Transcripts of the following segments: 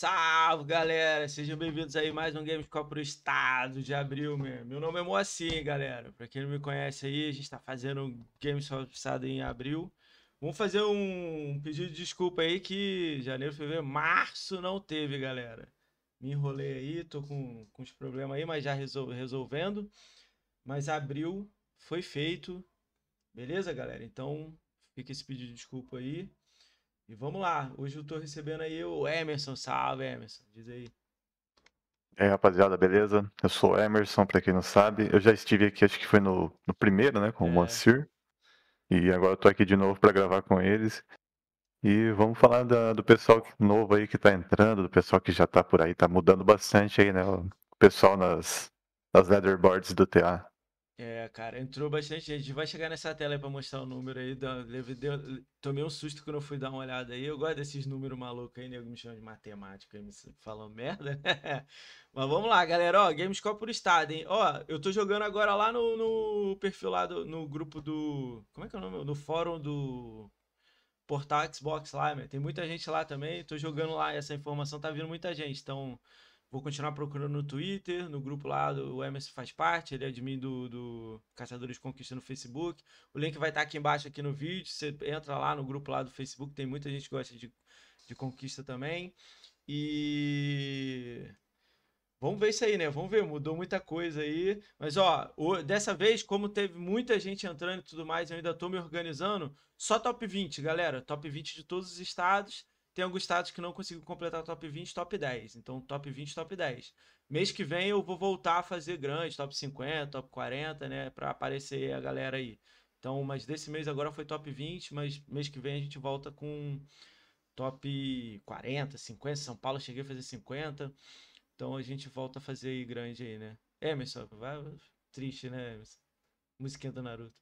Salve galera, sejam bem-vindos aí mais um Gamescom pro estado de abril, meu. Meu nome é Moacir, galera. Pra quem não me conhece aí, a gente tá fazendo Games Gamescom pro estado em abril. Vamos fazer um pedido de desculpa aí que janeiro, fevereiro, março não teve, galera. Me enrolei aí, tô com, com os problemas aí, mas já resol resolvendo. Mas abril foi feito, beleza, galera? Então fica esse pedido de desculpa aí. E vamos lá, hoje eu tô recebendo aí o Emerson. Salve, Emerson, diz aí. E aí, rapaziada, beleza? Eu sou o Emerson, pra quem não sabe. Eu já estive aqui, acho que foi no, no primeiro, né, com é. o Moacir. E agora eu tô aqui de novo para gravar com eles. E vamos falar da, do pessoal novo aí que tá entrando, do pessoal que já tá por aí, tá mudando bastante aí, né? O pessoal nas, nas leaderboards do TA. É, cara, entrou bastante gente. vai chegar nessa tela aí pra mostrar o número aí. Da, tomei um susto quando eu fui dar uma olhada aí. Eu gosto desses números malucos aí, nego me chama de matemática e me falam merda. Mas vamos lá, galera. Ó, Gamescore por estado, hein? Ó, eu tô jogando agora lá no, no perfil lá do, no grupo do. Como é que é o nome? No fórum do portal Xbox lá, meu. Tem muita gente lá também. Tô jogando lá. e Essa informação tá vindo muita gente. Então. Vou continuar procurando no Twitter, no grupo lá do o Emerson faz parte, ele é admin do, do Caçadores Conquista no Facebook. O link vai estar tá aqui embaixo aqui no vídeo. Você entra lá no grupo lá do Facebook, tem muita gente que gosta de, de conquista também. E Vamos ver isso aí, né? Vamos ver, mudou muita coisa aí. Mas, ó, dessa vez, como teve muita gente entrando e tudo mais, eu ainda tô me organizando. Só top 20, galera. Top 20 de todos os estados tem alguns estados que não consigo completar top 20, top 10. Então, top 20, top 10. Mês que vem eu vou voltar a fazer grande, top 50, top 40, né? Pra aparecer a galera aí. Então, mas desse mês agora foi top 20, mas mês que vem a gente volta com top 40, 50. São Paulo cheguei a fazer 50. Então a gente volta a fazer aí grande aí, né? Emerson, vai. Triste, né, Emerson? Musiquinha do Naruto.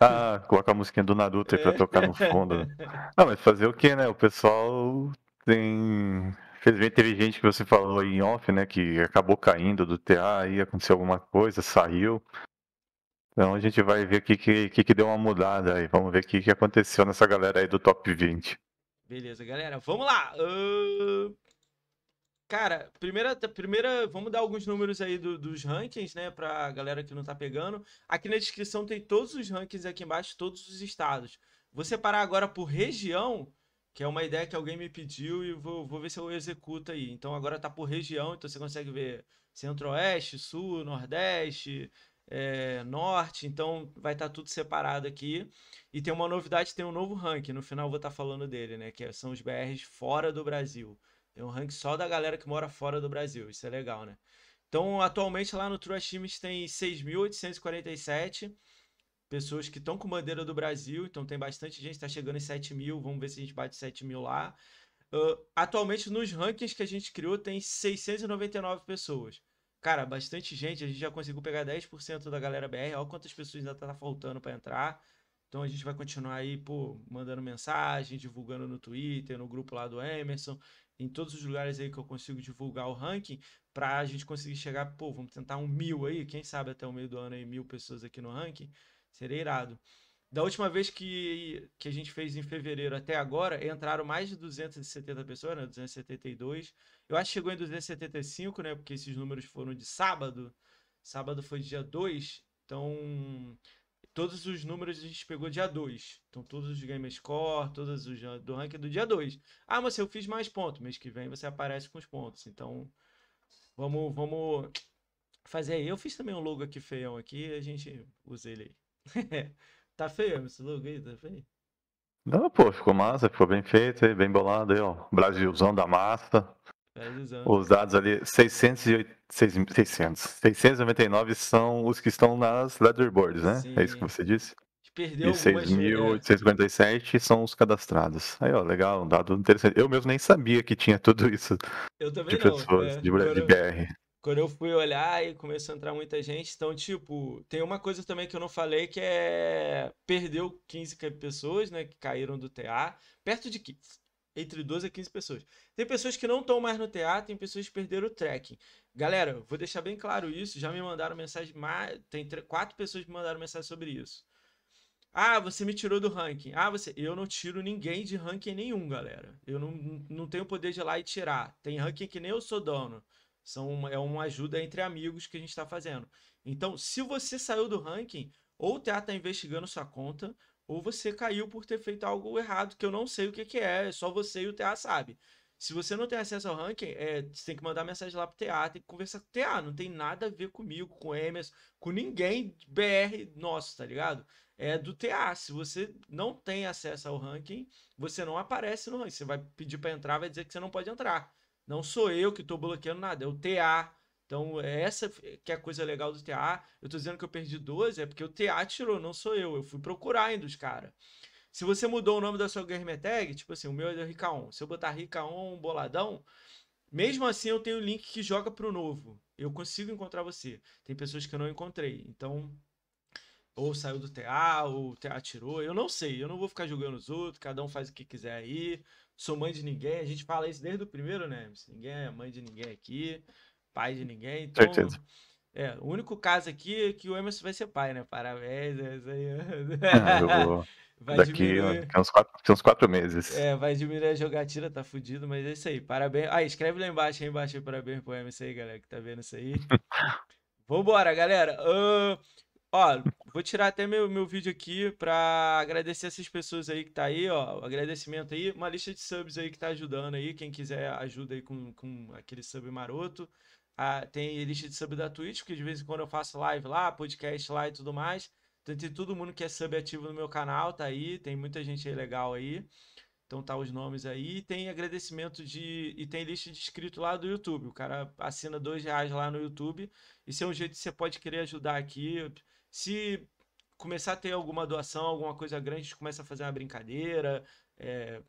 Ah, coloca a musiquinha do Naruto aí pra tocar no fundo. Não, mas fazer o que, né? O pessoal tem. Infelizmente teve gente que você falou aí em off, né? Que acabou caindo do TA, aí aconteceu alguma coisa, saiu. Então a gente vai ver o que, que, que, deu uma mudada aí. Vamos ver o que, que aconteceu nessa galera aí do top 20. Beleza, galera. Vamos lá. Uh... Cara, primeira, primeira, vamos dar alguns números aí do, dos rankings, né, pra galera que não tá pegando. Aqui na descrição tem todos os rankings aqui embaixo, todos os estados. Vou separar agora por região, que é uma ideia que alguém me pediu e vou, vou ver se eu executo aí. Então agora tá por região, então você consegue ver centro-oeste, sul, nordeste, é, norte, então vai estar tá tudo separado aqui. E tem uma novidade, tem um novo ranking, no final vou estar tá falando dele, né, que é, são os BRs fora do Brasil. Tem é um ranking só da galera que mora fora do Brasil. Isso é legal, né? Então, atualmente lá no True Teams tem 6.847 pessoas que estão com bandeira do Brasil. Então, tem bastante gente, está chegando em 7 mil. Vamos ver se a gente bate 7 mil lá. Uh, atualmente, nos rankings que a gente criou, tem 699 pessoas. Cara, bastante gente. A gente já conseguiu pegar 10% da galera BR. Olha quantas pessoas ainda tá faltando para entrar. Então a gente vai continuar aí, pô, mandando mensagem, divulgando no Twitter, no grupo lá do Emerson em todos os lugares aí que eu consigo divulgar o ranking, para a gente conseguir chegar, pô, vamos tentar um mil aí, quem sabe até o meio do ano aí, mil pessoas aqui no ranking, seria irado. Da última vez que, que a gente fez em fevereiro até agora, entraram mais de 270 pessoas, né? 272. Eu acho que chegou em 275, né? Porque esses números foram de sábado. Sábado foi dia 2. Então, todos os números a gente pegou dia 2. Então, todos os game score, todos os do ranking é do dia 2. Ah, mas eu fiz mais pontos. Mês que vem você aparece com os pontos. Então, vamos, vamos fazer aí. Eu fiz também um logo aqui feião aqui, a gente usa ele aí. tá feio esse logo aí, tá feio? Não, pô, ficou massa, ficou bem feito, bem bolado aí, ó. Brasilzão da massa. Os dados ali, 608, 600, 699 são os que estão nas leaderboards, né? Sim. É isso que você disse? Perdeu e 6.857 são os cadastrados. Aí, ó, legal, um dado interessante. Eu mesmo nem sabia que tinha tudo isso de pessoas é, de, quando de BR. quando eu fui olhar e começou a entrar muita gente, então, tipo, tem uma coisa também que eu não falei que é. Perdeu 15 pessoas, né, que caíram do TA. Perto de 15, entre 12 a 15 pessoas. Tem pessoas que não estão mais no teatro, tem pessoas que perderam o tracking. Galera, vou deixar bem claro isso. Já me mandaram mensagem, tem quatro pessoas que me mandaram mensagem sobre isso. Ah, você me tirou do ranking. Ah, você. Eu não tiro ninguém de ranking nenhum, galera. Eu não, não tenho poder de ir lá e tirar. Tem ranking que nem eu sou dono. São uma, é uma ajuda entre amigos que a gente está fazendo. Então, se você saiu do ranking, ou o teatro está investigando sua conta, ou você caiu por ter feito algo errado, que eu não sei o que, que é, é só você e o TA sabe. Se você não tem acesso ao ranking, é, você tem que mandar mensagem lá pro TA, tem que conversar com o TA, não tem nada a ver comigo, com o Emerson, com ninguém BR nosso, tá ligado? É do TA. Se você não tem acesso ao ranking, você não aparece no ranking. Você vai pedir para entrar, vai dizer que você não pode entrar. Não sou eu que estou bloqueando nada, é o TA então, é essa que é a coisa legal do TA. Eu tô dizendo que eu perdi 12, é porque o TA tirou, não sou eu. Eu fui procurar ainda os caras. Se você mudou o nome da sua Game tipo assim, o meu é da Ricaon. Se eu botar Ricaon boladão, mesmo assim eu tenho o link que joga pro novo. Eu consigo encontrar você. Tem pessoas que eu não encontrei. Então, ou saiu do TA, ou o TA tirou. Eu não sei, eu não vou ficar julgando os outros, cada um faz o que quiser aí. Sou mãe de ninguém, a gente fala isso desde o primeiro, né? Ninguém é mãe de ninguém aqui pai de ninguém. Então, Certeza. É, o único caso aqui é que o Emerson vai ser pai, né? Parabéns, é isso aí. Ah, eu vou... Vai daqui, diminuir... uns, quatro, uns quatro meses. É, vai diminuir a jogatina, tá fudido, mas é isso aí. Parabéns. Ah, escreve lá embaixo, aí embaixo, aí, parabéns pro MC aí, galera, que tá vendo isso aí. Vambora, galera. Uh, ó, vou tirar até meu, meu vídeo aqui pra agradecer essas pessoas aí que tá aí, ó. Agradecimento aí, uma lista de subs aí que tá ajudando aí. Quem quiser ajuda aí com, com aquele sub maroto. Ah, tem lista de sub da Twitch, porque de vez em quando eu faço live lá, podcast lá e tudo mais. Então tem todo mundo que é sub ativo no meu canal, tá aí. Tem muita gente aí legal aí. Então tá os nomes aí. E tem agradecimento de. E tem lista de inscrito lá do YouTube. O cara assina dois reais lá no YouTube. Isso é um jeito que você pode querer ajudar aqui. Se começar a ter alguma doação, alguma coisa grande, a gente começa a fazer uma brincadeira. É,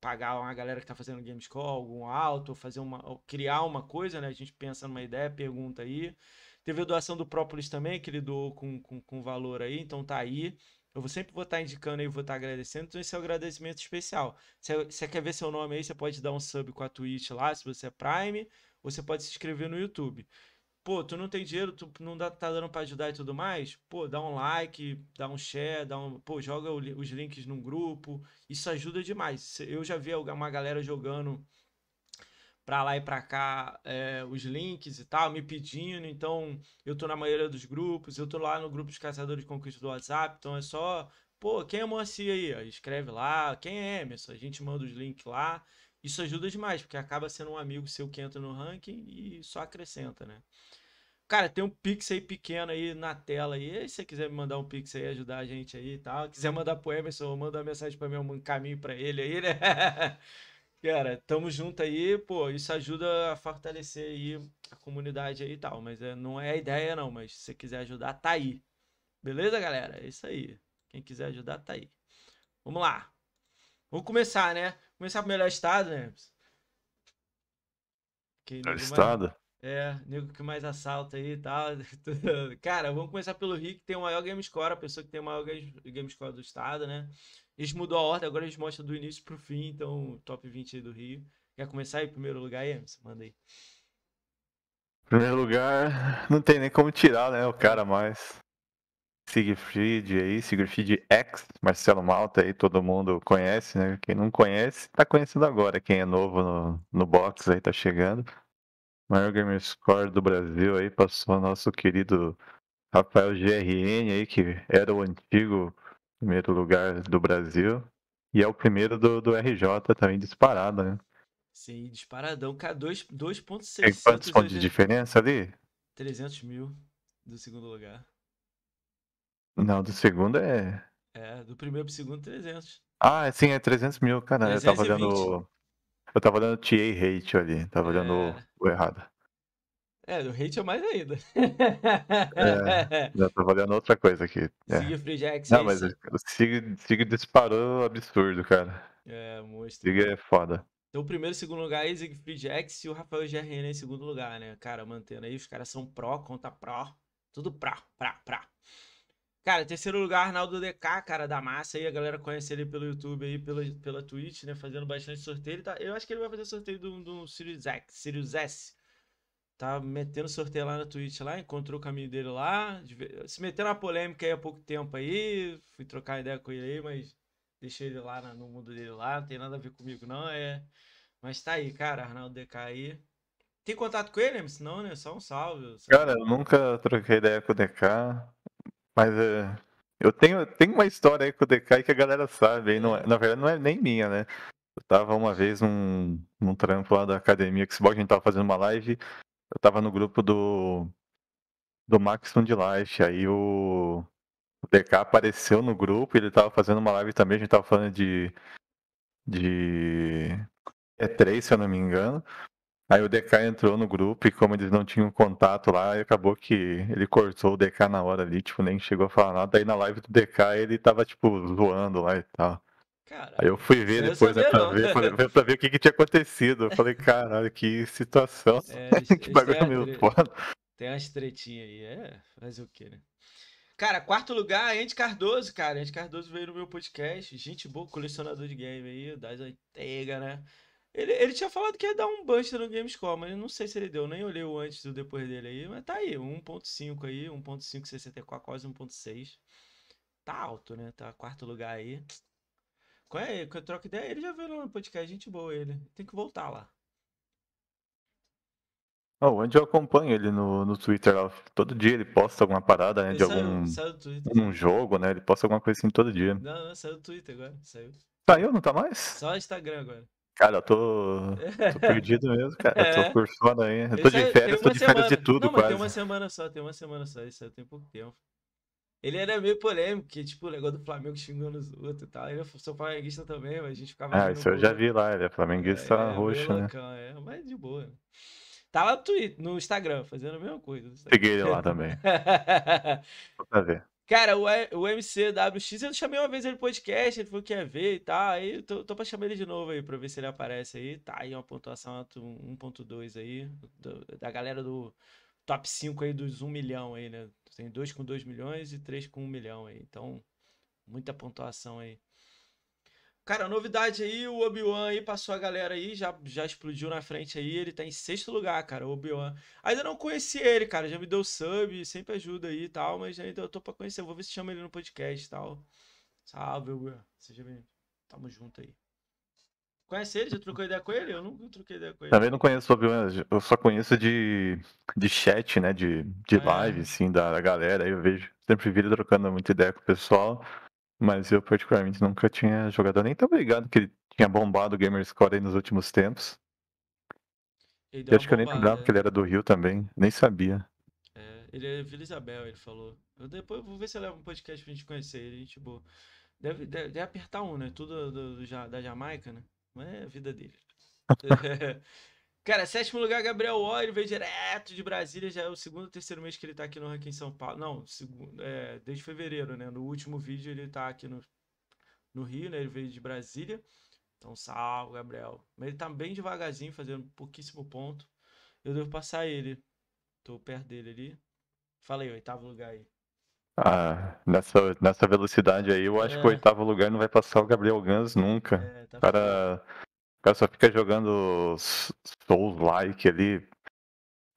pagar uma galera que está fazendo Gamescom, algum alto, fazer uma, criar uma coisa, né? A gente pensa numa ideia, pergunta aí. Teve a doação do Própolis também, que ele doou com, com, com valor aí, então tá aí. Eu vou sempre vou estar tá indicando aí, vou estar tá agradecendo, então esse é o um agradecimento especial. Se você quer ver seu nome aí, você pode dar um sub com a Twitch lá, se você é Prime, ou você pode se inscrever no YouTube pô, tu não tem dinheiro, tu não dá, tá dando para ajudar e tudo mais, pô, dá um like, dá um share, dá um, pô, joga os links num grupo, isso ajuda demais. Eu já vi uma galera jogando para lá e para cá é, os links e tal, me pedindo, então eu tô na maioria dos grupos, eu tô lá no grupo dos caçadores de conquista do WhatsApp, então é só, pô, quem é Moacir aí? Escreve lá, quem é Emerson? A gente manda os links lá, isso ajuda demais, porque acaba sendo um amigo seu que entra no ranking e só acrescenta, né? Cara, tem um Pix aí pequeno aí na tela aí. Se você quiser me mandar um Pix aí, ajudar a gente aí e tal. quiser mandar pro Emerson, manda uma mensagem pra mim, um caminho pra ele aí, né? Cara, tamo junto aí, pô. Isso ajuda a fortalecer aí a comunidade aí e tal. Mas é, não é a ideia, não. Mas se você quiser ajudar, tá aí. Beleza, galera? É isso aí. Quem quiser ajudar, tá aí. Vamos lá. Vamos começar, né? Começar pro melhor estado, né? Melhor estado? É, nego que mais assalta aí e tal. Cara, vamos começar pelo Rick, que tem o maior game score, a pessoa que tem o maior game score do estado, né? Eles mudou a ordem, agora eles mostram do início pro fim, então top 20 aí do Rio. Quer começar aí em primeiro lugar, Emerson? Manda aí. Primeiro lugar, não tem nem como tirar, né? O cara mais. Siegfried aí, Siegfried X, Marcelo Malta aí, todo mundo conhece, né? Quem não conhece, tá conhecendo agora. Quem é novo no, no box aí tá chegando maior gamer score do Brasil aí, passou nosso querido Rafael GRN aí, que era o antigo primeiro lugar do Brasil. E é o primeiro do, do RJ também disparado, né? Sim, disparadão. K2.6. É quantos pontos de diferença ali? 300 mil do segundo lugar. Não, do segundo é. É, do primeiro pro segundo, 300. Ah, sim, é 300 mil, cara. Eu tava olhando eu tava olhando TA Hate ali, tava olhando é... o, o errado. É, o hate é mais ainda. é, já tava olhando outra coisa aqui. É. Siegfried Jackson. Não, é mas o Sig, Sig disparou absurdo, cara. É, monstro. Sig é foda. Então, o primeiro e segundo lugar é Free Jax e o Rafael GRN né, em segundo lugar, né? Cara, mantendo aí, os caras são pró contra pró. Tudo pró, pró, pró. Cara, terceiro lugar, Arnaldo DK, cara, da massa aí. A galera conhece ele pelo YouTube aí, pela, pela Twitch, né? Fazendo bastante sorteio. Tá, eu acho que ele vai fazer sorteio do, do Sirius X, Sirius S. Tá metendo sorteio lá na Twitch lá, encontrou o caminho dele lá. Se meteu na polêmica aí há pouco tempo aí. Fui trocar ideia com ele aí, mas deixei ele lá no mundo dele lá. Não tem nada a ver comigo, não. É. Mas tá aí, cara, Arnaldo DK aí. Tem contato com ele, se não, né? Só um salve. Só... Cara, eu nunca troquei ideia com o DK. Mas uh, eu tenho, tenho uma história aí com o Dekai que a galera sabe, aí não é, na verdade não é nem minha, né? Eu tava uma vez num, num trampo lá da academia Xbox, a gente tava fazendo uma live, eu tava no grupo do do Max de Life, aí o, o DK apareceu no grupo, ele tava fazendo uma live também, a gente tava falando de de E3, se eu não me engano. Aí o DK entrou no grupo e como eles não tinham contato lá, acabou que ele cortou o DK na hora ali, tipo, nem chegou a falar nada. Aí na live do DK ele tava, tipo, zoando lá e tal. Caralho, aí eu fui ver depois, né, pra ver, pra ver, pra, ver, o que, que tinha acontecido. Eu falei, caralho, que situação. É, que bagulho é, meu foda. Tem umas tretinhas aí, é. Fazer o quê, né? Cara, quarto lugar, Andy Cardoso, cara. Andy Cardoso veio no meu podcast. Gente boa, colecionador de game aí, das antigas, né? Ele, ele tinha falado que ia dar um buster no Gamescore, mas não sei se ele deu, nem olhei o antes ou depois dele aí, mas tá aí, 1.5 aí, 1.564, quase 1.6. Tá alto, né? Tá quarto lugar aí. Qual é? Que eu é troco ideia, ele já veio no podcast, gente boa ele. Tem que voltar lá. Oh, Andy eu acompanho ele no, no Twitter, todo dia ele posta alguma parada, né, de saiu, algum saiu um jogo, né, ele posta alguma coisa assim todo dia. Não, não, saiu do Twitter agora, saiu. Saiu, não tá mais? Só Instagram agora. Cara, eu tô, tô perdido mesmo, cara. É. Eu tô é. por fora aí. Eu tô de férias, tô de semana. de tudo, não, quase. Tem uma semana só, tem uma semana só, isso aí tem pouco tempo. Ele era meio polêmico, que, tipo, o negócio do Flamengo xingando os outros e tal. Ele é sou flamenguista também, mas a gente ficava. Ah, isso eu já vi lá, ele é flamenguista é, é roxo, né? Loucão, é, mas de boa, né? Tá lá no Twitter, no Instagram, fazendo a mesma coisa. Peguei ele lá também. Só ver. Cara, o, o MCWX, eu chamei uma vez ele no podcast, ele falou que ia ver e tal. Aí eu tô, tô pra chamar ele de novo aí, pra ver se ele aparece aí. Tá aí uma pontuação 1.2 aí, do, da galera do top 5 aí dos 1 milhão aí, né? Tem dois com 2 milhões e três com 1 milhão aí. Então, muita pontuação aí. Cara, novidade aí, o Obi-Wan aí passou a galera aí, já, já explodiu na frente aí, ele tá em sexto lugar, cara, o Obi-Wan. Ainda não conheci ele, cara, já me deu sub, sempre ajuda aí e tal, mas ainda eu tô pra conhecer, vou ver se chama ele no podcast e tal. Salve, Obi-Wan, seja bem Tamo junto aí. Conhece ele? Já trocou ideia com ele? Eu nunca troquei ideia com ele. Também não conheço o Obi-Wan, eu só conheço de, de chat, né, de, de ah, live, é. assim, da galera, aí eu vejo, sempre viro trocando muita ideia com o pessoal. Mas eu particularmente nunca tinha jogado, nem tão ligado que ele tinha bombado o Gamerscore aí nos últimos tempos. Ele deu E acho que eu nem lembrava né? que ele era do Rio também, nem sabia. É, ele é Vila Isabel, ele falou. Eu depois vou ver se ele leva um podcast pra gente conhecer ele, gente tipo, boa. Deve, deve, deve apertar um, né? Tudo do- do da Jamaica, né? Mas é a vida dele. É. Cara, sétimo lugar, Gabriel Warrior veio direto de Brasília, já é o segundo ou terceiro mês que ele tá aqui no Ranking São Paulo. Não, segundo, é, desde fevereiro, né? No último vídeo ele tá aqui no, no Rio, né? Ele veio de Brasília. Então, salve, Gabriel. Mas ele tá bem devagarzinho, fazendo pouquíssimo ponto. Eu devo passar ele. Tô perto dele ali. Falei, oitavo lugar aí. Ah, nessa, nessa velocidade aí, eu acho é. que o é. oitavo lugar não vai passar o Gabriel Gans nunca. É, tá o cara só fica jogando Souls-like ali.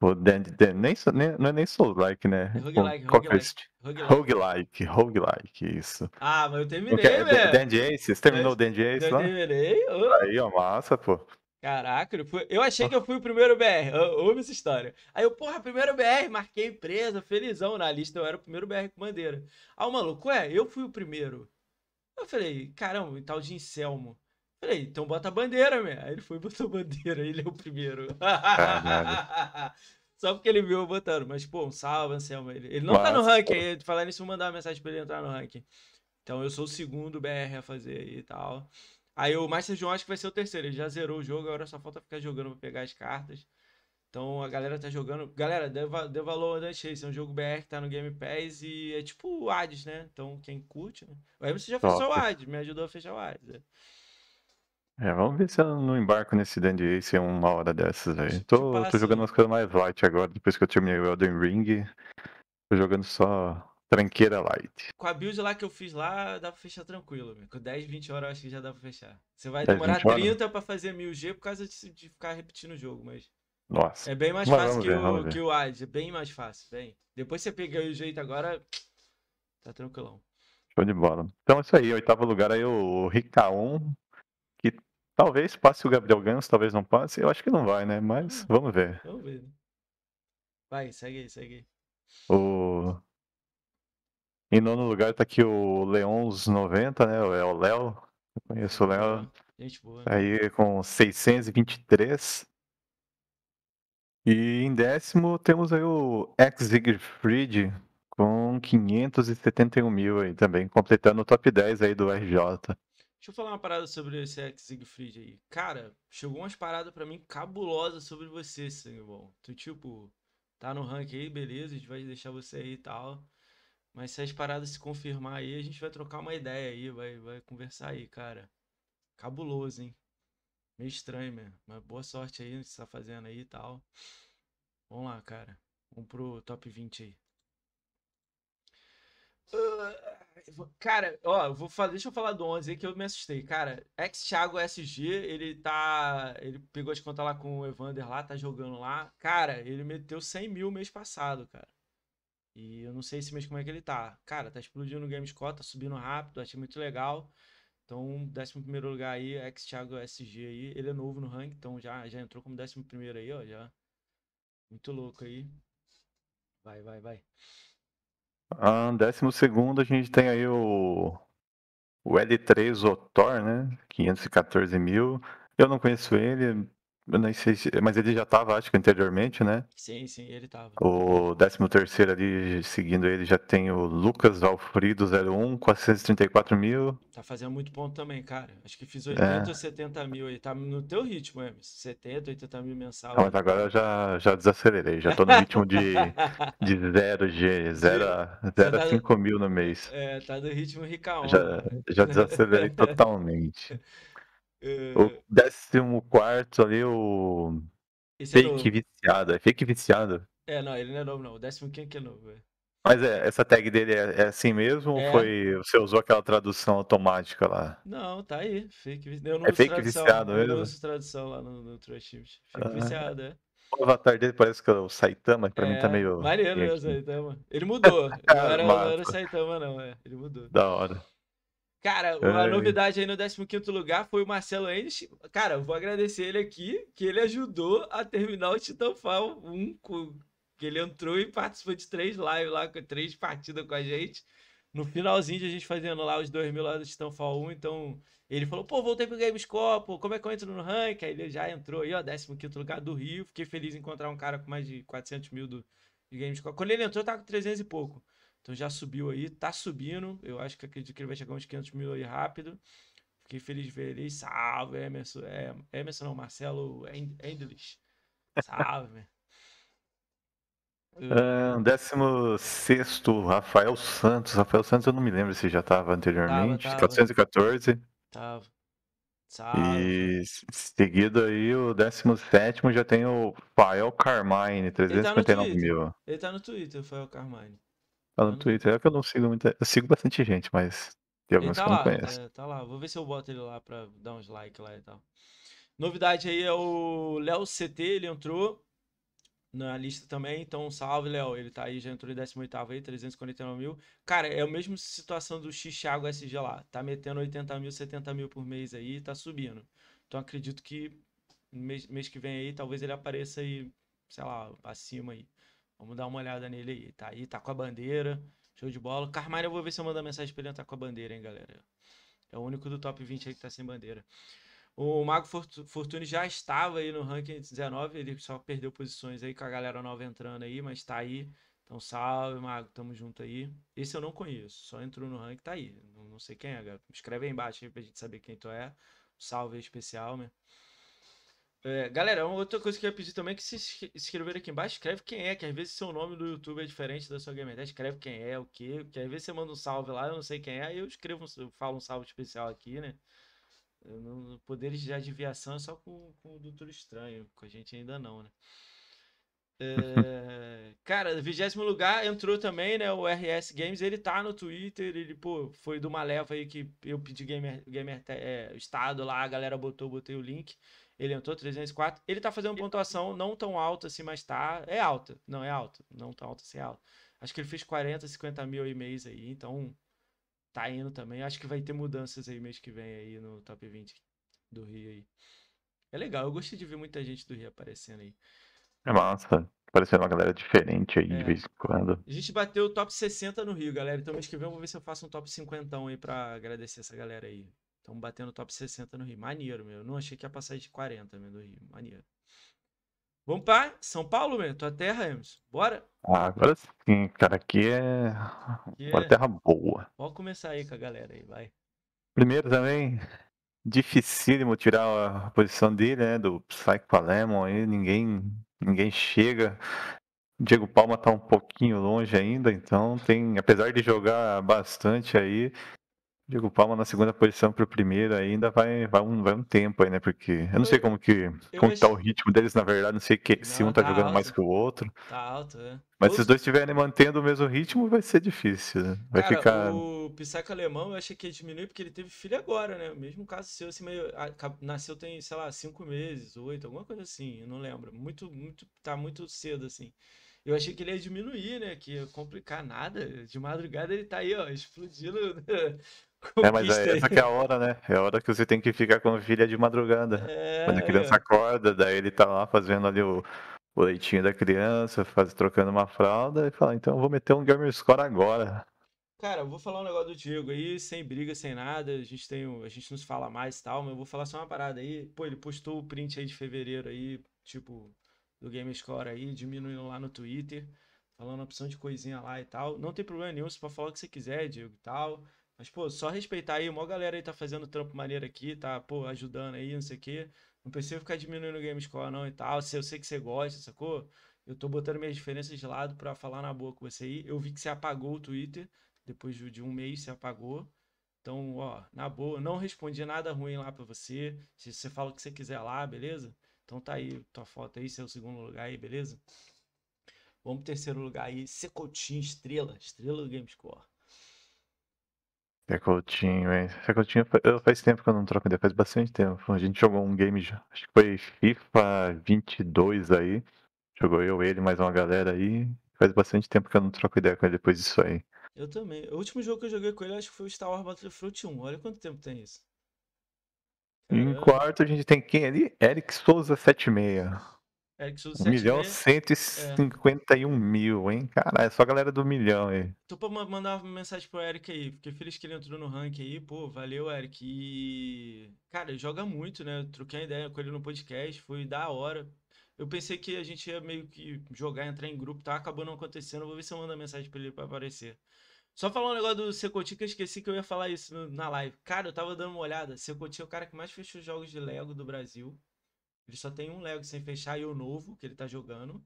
Nem, nem, não é nem Souls-like, né? Tipo, roguelike, é roguelike. Roguelike, roguelike, isso. Ah, mas eu terminei, é velho. Okay, Dandy Ace, você terminou o Dandy Ace lá? Eu terminei. Oh. Aí, ó, massa, pô. Caraca, eu, fui... eu achei que eu fui o primeiro BR, ouve essa história. Aí eu, porra, primeiro BR, marquei empresa, felizão na lista, eu era o primeiro BR com bandeira. Aí o maluco, ué, eu fui o primeiro. Eu falei, caramba, tal de Inselmo. Falei, então bota a bandeira, meu. Aí ele foi e botou a bandeira, ele é o primeiro. Só porque ele viu eu botando. Mas, pô, um salve, Anselmo. Ele, ele não tá no ranking. Ele falou nisso, vou mandar uma mensagem pra ele entrar no ranking. Então, eu sou o segundo BR a fazer e tal. Aí o Master João acho que vai ser o terceiro. Ele já zerou o jogo, agora só falta ficar jogando pra pegar as cartas. Então a galera tá jogando. Galera, deu valor ao Dust Chase. É um jogo BR que tá no Game Pass e é tipo o Hades, né? Então quem curte, né? O MC já fez fechou o Hades, me ajudou a fechar o Hades. Né? É, vamos ver se eu não embarco nesse Dandy Ace uma hora dessas aí. Tipo Tô, tô jogando assim umas coisas mais light agora, depois que eu terminei o Elden Ring. Tô jogando só tranqueira light. Com a build lá que eu fiz lá, dá pra fechar tranquilo, meu. Com 10, 20 horas eu acho que já dá pra fechar. Você vai 10, demorar 30 pra fazer 1000G por causa de, de ficar repetindo o jogo, mas. Nossa. É bem mais Mas fácil que, o, ver. que o AD, é bem mais fácil, bem. Depois você pegar o jeito agora, tá tranquilão. Show de bola. Então é isso aí, oitavo lugar aí o Ricaon Talvez passe o Gabriel Gans, talvez não passe. Eu acho que não vai, né? Mas ah, vamos ver. Vamos ver. Né. Vai, segue aí, segue aí. O... Em nono lugar tá aqui o Leons90, né? É o Léo. Eu conheço o Léo. Gente boa. Né. aí com 623. E em décimo temos aí o Ex-Siegfried com 571 mil aí também, completando o top 10 aí do RJ. Deixa eu falar uma parada sobre esse ex Siegfried aí. Cara, chegou umas paradas para mim cabulosas sobre você, Sangbon. Tu, tipo, tá no rank aí, beleza, a gente vai deixar você aí e tal. Mas se as paradas se confirmar aí, a gente vai trocar uma ideia aí, vai, vai conversar aí, cara. Cabuloso, hein? Meio estranho mesmo. Mas boa sorte aí no que você tá fazendo aí e tal. Vamos lá, cara. Vamos pro top 20 aí. Ah, cara, ó, vou fazer, deixa eu falar do 11 aí que eu me assustei. Cara, ex-Thiago SG, ele tá. Ele pegou as contas lá com o Evander lá, tá jogando lá. Cara, ele meteu 100 mil mês passado, cara. E eu não sei esse mês como é que ele tá. Cara, tá explodindo o GameScore, tá subindo rápido, achei muito legal. Então, 11 lugar aí, ex-Thiago SG aí. Ele é novo no rank então já, já entrou como 11 aí, ó. Já. Muito louco aí. Vai, vai, vai. Ah, décimo segundo a gente tem aí o, o L3 Otor, né? 514 mil. Eu não conheço ele, nem sei se, mas ele já estava, acho que anteriormente, né? Sim, sim, ele estava. O 13 ali, seguindo ele, já tem o Lucas Alfrido 01, 434 mil. Tá fazendo muito ponto também, cara. Acho que fiz 80 é. ou 70 mil aí. Tá no teu ritmo, Emerson. 70, 80 mil mensal. Não, mas agora eu já, já desacelerei. Já tô no ritmo de, de G, 0 a 5 tá mil no mês. É, tá no ritmo Ricaon. Já, já desacelerei totalmente. O é. décimo quarto ali, o. Esse fake é viciado. É fake viciado? É, não, ele não é novo, não. O décimo quinto que é novo, é. Mas é, essa tag dele é, é assim mesmo é. ou foi, você usou aquela tradução automática lá? Não, tá aí. Fake, eu não é fake tradução, viciado mesmo? Eu uso tradução lá no, no Trust ah. viciado, é. O avatar dele parece que é o Saitama, pra mim tá é, meio... Maneiro, né, o Saitama. Ele mudou. É, não era, não era o Saitama, não, é. Ele mudou. Da hora. Cara, a Ai. novidade aí no 15 lugar foi o Marcelo Enes. Cara, vou agradecer ele aqui, que ele ajudou a terminar o Titanfall 1, que ele entrou e participou de três lives lá, três partidas com a gente. No finalzinho de a gente fazendo lá os dois mil lá do Titanfall 1, então ele falou, pô, voltei pro GameScope. como é que eu entro no rank? Aí ele já entrou aí, ó, 15 lugar do Rio. Fiquei feliz em encontrar um cara com mais de 400 mil do, GameScope. Quando ele entrou, tava com 300 e pouco. Então já subiu aí, tá subindo. Eu acho que acredito que ele vai chegar uns 500 mil aí rápido. Fiquei feliz de ver ele. Salve, Emerson. É, Emerson não, Marcelo Endlich. Salve, Uh, décimo sexto, Rafael Santos. Rafael Santos, eu não me lembro se já estava anteriormente. Tava, tava. 414. Tava. Salve. E seguido aí, o décimo sétimo já tem o Fael Carmine, 359 ele tá mil. Ele tá no Twitter, o Fael Carmine. Tá no uhum. Twitter. É que eu não sigo muita. Eu sigo bastante gente, mas tem alguns tá que eu tá não conheço. É, tá lá. Vou ver se eu boto ele lá pra dar uns likes lá e tal. Novidade aí é o Léo CT, ele entrou na lista também. Então, salve, Léo. Ele tá aí, já entrou em 18 aí, 349 mil. Cara, é a mesma situação do X SG lá. Tá metendo 80 mil, 70 mil por mês aí tá subindo. Então, acredito que mês, mês que vem aí, talvez ele apareça aí, sei lá, acima aí. Vamos dar uma olhada nele aí. Tá aí, tá com a bandeira. Show de bola. Carmário, eu vou ver se eu mando mensagem pra ele entrar com a bandeira, hein, galera. É o único do top 20 aí que tá sem bandeira. O Mago Fortune já estava aí no ranking 19, ele só perdeu posições aí com a galera nova entrando aí, mas tá aí. Então salve, Mago, tamo junto aí. Esse eu não conheço, só entrou no ranking, tá aí. Não, não sei quem é, galera. Escreve aí embaixo aí pra gente saber quem tu é. Salve especial, né? É, galera, outra coisa que eu ia pedir também é que se inscrever aqui embaixo, escreve quem é, que às vezes seu nome do YouTube é diferente da sua gamer escreve quem é, o que, que às vezes você manda um salve lá, eu não sei quem é, aí eu escrevo, eu falo um salve especial aqui, né? Não, poderes de adivinhação é só com, com o Doutor Estranho, com a gente ainda não, né? É, cara, 20 lugar entrou também, né? O RS Games, ele tá no Twitter, ele, pô, foi de uma leva aí que eu pedi gamer, gamer é, estado lá, a galera botou, botei o link ele entrou 304. Ele tá fazendo uma pontuação não tão alta assim, mas tá. É alta. Não, é alta. Não tão alta assim, é alta. Acho que ele fez 40, 50 mil e mês aí, então tá indo também. Acho que vai ter mudanças aí mês que vem aí no top 20 do Rio aí. É legal, eu gostei de ver muita gente do Rio aparecendo aí. É massa. Aparecendo uma galera diferente aí é. de vez em quando. A gente bateu o top 60 no Rio, galera. Então mês que vem eu vou ver se eu faço um top 50 aí pra agradecer essa galera aí. Estamos batendo top 60 no Rio. Maneiro, meu. não achei que ia passar de 40, meu, no Rio. Maneiro. Vamos para São Paulo, meu. Tua terra, Emerson. Bora? Ah, agora sim, cara. Aqui é aqui uma é... terra boa. Pode começar aí com a galera aí, vai. Primeiro também, dificílimo tirar a posição dele, né? Do Psycho Lemon aí. Ninguém, ninguém chega. Diego Palma tá um pouquinho longe ainda, então tem, apesar de jogar bastante aí, Diego Palma na segunda posição para o primeiro ainda vai, vai, um, vai um tempo aí, né? Porque eu não sei como que como achei... tá o ritmo deles, na verdade, não sei que, não, se um tá, tá jogando alto. mais que o outro. Tá alto, é. Mas se os dois estiverem mantendo o mesmo ritmo, vai ser difícil, né? Vai Cara, ficar. O Pissaca Alemão eu achei que ia diminuir porque ele teve filho agora, né? mesmo caso seu, assim, meio. Nasceu tem, sei lá, cinco meses, oito, alguma coisa assim, eu não lembro. Muito, muito. Tá muito cedo, assim. Eu achei que ele ia diminuir, né? Que ia complicar nada. De madrugada ele tá aí, ó, explodindo é, mas é, essa é que é a hora, né? É a hora que você tem que ficar com a filha é de madrugada. É... Quando a criança acorda, daí ele tá lá fazendo ali o, o leitinho da criança, faz, trocando uma fralda e fala, então eu vou meter um gamer score agora. Cara, eu vou falar um negócio do Diego aí, sem briga, sem nada, a gente tem, a gente não se fala mais e tal, mas eu vou falar só uma parada aí. Pô, ele postou o print aí de fevereiro aí, tipo, do GameScore aí, diminuindo lá no Twitter, falando a opção de coisinha lá e tal. Não tem problema nenhum, você pode falar o que você quiser, Diego, e tal. Mas, pô, só respeitar aí, uma galera aí tá fazendo trampo maneiro aqui, tá, pô, ajudando aí, não sei o quê. Não precisa ficar diminuindo o GameScore, não, e tal. Se eu sei que você gosta, sacou? Eu tô botando minhas diferenças de lado para falar na boa com você aí. Eu vi que você apagou o Twitter, depois de um mês você apagou. Então, ó, na boa, não respondi nada ruim lá para você. Se você fala o que você quiser lá, beleza? Então tá aí tua foto aí, seu segundo lugar aí, beleza? Vamos pro terceiro lugar aí, Secotinho Estrela, Estrela do Gamescore. É Coutinho, hein? É Coutinho, eu, faz tempo que eu não troco ideia, faz bastante tempo. A gente jogou um game já, acho que foi FIFA 22 aí. Jogou eu, ele, mais uma galera aí. Faz bastante tempo que eu não troco ideia com ele depois disso aí. Eu também. O último jogo que eu joguei com ele acho que foi o Star Wars Battlefront 1. Olha quanto tempo tem isso. Em quarto a gente tem quem ali? Eric Souza 76. Eric Souza 1 Milhão 151 é. mil, hein? Caralho, é só a galera do milhão aí. Tô pra mandar uma mensagem pro Eric aí. Fiquei feliz que ele entrou no rank aí. Pô, valeu, Eric. E... Cara, joga muito, né? Eu troquei uma ideia com ele no podcast. Foi da hora. Eu pensei que a gente ia meio que jogar, entrar em grupo. Tá acabou não acontecendo. Vou ver se eu mando a mensagem pra ele pra aparecer. Só falar um negócio do Secoti que eu esqueci que eu ia falar isso na live. Cara, eu tava dando uma olhada. Secoti é o cara que mais fechou jogos de Lego do Brasil. Ele só tem um Lego sem fechar e o novo que ele tá jogando.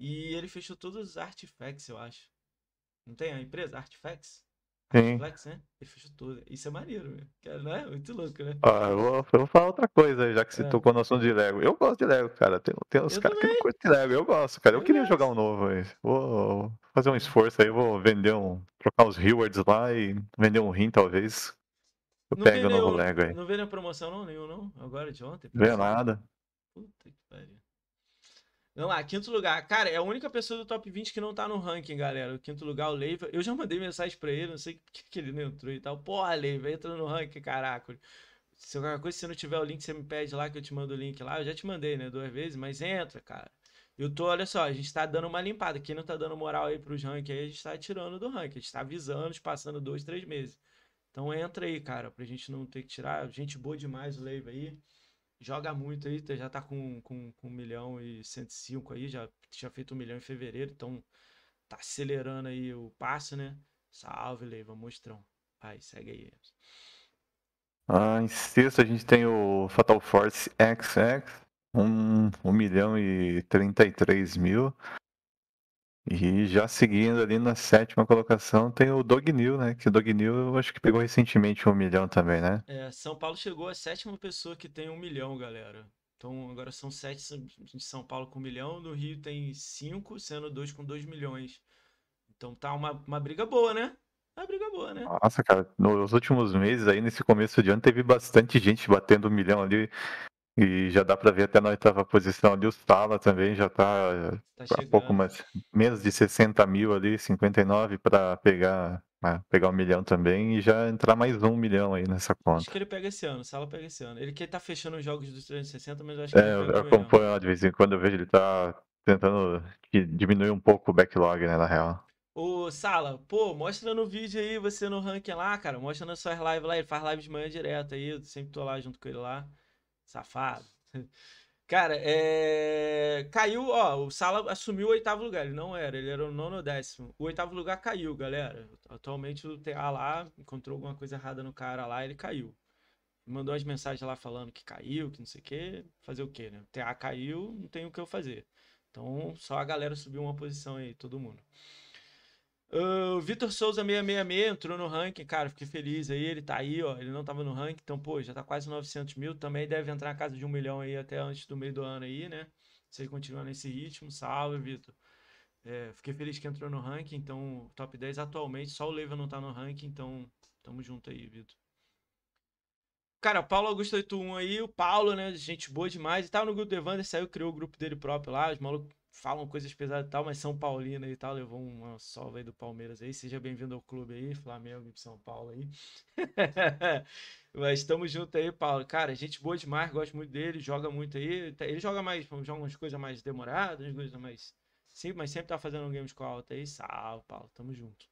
E ele fechou todos os Artifacts, eu acho. Não tem a empresa? Artifacts? Sim. Artifacts, né? Ele fechou tudo. Isso é maneiro, né Cara, não é? Muito louco, né? Ah, eu vou, eu vou falar outra coisa, já que você é. tocou no assunto de Lego. Eu gosto de Lego, cara. Tem, tem uns caras que não curtem Lego. Eu gosto, cara. Eu, eu queria gosto. jogar um novo, mas vou fazer um esforço aí. Vou vender um... Trocar uns rewards lá e vender um rim, talvez. Eu não pego o novo Lego aí. Não veio na promoção não, nenhum, não? Agora, de ontem? Não veio nada. Puta que pariu. Vamos lá, quinto lugar. Cara, é a única pessoa do top 20 que não tá no ranking, galera. O quinto lugar, o Leiva. Eu já mandei mensagem pra ele, não sei porque que ele não entrou e tal. Porra, Leiva, entra no ranking, caraca. Se alguma coisa, se não tiver o link, você me pede lá que eu te mando o link lá. Eu já te mandei, né, duas vezes, mas entra, cara. Eu tô, olha só, a gente tá dando uma limpada. Quem não tá dando moral aí pros ranking aí, a gente tá tirando do ranking. A gente tá avisando, passando dois, três meses. Então entra aí, cara, pra gente não ter que tirar. Gente boa demais o Leiva aí joga muito aí, tá, já tá com, com, com 1 milhão e 105 aí, já tinha feito 1 milhão em fevereiro, então tá acelerando aí o passo, né? Salve, Leiva, monstrão. Vai, segue aí. Ah, em sexto a gente tem o Fatal Force XX, um, 1 milhão e 33 mil. E já seguindo ali na sétima colocação tem o Dognil, né? Que o Dognil eu acho que pegou recentemente um milhão também, né? É, São Paulo chegou a sétima pessoa que tem um milhão, galera. Então agora são sete de São Paulo com um milhão, no Rio tem cinco, sendo dois com dois milhões. Então tá uma, uma briga boa, né? É uma briga boa, né? Nossa, cara, nos últimos meses aí, nesse começo de ano, teve bastante gente batendo um milhão ali. E já dá para ver até na oitava posição ali, o Sala também já está tá um tá pouco mais, menos de 60 mil ali, 59 para pegar pegar um milhão também e já entrar mais um milhão aí nessa conta. Acho que ele pega esse ano, o Sala pega esse ano. Ele que tá fechando os jogos dos 360, mas eu acho que. É, eu acompanho lá de vez em quando, eu vejo ele tá tentando diminuir um pouco o backlog, né, na real. Ô, Sala, pô, mostra no vídeo aí, você no ranking lá, cara. Mostra nas suas lives lá, ele faz live de manhã direto aí, eu sempre tô lá junto com ele lá. Safado. Cara, é... caiu, ó, o Sala assumiu o oitavo lugar, ele não era, ele era o nono décimo. O oitavo lugar caiu, galera. Atualmente o TA lá encontrou alguma coisa errada no cara lá, ele caiu. Mandou as mensagens lá falando que caiu, que não sei o quê. Fazer o quê, né? O TA caiu, não tem o que eu fazer. Então, só a galera subiu uma posição aí, todo mundo. Uh, o Vitor Souza 666 entrou no ranking, cara, fiquei feliz aí, ele tá aí, ó, ele não tava no ranking, então, pô, já tá quase 900 mil, também deve entrar na casa de um milhão aí até antes do meio do ano aí, né? Se ele continuar nesse ritmo, salve, Vitor. É, fiquei feliz que entrou no ranking, então, top 10 atualmente, só o Leiva não tá no ranking, então, tamo junto aí, Vitor. Cara, Paulo Augusto 81 aí, o Paulo, né, gente boa demais, e tava no grupo do Evander, saiu, criou o grupo dele próprio lá, os malucos falam coisas pesadas e tal, mas São Paulino e tal, levou uma sova aí do Palmeiras aí. Seja bem-vindo ao clube aí, Flamengo e São Paulo aí. mas estamos junto aí, Paulo. Cara, gente boa demais, gosto muito dele, joga muito aí. Tá, ele joga mais, joga umas coisas mais demoradas, umas coisas mais. Sim, mas sempre tá fazendo um game com alta aí. Salve, Paulo, tamo junto.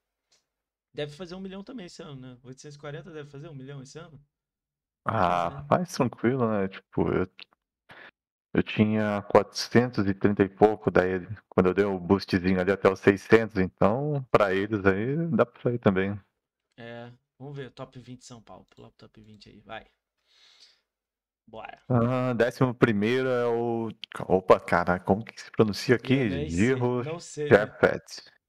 Deve fazer um milhão também esse ano, né? 840 deve fazer um milhão esse ano? Ah, mais tranquilo, né? Tipo, eu eu tinha 430 e pouco, daí quando eu dei o um boostzinho ali até os 600, então para eles aí dá para sair também. É, vamos ver, top 20 São Paulo, pula pro top 20 aí, vai. Bora. Ah, décimo primeiro é o. Opa, cara, como que se pronuncia aqui? Giro Shepard.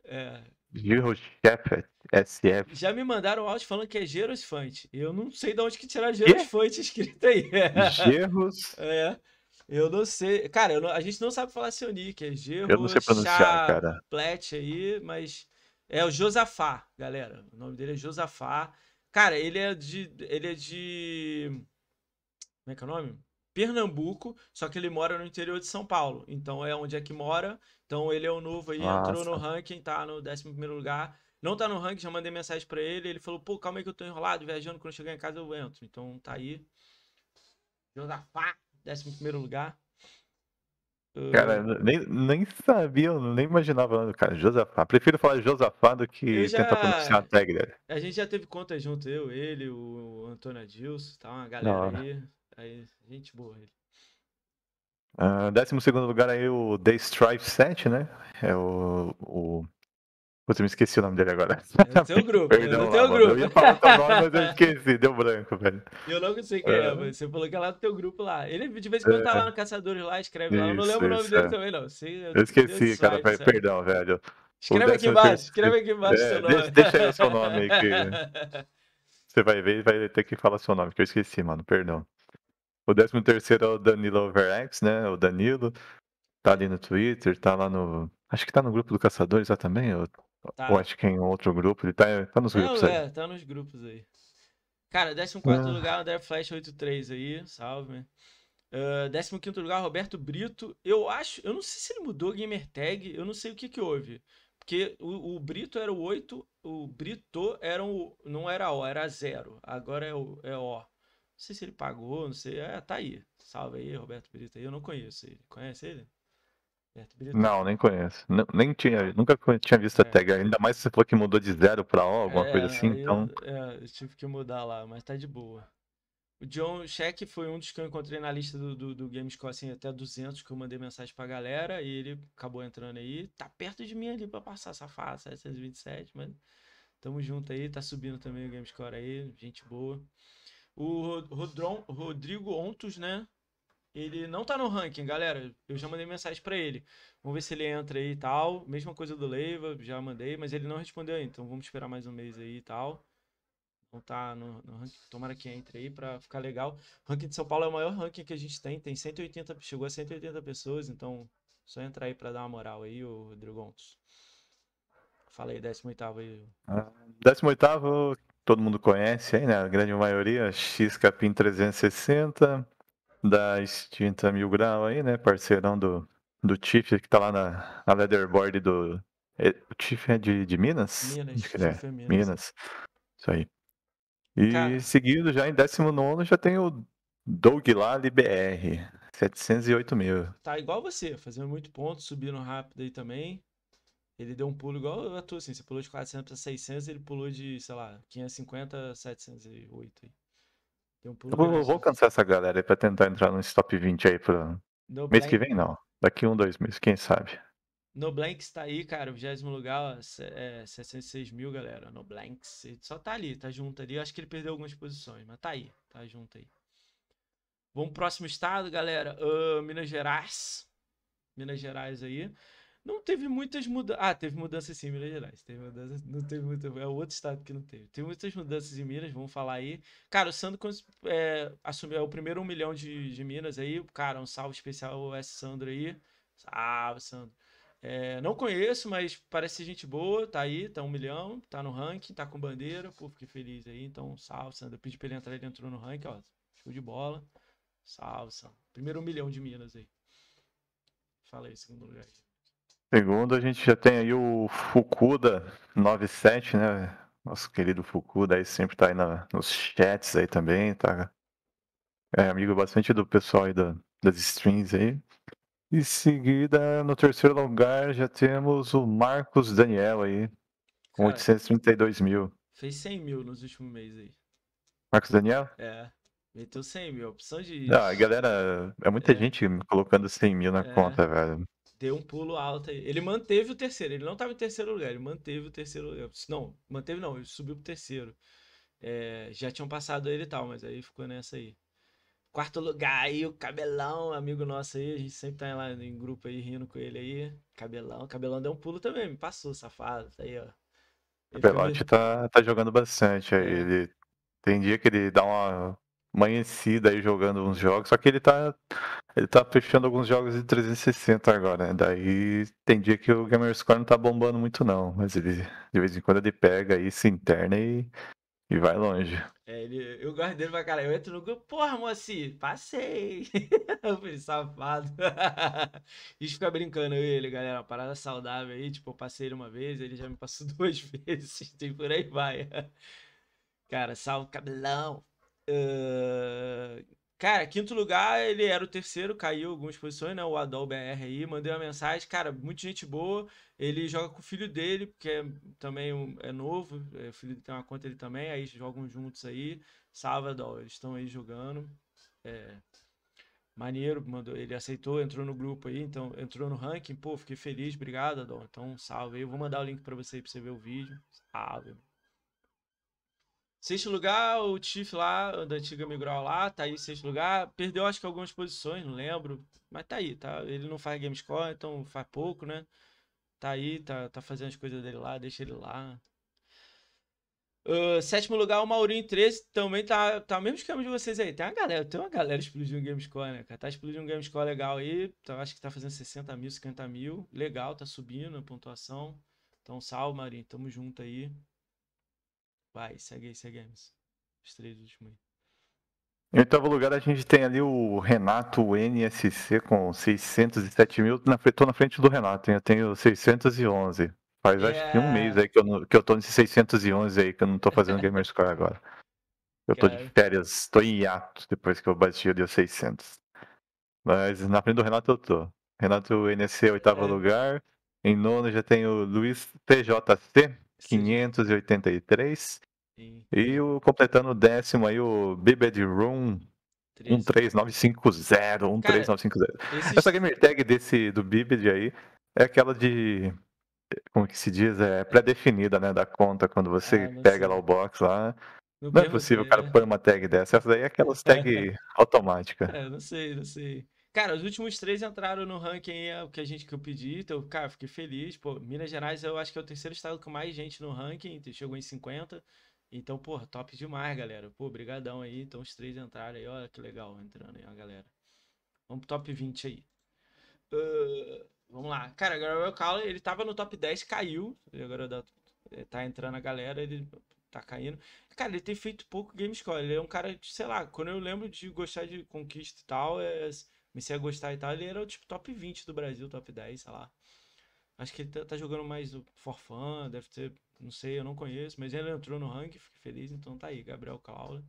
É. Giro Shepard, SF. Já me mandaram o áudio falando que é Gerosfante. Eu não sei de onde que tiraram Gerosfante escrito aí. Gerros. É. Eu não sei. Cara, não... a gente não sabe falar seu é nick. É Gerro, Eu não sei pronunciar, Chá, cara. Plet aí, mas. É o Josafá, galera. O nome dele é Josafá. Cara, ele é de. Ele é de. Como é que é o nome? Pernambuco, só que ele mora no interior de São Paulo. Então é onde é que mora. Então ele é o novo aí, Nossa. entrou no ranking, tá no 11 lugar. Não tá no ranking, já mandei mensagem para ele. Ele falou: pô, calma aí que eu tô enrolado, viajando. Quando chegar em casa eu entro. Então tá aí. Josafá. 11 lugar. Cara, ah, nem, nem sabia, nem imaginava. Cara, Josafá. Prefiro falar Josafá do que já, tentar pronunciar a tag A gente já teve conta junto, eu, ele, o Antônio Adilson, tá? Uma galera aí. Aí, gente boa ele. Uh, décimo segundo lugar aí o The Strife 7, né? É o, o Putz, eu me esqueci o nome dele agora. É do teu grupo, Perdão, é do teu grupo. Eu ia falar teu nome, mas eu esqueci, deu branco, velho. Eu não sei quem é. é, mas você falou que é lá do teu grupo lá. Ele de vez em quando tá é. lá no Caçadores lá, escreve isso, lá. Eu não lembro o nome é. dele também, não. eu esqueci, cara, perdão, velho. Escreve aqui embaixo, escreve aqui embaixo é, seu nome. Deixa, deixa aí o seu nome aí que... Você vai ver e vai ter que falar seu nome, que eu esqueci, mano, perdão. O 13 terceiro é o Danilo Overex, né? O Danilo. Tá ali no Twitter, tá lá no. Acho que tá no grupo do Caçadores lá também. Eu Tá. Ou acho que é em outro grupo. Ele tá, tá nos Não, grupos é, aí. tá nos grupos aí. Cara, 14 é. lugar, André Flash 83 aí. Salve, Uh, ah, 15 lugar, Roberto Brito. Eu acho, eu não sei se ele mudou gamer tag, eu não sei o que que houve. Porque o, o Brito era o 8, o Brito era o, não era O, era zero. Agora é o, é o. Não sei se ele pagou, não sei. É, tá aí. Salve aí, Roberto Brito. Eu não conheço ele. Conhece ele? Não, nem conheço. nem tinha, nunca tinha visto a é. tag. Ainda mais se você falou que mudou de zero para O, alguma é, coisa assim. Eu, então... é, eu tive que mudar lá, mas tá de boa. O John Sheck foi um dos que eu encontrei na lista do, do, do Gamescore, assim, até 200, que eu mandei mensagem pra galera, e ele acabou entrando aí. Tá perto de mim ali pra passar, essa safado, 727, mas tamo junto aí, tá subindo também o Gamescore aí, gente boa. O Rodron, Rodrigo Ontos, né, ele não tá no ranking, galera. Eu já mandei mensagem para ele. Vamos ver se ele entra aí e tal. Mesma coisa do Leiva, já mandei, mas ele não respondeu ainda. Então vamos esperar mais um mês aí e tal. Não tá no, no ranking. Tomara que entre aí para ficar legal. O ranking de São Paulo é o maior ranking que a gente tem. Tem 180, chegou a 180 pessoas, então só entrar aí para dar uma moral aí, o Drogontos. Fala aí, 18 aí. 18 ah, todo mundo conhece aí, né? A grande maioria, X Capim 360 da extinta Mil Grau aí, né? Parceirão do, do Tiff, que tá lá na, na leaderboard do. É, o Tiff é de, de Minas? Minas, é. é Minas. Minas. Isso aí. E Cara. seguido, já em 19, já tem o Doug Lali BR. 708 mil. Tá igual você, fazendo muito ponto, subindo rápido aí também. Ele deu um pulo igual a tua, assim. Você pulou de 400 a 600, ele pulou de, sei lá, 550 a 708 aí. Um eu, vou, vou, assim. cansar essa galera aí pra tentar entrar nesse top 20 aí para No mês Blank... que vem não. Daqui um, dois meses, quem sabe. No Blanks tá aí, cara. O vigésimo lugar ó, é 66 mil, galera. No Blanks. Só tá ali, tá junto ali. Eu acho que ele perdeu algumas posições, mas tá aí. Tá junto aí. Vamos pro próximo estado, galera. Uh, Minas Gerais. Minas Gerais aí. Não teve muitas mudanças. Ah, teve mudanças sim em Minas Gerais. Teve mudanças. Não teve muita. É outro estado que não teve. Teve muitas mudanças em Minas, vamos falar aí. Cara, o Sandro é, assumiu é o primeiro um milhão de, de Minas aí. Cara, um salve especial ao S. Sandro aí. Salve, Sandro. É, não conheço, mas parece gente boa, tá aí, tá um milhão, tá no ranking, tá com bandeira, pô, fiquei feliz aí, então salve, Sandro. Eu pedi pra ele entrar, ele entrou no ranking, ó, show de bola. Salve, Sandro. Primeiro um milhão de Minas aí. Fala aí, segundo lugar. Segundo, a gente já tem aí o Fukuda 97, né? Nosso querido Fukuda aí sempre tá aí na, nos chats aí também, tá? É amigo bastante do pessoal aí da, das streams aí. Em seguida, no terceiro lugar, já temos o Marcos Daniel aí, com Cara, 832 mil. Fez 100 mil nos últimos meses aí. Marcos Daniel? É. Meteu 100 mil, opção de. Ah, galera, é muita é. gente colocando 100 mil na é. conta, velho deu um pulo alto aí. Ele manteve o terceiro. Ele não estava em terceiro lugar, ele manteve o terceiro lugar. Não, manteve não, ele subiu pro terceiro. É, já tinham passado ele e tal, mas aí ficou nessa aí. Quarto lugar aí, o Cabelão, amigo nosso aí, a gente sempre tá lá em grupo aí, rindo com ele aí. Cabelão, Cabelão deu um pulo também, me passou, safado, tá aí, ó. Ele o Belotti foi... tá, tá jogando bastante, é. ele tem dia que ele dá uma amanhecida aí jogando uns jogos, só que ele tá, ele tá fechando alguns jogos de 360 agora, né? Daí tem dia que o Gamerscore não tá bombando muito não, mas ele de vez em quando ele pega aí, se interna e, e vai longe. É, ele, eu gosto dele pra caralho. Eu entro no grupo, porra, moci, passei. eu falei, safado. a gente fica brincando eu e ele, galera. Uma parada saudável aí. Tipo, eu passei ele uma vez, ele já me passou duas vezes. tem por aí vai. Cara, salve, cabelão cara, quinto lugar, ele era o terceiro, caiu algumas posições, né? O Adol BR aí, mandei uma mensagem, cara, muita gente boa. Ele joga com o filho dele, porque é, também um, é novo, é, o filho tem uma conta ele também, aí jogam juntos aí. Salve, Adol, eles estão aí jogando. É, maneiro, mandou, ele aceitou, entrou no grupo aí, então entrou no ranking, pô, fiquei feliz, obrigado, Adol. Então, salve aí, eu vou mandar o link para você aí pra você ver o vídeo. Salve, Sexto lugar, o Tiff lá, da antiga Migral lá, tá aí em sexto lugar. Perdeu acho que algumas posições, não lembro. Mas tá aí, tá? Ele não faz Gamescore, então faz pouco, né? Tá aí, tá, tá fazendo as coisas dele lá, deixa ele lá. Uh, sétimo lugar, o Maurinho 13 também tá, tá o mesmo esquema de vocês aí. Tem uma galera, tem uma galera explodindo Gamescore, né, cara? Tá explodindo um Gamescore legal aí. Tá, acho que tá fazendo 60 mil, 50 mil. Legal, tá subindo a pontuação. Então, salve, Marinho. Tamo junto aí. Vai, segue aí, segue aí. Os três últimos aí. Em oitavo lugar, a gente tem ali o Renato NSC com 607 mil. Na, tô na frente do Renato, eu tenho 611. Faz é... acho que um é. mês aí que eu, que eu tô nesse 611 aí, que eu não tô fazendo Gamerscore agora. Eu tô de férias, tô em hiato depois que eu bati ali os 600. Mas na frente do Renato eu tô. Renato NSC, oitavo é. lugar. Em nono já tem o Luiz TJC, 583. Sim. E o, completando o décimo aí, o Bibed Room 13950. 13950. Esses... Essa gamer tag desse, do Bibed aí é aquela de. Como é que se diz? É pré-definida, né? Da conta, quando você ah, pega sei. lá o box lá. Não, não é possível o cara põe uma tag dessa. Essa daí é aquelas é. tag automática. É, não sei, não sei. Cara, os últimos três entraram no ranking é o que a gente que eu pedi, então, cara, fiquei feliz. Pô, Minas Gerais eu acho que é o terceiro estado com mais gente no ranking, então, chegou em 50. Então, pô, top demais, galera. Pô, brigadão aí. Então os três entraram aí, olha que legal entrando aí, ó, galera. Vamos pro top 20 aí. Uh, vamos lá. Cara, agora o Cowley, ele tava no top 10, caiu. Agora dá, é, tá entrando a galera, ele tá caindo. Cara, ele tem feito pouco game score. Ele é um cara, sei lá, quando eu lembro de gostar de conquista e tal, é comecei a gostar e tal. Ele era o tipo top 20 do Brasil, top 10, sei lá. Acho que ele tá, tá jogando mais o Forfan, deve ter, não sei, eu não conheço, mas ele entrou no ranking, fiquei feliz, então tá aí, Gabriel Claula.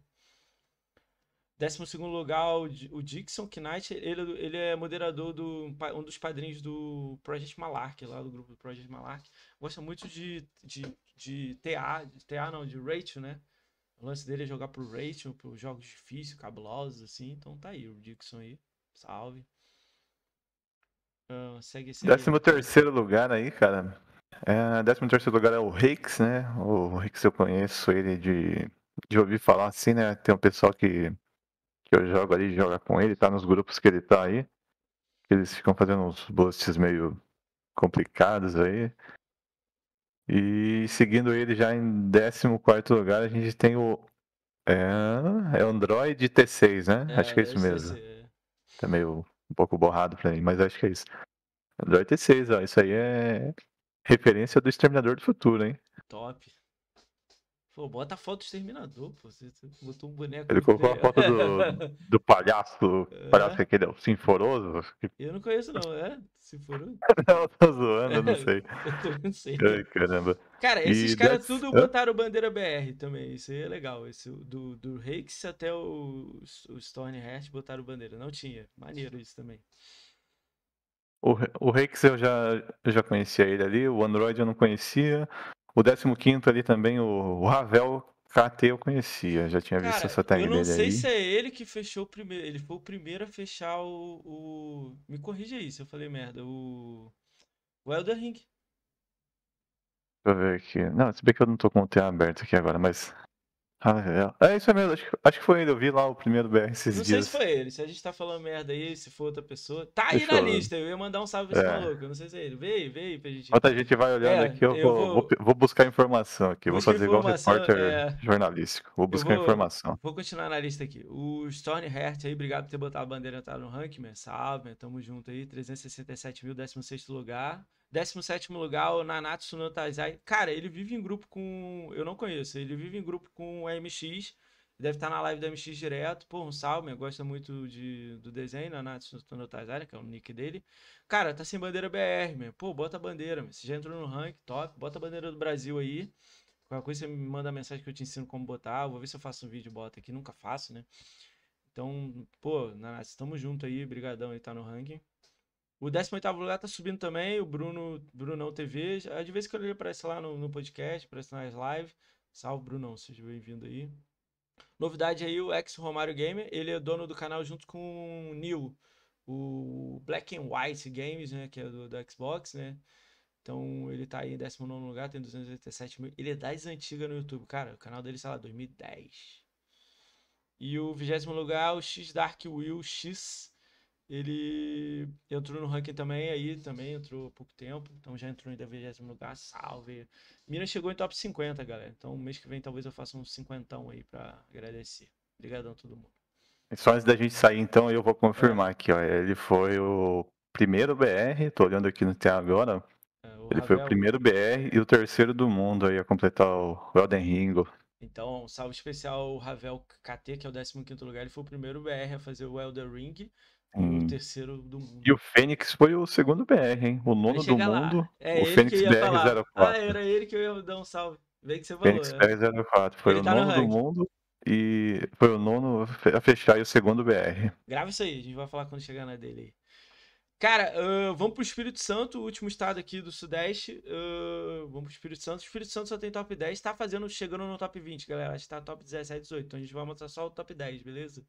Décimo segundo lugar, o, o Dixon Knight, ele, ele é moderador do um dos padrinhos do Project Malark, lá do grupo do Project Malark. Gosta muito de, de, de TA, de TA não, de Rachel, né? O lance dele é jogar pro Rachel, pro jogos difíceis, cabulosos, assim, então tá aí o Dixon aí. Salve. Uh, segue, segue. Décimo terceiro lugar aí, cara. É, décimo terceiro lugar é o Rex, né? O Rex eu conheço ele de, de ouvir falar assim, né? Tem um pessoal que, que eu jogo ali, joga com ele, tá nos grupos que ele tá aí. Eles ficam fazendo uns boosts meio complicados aí. E seguindo ele já em 14 lugar, a gente tem o. É, é Android T6, né? É, Acho que é isso é mesmo. Tá meio um pouco borrado pra mim, mas acho que é isso. Android T6, ó, isso aí é referência do Exterminador do Futuro, hein? Top. Pô, bota a foto do exterminador, pô. Você, você botou um boneco. Ele colocou a foto do, do palhaço. É. Palhaço que é aquele é o Sinforoso? Eu não conheço, não, é? Sinforoso? não, eu tô zoando, eu não sei. eu não sei. Ai, caramba. Cara, esses caras tudo botaram bandeira BR também. Isso aí é legal. Esse, do, do Hakes até o, o Hatch botaram bandeira. Não tinha. Maneiro isso também. O, o Rex eu já, eu já conhecia ele ali, o Android eu não conhecia, o 15 ali também, o, o Ravel KT eu conhecia, já tinha Cara, visto essa tag dele aí. Eu não sei aí. se é ele que fechou o primeiro. Ele foi o primeiro a fechar o. o... Me corrija aí se eu falei merda. O. O Elder Ring. Deixa eu ver aqui. Não, se bem que eu não tô com o T aberto aqui agora, mas. Ah, é. É isso mesmo, acho, acho que foi ele, eu vi lá o primeiro BR esses Não dias. Não sei se foi ele, se a gente tá falando merda aí, se for outra pessoa. Tá aí Deixa na eu... lista, eu ia mandar um salve pra esse é. maluco, eu não sei se é ele. Vem, vem pra gente. Outra a gente vai olhando é, aqui, eu, eu vou, vou... vou, buscar informação aqui, vou fazer igual repórter é... jornalístico, vou buscar vou, informação. Vou continuar na lista aqui. O Stone Hert aí, obrigado por ter botado a bandeira entrar tá no ranking, meu. Salve, meu. tamo junto aí, 367 mil, 16 lugar. 17 lugar, o Nanatsu no Taizai. Cara, ele vive em grupo com. Eu não conheço, ele vive em grupo com o MX. Deve estar tá na live do MX direto. Pô, um salve, gosta muito de, do desenho, Nanatsu no Taizai, que é o nick dele. Cara, tá sem bandeira BR, meu. Pô, bota a bandeira, meu. Você já entrou no rank, top. Bota a bandeira do Brasil aí. Qualquer coisa você me manda mensagem que eu te ensino como botar. vou ver se eu faço um vídeo bota aqui. Nunca faço, né? Então, pô, Nanatsu, tamo junto aí. Brigadão, ele tá no ranking. O 18 lugar tá subindo também, o Bruno, Brunão TV. É, de vez em quando ele aparece lá no, no podcast, aparece nas lives. Salve, Brunão, seja bem-vindo aí. Novidade aí, o ex Romário Gamer, ele é dono do canal junto com o Neil, o Black and White Games, né, que é do, do Xbox, né. Então ele tá aí em 19 lugar, tem 287 mil. Ele é das antigas no YouTube, cara. O canal dele, sei lá, 2010. E o 20 lugar, é o X Dark Will X ele entrou no ranking também, aí também entrou há pouco tempo, então já entrou em 20 lugar, salve. mina chegou em top 50, galera. Então mês que vem talvez eu faça uns cinquentão aí pra agradecer. Obrigadão a todo mundo. Só antes da gente sair, então, eu vou confirmar é. aqui, ó. Ele foi o primeiro BR, tô olhando aqui no TEA agora. É, ele Ravel. foi o primeiro BR e o terceiro do mundo aí a completar o Elden Ringo. Então, um salve especial ao Ravel KT, que é o 15 lugar. Ele foi o primeiro BR a fazer o Elden Ring. Hum. O terceiro do mundo. E o Fênix foi o segundo BR, hein? O nono do mundo. É o Fênix BR-04. Ah, era ele que eu ia dar um salve. Vem que você falou. Fênix né? BR-04. Foi ele o tá nono no do mundo e foi o nono a fechar e o segundo BR. Grava isso aí, a gente vai falar quando chegar na dele aí. Cara, uh, vamos pro Espírito Santo, o último estado aqui do Sudeste. Uh, vamos pro Espírito Santo. O Espírito Santo só tem top 10, tá fazendo, chegando no top 20, galera. Acho que tá top 17, 18. Então a gente vai mostrar só o top 10, beleza?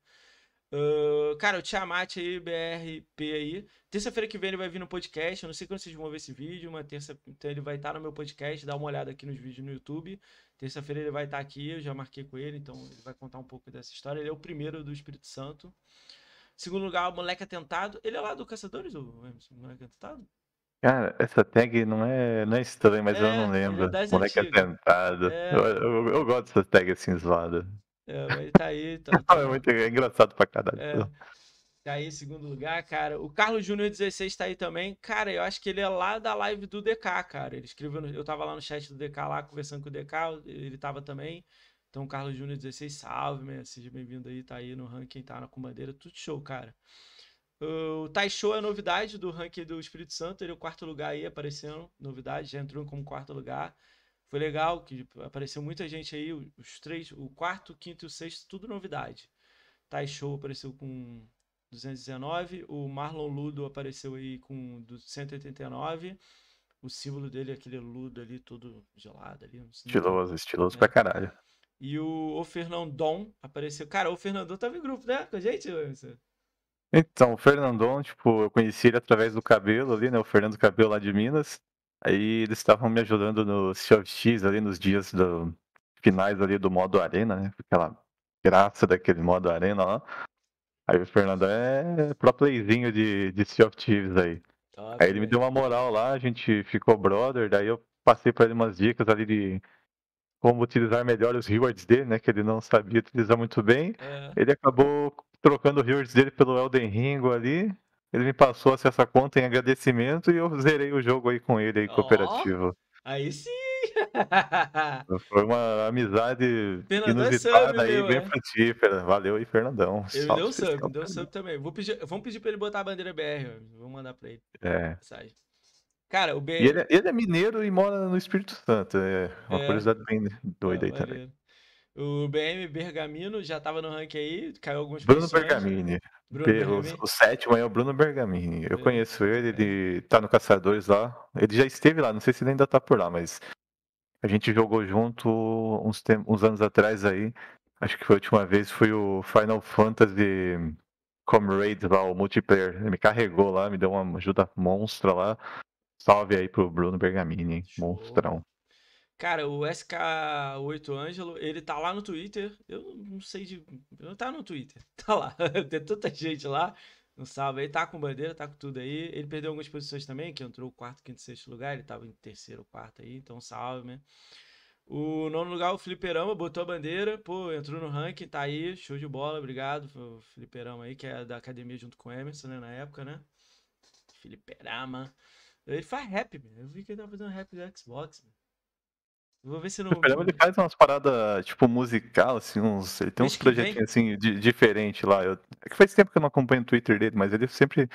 Uh, cara, o Tiamat aí, BRP aí. Terça-feira que vem ele vai vir no podcast. Eu não sei quando vocês vão ver esse vídeo, mas terça então ele vai estar tá no meu podcast. Dá uma olhada aqui nos vídeos no YouTube. Terça-feira ele vai estar tá aqui. Eu já marquei com ele, então ele vai contar um pouco dessa história. Ele é o primeiro do Espírito Santo. Segundo lugar, o Moleque Atentado. Ele é lá do Caçadores, é o Moleque Atentado? Cara, essa tag não é, não é estranha, mas é, eu não lembro. É, é Moleque antigas. Atentado. É... Eu, eu, eu, gosto dessa tag assim zoada. É, tá aí. Tá, tá... É muito é engraçado pra caralho. É. Tá aí segundo lugar, cara. O Carlos Júnior 16 tá aí também. Cara, eu acho que ele é lá da live do DK, cara. Ele escreveu. No... Eu tava lá no chat do DK lá, conversando com o DK, ele tava também. Então, Carlos Júnior 16, salve, man. Seja bem-vindo aí, tá aí no ranking, tá na combandeira. Tudo show, cara. O Taisho é novidade do ranking do Espírito Santo, ele é o quarto lugar aí aparecendo, novidade, já entrou como quarto lugar. Foi legal que apareceu muita gente aí, os três, o quarto, o quinto e o sexto, tudo novidade. Tai Show apareceu com 219, o Marlon Ludo apareceu aí com 189. O símbolo dele é aquele ludo ali, todo gelado ali. Estiloso, estiloso é. pra caralho. E o, o Fernandão apareceu. Cara, o Fernandão tava em grupo, né? Com a gente, Então, o Fernandão, tipo, eu conheci ele através do cabelo ali, né? O Fernando Cabelo lá de Minas. Aí eles estavam me ajudando no Sea of X ali nos dias do, finais ali do modo arena, né? Aquela graça daquele modo arena lá. Aí o Fernando é pro playzinho de, de Sea of Thieves aí. Ah, aí ele me deu uma moral lá, a gente ficou brother, daí eu passei para ele umas dicas ali de como utilizar melhor os rewards dele, né? Que ele não sabia utilizar muito bem. É. Ele acabou trocando o rewards dele pelo Elden Ringo ali. Ele me passou essa conta em agradecimento e eu zerei o jogo aí com ele aí, cooperativo. Oh, aí sim! Então, foi uma amizade Fernandão inusitada é sub, aí, meu, bem é. frutífera. Valeu aí, Fernandão. Ele deu sub, deu sub também. Vou pedir, vamos pedir pra ele botar a bandeira BR, vou mandar pra ele. É. Mensagem. Cara, o BR... Ele, é, ele, é mineiro e mora no Espírito Santo. É uma é. curiosidade bem doida é, aí ah, também. O BM Bergamino já tava no ranking aí, caiu alguns Bruno posições. Bergamini. Bruno o sétimo é o Bruno Bergamini. Eu conheço ele, é. ele tá no Caçadores lá. Ele já esteve lá, não sei se ele ainda tá por lá, mas a gente jogou junto uns, uns anos atrás aí. Acho que foi a última vez, foi o Final Fantasy Comrade lá, o multiplayer. Ele me carregou lá, me deu uma ajuda monstra lá. Salve aí pro Bruno Bergamini, monstrão. Cara, o SK8 Ângelo, ele tá lá no Twitter. Eu não sei de. Não tá no Twitter. Tá lá. Tem tanta gente lá. Não sabe. Ele tá com bandeira, tá com tudo aí. Ele perdeu algumas posições também, que entrou quarto, quinto, sexto lugar. Ele tava em terceiro, quarto aí. Então, salve, né? O nono lugar, o Fliperama, botou a bandeira. Pô, entrou no ranking, tá aí. Show de bola, obrigado. O Fliperama aí, que é da academia junto com o Emerson, né? Na época, né? Fliperama. Ele faz rap, meu. Eu vi que ele tava fazendo rap do Xbox, mano. Vou ver se não. ele faz umas paradas, tipo, musical, assim, uns. Ele tem uns projetinhos assim, de, diferente lá. Eu... É que faz tempo que eu não acompanho o Twitter dele, mas ele sempre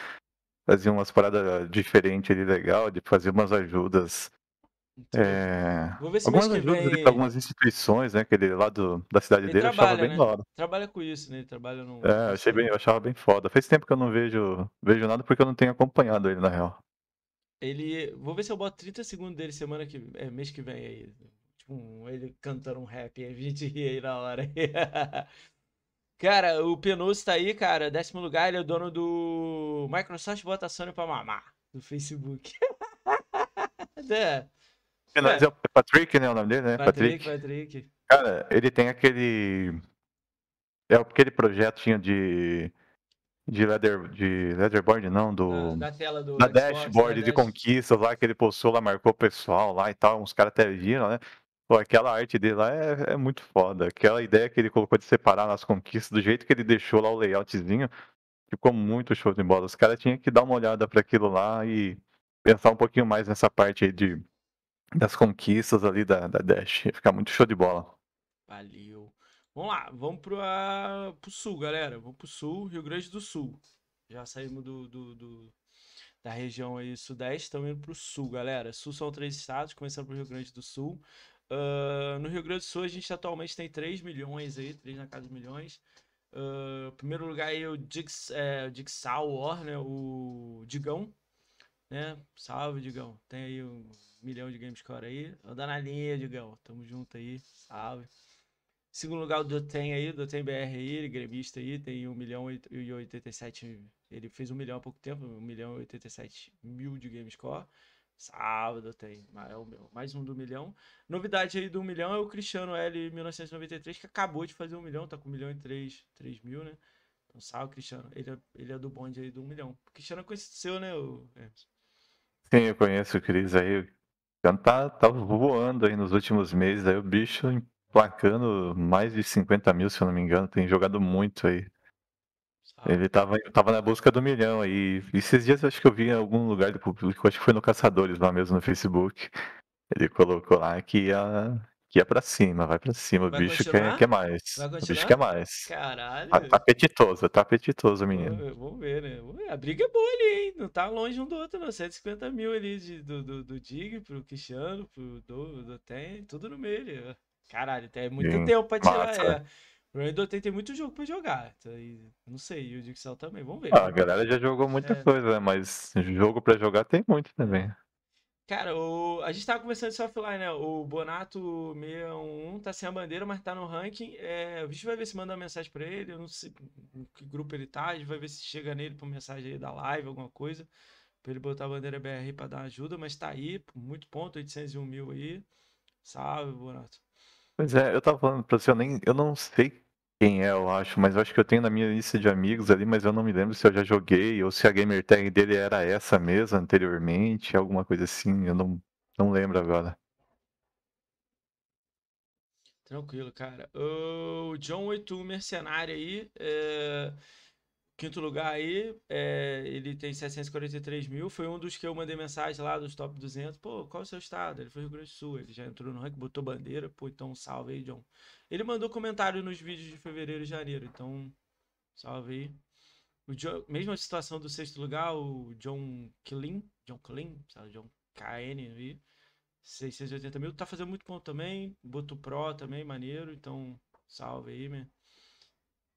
fazia umas paradas diferentes ali, legal, de fazer umas ajudas. É... Vou ver se algumas ajudas aí... para é algumas instituições, né? que ele lá do, da cidade ele dele, trabalha, achava bem né? Foda. Trabalha com isso, né? Ele trabalha no. É, achei bem, eu achava bem foda. Faz tempo que eu não vejo, vejo nada porque eu não tenho acompanhado ele, na real. Ele. Vou ver se eu boto 30 segundos dele semana que. É, mês que vem aí. Tipo, ele cantando um rap, a gente ria aí na hora. cara, o Penus tá aí, cara. Décimo lugar, ele é o dono do Microsoft bota Sony pra mamar. Do Facebook. Né? É, é. É. o Patrick, né? O nome dele, né? Patrick, Patrick. Patrick. Cara, ele tem aquele. É aquele projetinho de. De, leather, de leatherboard não, do. Ah, da tela do. Da Xbox, dashboard da de dash. conquistas lá que ele postou lá, marcou o pessoal lá e tal. Uns caras até viram, né? Pô, aquela arte dele lá é, é, muito foda. Aquela ideia que ele colocou de separar nas conquistas, do jeito que ele deixou lá o layoutzinho, ficou muito show de bola. Os caras tinham que dar uma olhada para aquilo lá e pensar um pouquinho mais nessa parte aí de, das conquistas ali da, da Dash. Ia ficar muito show de bola. Valeu. Vamos lá, vamos pro, ah, pro sul, galera. Vamos pro sul, Rio Grande do Sul. Já saímos do, do, do da região aí sudeste, estamos indo pro sul, galera. Sul são três estados, começando pro Rio Grande do Sul. Uh, no Rio Grande do Sul, a gente atualmente tem 3 milhões aí, 3 na casa de milhões. Uh, primeiro lugar aí é o Dix, é, o Dixal War, né? O Digão, né? Salve, Digão. Tem aí um milhão de score aí. Anda na linha, Digão. Tamo junto aí. Salve. Segundo lugar, o Dotem aí, Dotem BR aí, ele é gremista aí, tem 1 milhão e 87. Ele fez 1 milhão há pouco tempo, 1 milhão e 87 mil de Gamescore. Sábado tem, é o meu, mais um do milhão. Novidade aí do milhão é o Cristiano L 1993, que acabou de fazer um milhão, tá com um milhão e três, três mil, né? Então salve, Cristiano. Ele é, ele é do bonde aí do um milhão. O Cristiano é seu né? O... Sim, eu conheço o Cris aí. O Cristiano tá, tá voando aí nos últimos meses, aí o bicho emplacando mais de 50 mil, se eu não me engano, tem jogado muito aí. Ele ah. tava, tava na busca do milhão aí. E esses dias eu acho que eu vi em algum lugar do público, acho que foi no Caçadores lá mesmo no Facebook. Ele colocou lá que ia, que ia pra cima, vai pra cima, vai o bicho quer, quer, mais. O bicho quer mais. Caralho. Tá, tá apetitoso, tá apetitoso, menino. Vamos ver, né? A briga é boa ali, hein? Não tá longe um do outro, não. 150 mil ali de, do, do, do Dig pro Cristiano, pro do, do Tem, tudo no meio ali. Caralho, tem muito Sim, tempo pra tirar. Massa. É. O Randall tem, tem muito jogo pra jogar. Tá não sei, e o Dixel também, vamos ver. Ah, a galera já jogou muita é. coisa, né, mas jogo pra jogar tem muito também. Cara, o... a gente tava conversando isso offline, né? O Bonato 61 tá sem a bandeira, mas tá no ranking. É... A gente vai ver se manda uma mensagem pra ele. Eu não sei que grupo ele tá. A gente vai ver se chega nele por mensagem aí da live, alguma coisa. Pra ele botar a bandeira BR pra dar ajuda. Mas tá aí, muito ponto, 801 mil aí. Salve, Bonato. Pois é, eu tava falando pra você, eu, nem, eu não sei quem é, eu acho, mas eu acho que eu tenho na minha lista de amigos ali, mas eu não me lembro se eu já joguei ou se a gamer tag dele era essa mesmo anteriormente, alguma coisa assim, eu não, não lembro agora. Tranquilo, cara. O John Oitu, mercenário aí, é, Quinto lugar aí, é, ele tem 743 mil. Foi um dos que eu mandei mensagem lá dos top 200. Pô, qual é o seu estado? Ele foi Rio Grande do Sul. Ele já entrou no ranking, botou bandeira. Pô, então salve aí, John. Ele mandou comentário nos vídeos de fevereiro e janeiro. Então, salve aí. O John, mesma situação do sexto lugar, o John Klin. John Klin, sabe? John KN aí. 680 mil. Tá fazendo muito ponto também. Boto Pro também, maneiro. Então, salve aí, meu.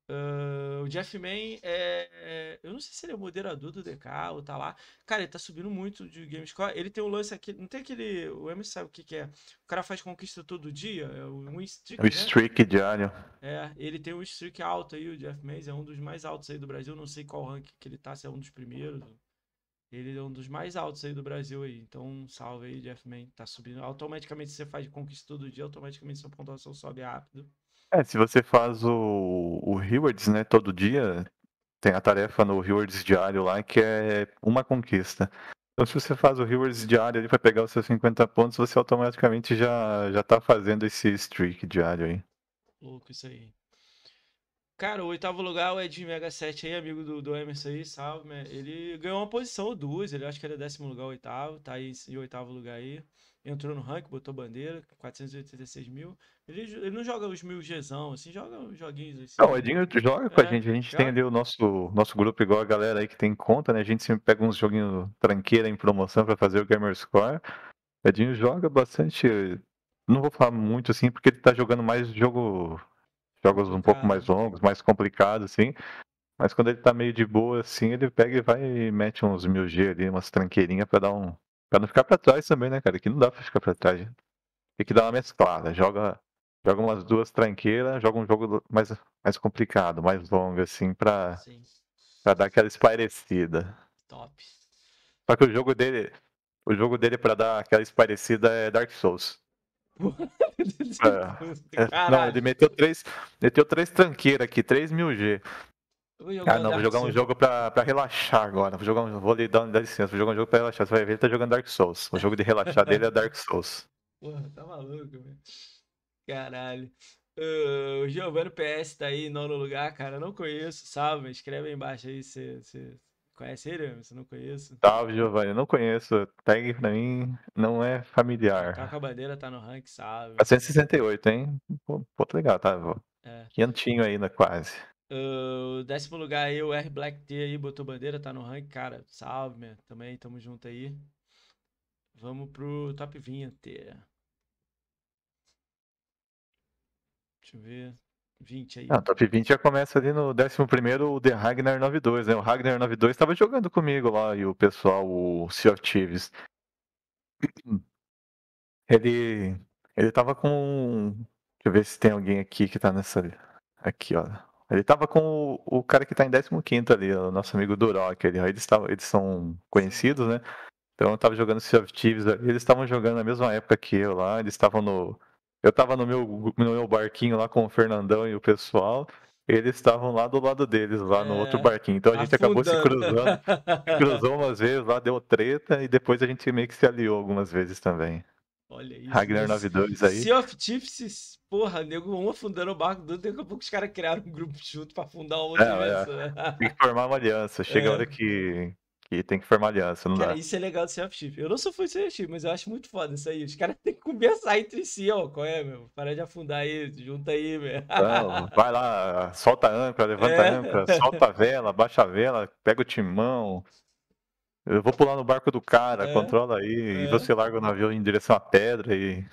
Uh, o Jeff Man é, Eu não sei se ele é o moderador do DK ou tá lá. Cara, ele tá subindo muito de Gamescore. Ele tem um lance aqui. Não tem aquele. O M sabe o que, que é. O cara faz conquista todo dia. É um streak. um né? streak né? diário. É, ele tem um streak alto aí. O Jeff Mays é um dos mais altos aí do Brasil. Não sei qual rank que ele tá, se é um dos primeiros. Ele é um dos mais altos aí do Brasil aí. Então, salve aí, Jeff Man. Tá subindo. Automaticamente você faz conquista todo dia, automaticamente sua pontuação sobe rápido. É, se você faz o, o Rewards, né, todo dia, tem a tarefa no Rewards diário lá que é uma conquista. Então, se você faz o Rewards diário ali para pegar os seus 50 pontos, você automaticamente já, já tá fazendo esse streak diário aí. Louco isso aí. Cara, o oitavo lugar, o Ed Mega 7 aí, amigo do, do Emerson aí, salve, né? Ele ganhou uma posição ou duas, ele acho que era décimo lugar, oitavo, tá aí em oitavo lugar aí entrou no ranking, botou bandeira, 486 mil. Ele, ele não joga os mil Gzão, assim, joga os joguinhos assim. Não, o Edinho joga com é, a gente. A gente joga. tem ali o nosso, nosso grupo, igual a galera aí que tem conta, né? A gente sempre pega uns joguinhos tranqueira em promoção para fazer o Gamer Score. O Edinho joga bastante. Não vou falar muito assim, porque ele tá jogando mais jogo. Jogos um pouco mais longos, mais complicados, assim. Mas quando ele tá meio de boa, assim, ele pega e vai e mete uns mil G ali, umas tranqueirinhas pra dar um, Pra não ficar pra trás também, né, cara? aqui não dá pra ficar pra trás. Tem que dar uma mesclada. Joga, joga umas duas tranqueiras, joga um jogo mais, mais complicado, mais longo, assim, pra, pra dar aquela esparecida Top. Só que o jogo dele. O jogo dele pra dar aquela esparecida é, é Dark Souls. é, não, ele meteu três, meteu três tranqueiras aqui, 3000 mil G. Ah não, vou jogar Souls. um jogo pra, pra relaxar agora. Vou jogar um, vou lhe dar, dar licença, vou jogar um jogo pra relaxar. Você vai ver, ele tá jogando Dark Souls. O jogo de relaxar dele é Dark Souls. Porra, tá maluco, velho. Caralho. Uh, o Giovanni PS tá aí nono lugar, cara. Não conheço. Salve, escreve aí embaixo aí se, se conhece ele, se não conheço. Salve, Giovanni. Não conheço. Tag tá pra mim não é familiar. Tá a bandeira, tá no rank, salve. 468, hein? Pô, pô tá legal, tá? É. Quinhentinho ainda, né, quase. Uh, décimo lugar aí, o R Black T aí botou bandeira, tá no ranking, cara. Salve, man. Também tamo junto aí. Vamos pro top 20. Deixa eu ver. 20 aí. Ah, top 20 já começa ali no 11 o The Ragnar 92, né? O Ragnar 92 tava jogando comigo lá e o pessoal, o Sea of Thieves. Ele. Ele tava com. Deixa eu ver se tem alguém aqui que tá nessa. Aqui, ó. Ele tava com o, o cara que tá em 15 ali, o nosso amigo Durok. Ele, eles, tavam, eles são conhecidos, né? Então eu tava jogando Sea of Thieves ali. Eles estavam jogando na mesma época que eu lá. Eles estavam no. Eu tava no meu, no meu barquinho lá com o Fernandão e o pessoal eles estavam lá do lado deles, lá é, no outro é, barquinho. Então a gente afundando. acabou se cruzando, cruzou umas vezes lá, deu treta e depois a gente meio que se aliou algumas vezes também. Olha isso. Ragnar 92 aí. Sea of Chiefs, porra, nego, um afundando o barco do outro, daqui a pouco os caras criaram um grupo junto pra afundar o outro. É, é. Né? Tem que formar uma aliança. Chega é. a hora que, que tem que formar aliança, não cara, dá. Isso é legal do Sea of Chiefs. Eu não sou fã do Sea of Chiefs, mas eu acho muito foda isso aí. Os caras têm que conversar entre si, ó. Qual é, meu? Para de afundar aí, junta aí, meu. Não, vai lá, solta a âncora, levanta a é. âncora, solta a vela, baixa a vela, pega o timão. Eu vou pular no barco do cara, é, controla aí, é. e você larga o navio em direção à pedra e.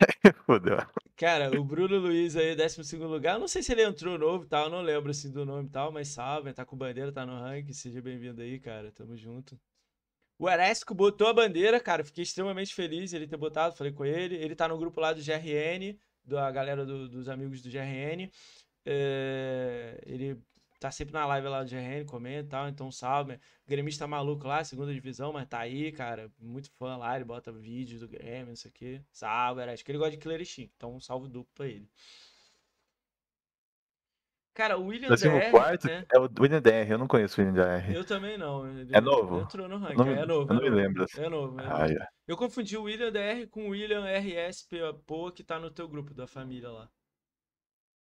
Fudeu. Cara, o Bruno Luiz aí, 12 lugar. Eu não sei se ele entrou novo e tal, não lembro assim do nome e tal, mas salve, tá com bandeira, tá no ranking. Seja bem-vindo aí, cara. Tamo junto. O Eresco botou a bandeira, cara. Fiquei extremamente feliz ele ter botado, falei com ele. Ele tá no grupo lá do GRN, da galera do, dos amigos do GRN. É, eh, ele tá sempre na live lá do GRN, comenta e tal. Então, salve. Gremista maluco lá, segunda divisão, mas tá aí, cara. Muito fã lá, ele bota vídeo do Grêmio, isso aqui. Salve, acho que ele gosta de Killer então um salve duplo pra ele. Cara, o William DR. Quarto né? É o William DR, eu não conheço o William DR. Eu também não. Ele é novo? Entrou no ranking, não, é novo. Eu não é me lembro. Assim. É novo. É novo. Ah, yeah. Eu confundi o William DR com o William RS Poa, que tá no teu grupo da família lá.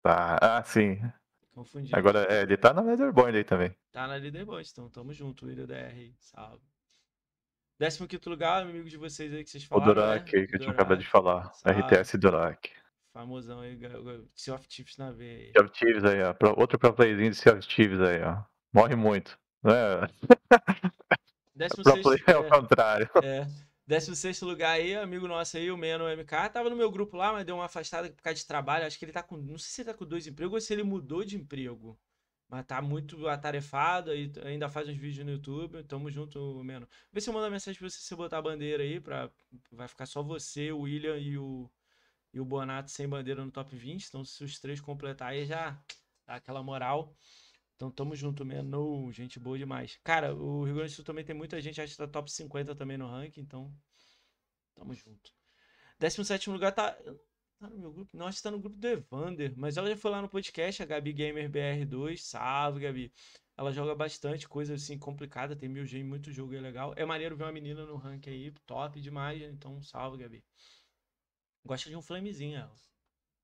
Tá, ah, sim. Confundi. Agora, é, ele tá na leaderboard aí também. Tá na leaderboard, então tamo junto, William DR, salve. 15 lugar, amigo de vocês aí que vocês falaram. O Durac, né? que eu tinha acabado de falar. RTS Durac. Famosão aí, Sea of na veia. Sea of aí, ó. Outro pro playzinho de Sea of aí, ó. Morre muito. Né? 16, pro play é o contrário. É. 16 lugar aí, amigo nosso aí, o Meia no MK. Tava no meu grupo lá, mas deu uma afastada por causa de trabalho. Acho que ele tá com. Não sei se ele tá com dois empregos ou se ele mudou de emprego. Mas tá muito atarefado e ainda faz uns vídeos no YouTube. Tamo junto, Meno. Vê se eu mando mensagem pra você se botar a bandeira aí. Pra... Vai ficar só você, o William e o, e o Bonato sem bandeira no top 20. Então, se os três completar aí, já dá aquela moral. Então tamo junto, mano Gente boa demais. Cara, o Rio Grande do Sul também tem muita gente, acho que tá top 50 também no ranking, então. Tamo junto. 17 lugar tá. Tá no meu grupo? Não, tá no grupo do Evander. Mas ela já foi lá no podcast, a Gabi Gamer BR2. Salve, Gabi. Ela joga bastante coisa assim complicada, tem mil games, muito jogo é legal. É maneiro ver uma menina no ranking aí, top demais. Né, então, salve, Gabi. Gosta de um flamezinho ela.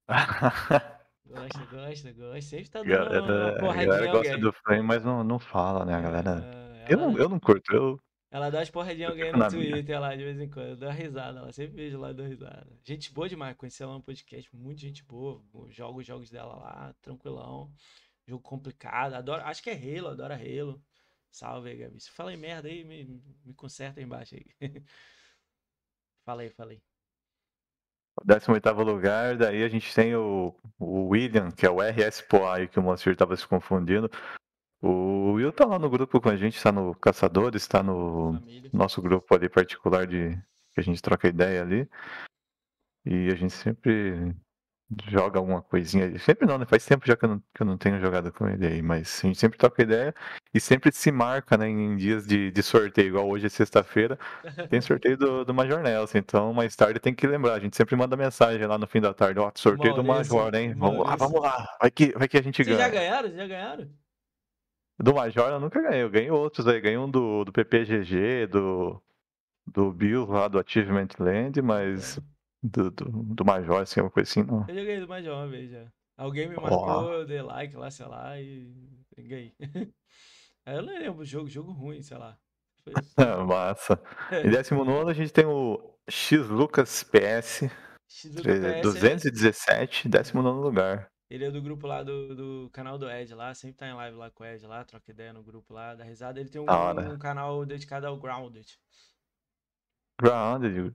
Gosta, gosta, gosta. Sempre tá dando galera, uma A galera gosta alguém. do frame mas não, não fala, né, a galera? É, eu, não, eu não curto, eu... Ela dá as porradinhas alguém no Twitter minha. lá de vez em quando. Eu dou uma risada, ela sempre vejo lá dando risada. Gente boa demais, conheci ela no podcast, muito gente boa. Jogo os jogos dela lá, tranquilão. Jogo complicado, adoro, acho que é Halo, adora Halo. Salve aí, Gabi. Se eu falei merda aí, me, me conserta aí embaixo aí. falei, falei. 18 lugar, daí a gente tem o, o William, que é o RS Poai, que o Monster estava se confundindo. O Will tá lá no grupo com a gente, está no Caçadores, está no nosso grupo ali particular de que a gente troca ideia ali. E a gente sempre joga alguma coisinha. Sempre não, né? Faz tempo já que eu não, que eu não tenho jogado com ele aí, mas a gente sempre toca ideia e sempre se marca, né, em dias de, de sorteio, igual hoje é sexta-feira, tem sorteio do, do Major Nelson, então mais tarde tem que lembrar, a gente sempre manda mensagem lá no fim da tarde, ó, oh, sorteio Maurício, do Major, hein? Maurício. Vamos lá, vamos lá, vai que, vai que a gente Vocês ganha. Vocês já ganharam? Vocês já ganharam? Do Major eu nunca ganhei, eu ganhei outros aí, ganhei um do, do PPGG, do, do Bill lá do Achievement Land, mas é do, do, do Major, assim, alguma coisa assim, não? Eu joguei do Major uma vez já. Alguém me marcou, Olá. eu dei like lá, sei lá, e ganhei. Aí eu não lembro, jogo, jogo ruim, sei lá. Massa. Em 19 a gente tem o X Lucas PS. X Lucas 217, 19 né? lugar. Ele é do grupo lá do, do canal do Ed lá, sempre tá em live lá com o Ed lá, troca ideia no grupo lá, da risada. Ele tem um, um canal dedicado ao Grounded. Grounded.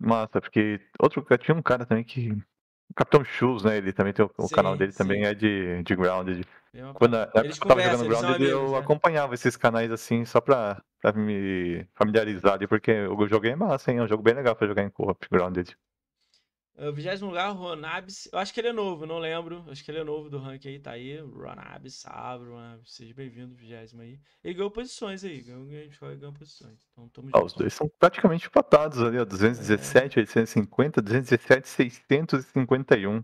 Massa, porque outro, tinha um cara também que. O Capitão Shoes, né? Ele também tem o, o Sim, canal dele também é de, de Grounded. É quando na época eu tava jogando Grounded, eu né? acompanhava esses canais assim, só pra, pra me familiarizar ali, porque o jogo é massa, hein? É um jogo bem legal pra jogar em co-op Grounded. Ah, vigésimo 20 lugar, Ronabis. Eu acho que ele é novo, não lembro. acho que ele é novo do ranking aí, tá aí. Ronabis, Savro, Ronabis. Seja bem-vindo, vigésimo aí. Ele ganhou posições aí, ganhou, ganhou, ganhou posições. Então, tamo ah, os dois são praticamente empatados ali, ó. 217, é. 850, 217, 651. É,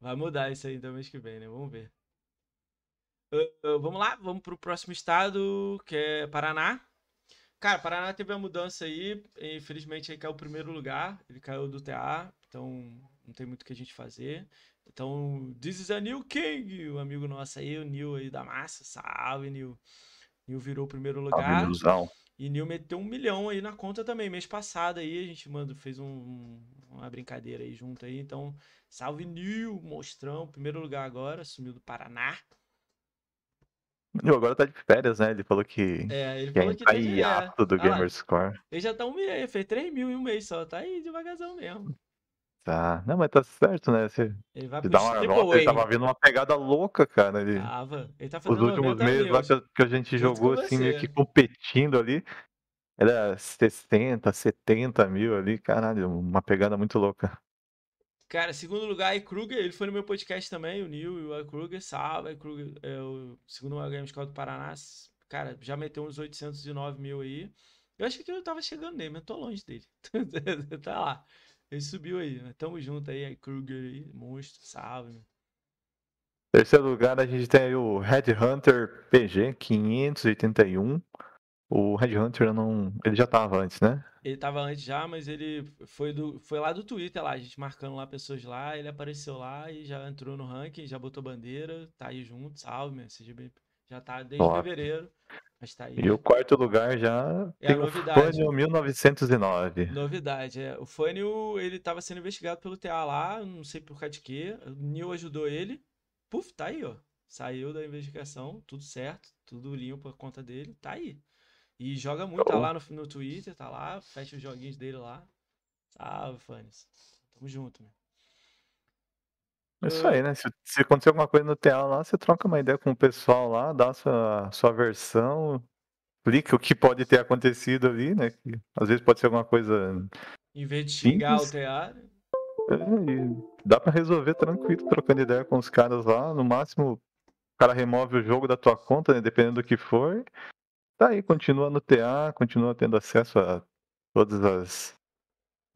vai mudar isso aí então mês que vem, né? Vamos ver. Uh, uh, vamos lá, vamos pro próximo estado, que é Paraná. Cara, Paraná teve uma mudança aí. Infelizmente, aí caiu o primeiro lugar. Ele caiu do TA então, não tem muito o que a gente fazer. Então, this is a New King, o amigo nosso aí, o Neil aí da massa. Salve, Neil. Neil virou o primeiro lugar. e Neil meteu um milhão aí na conta também. Mês passado aí, a gente mandou fez um, uma brincadeira aí junto aí. Então, salve Neil, mostrão. Primeiro lugar agora, sumiu do Paraná. New agora tá de férias, né? Ele falou que. É, ele que falou que tá hiato do ah, Gamerscore. Ele já tá um milhão fez 3 mil em um mês só. Tá aí devagarzão mesmo. Tá. Não, mas tá certo, né? Você, Ele vai pro uma Triple volta, ele tava vendo uma pegada louca, cara. Ele, Tava. Ele tá os últimos meses acho lá que que a gente Junto jogou, assim, meio que competindo ali, era 60, 70 mil ali, caralho, uma pegada muito louca. Cara, segundo lugar, Kruger, ele foi no meu podcast também, o Neil e o Kruger, salve, Kruger, é o segundo maior game do Paraná, cara, já meteu uns 809 mil aí, eu acho que eu tava chegando nele, mas tô longe dele, tá lá. Ele subiu aí, né? Tamo junto aí, Kruger aí, monstro, salve, mano. Terceiro lugar, a gente tem aí o Red Hunter PG 581. O Red Hunter não. Ele já tava antes, né? Ele tava antes já, mas ele foi, do, foi lá do Twitter lá, a gente marcando lá pessoas lá, ele apareceu lá e já entrou no ranking, já botou bandeira, tá aí junto, salve, meu, já tá desde Ótimo. fevereiro. Mas tá aí. E o quarto lugar já é tem o Fânio 1909. Novidade, é. O Fânio, ele tava sendo investigado pelo TA lá, não sei por causa de quê. O Neil ajudou ele. Puf, tá aí, ó. Saiu da investigação, tudo certo, tudo limpo por conta dele, tá aí. E joga muito, tá lá no, no Twitter, tá lá, fecha os joguinhos dele lá. Salve, Fânios. Tamo junto, meu. Isso é. aí, né? Se, se acontecer alguma coisa no TA lá, você troca uma ideia com o pessoal lá, dá a sua, sua versão, explica o que pode ter acontecido ali, né? Que às vezes pode ser alguma coisa. Em vez de xingar o TA. Né? É, dá para resolver tranquilo, trocando ideia com os caras lá. No máximo, o cara remove o jogo da tua conta, né? Dependendo do que for. Tá aí, continua no TA, continua tendo acesso a todas as.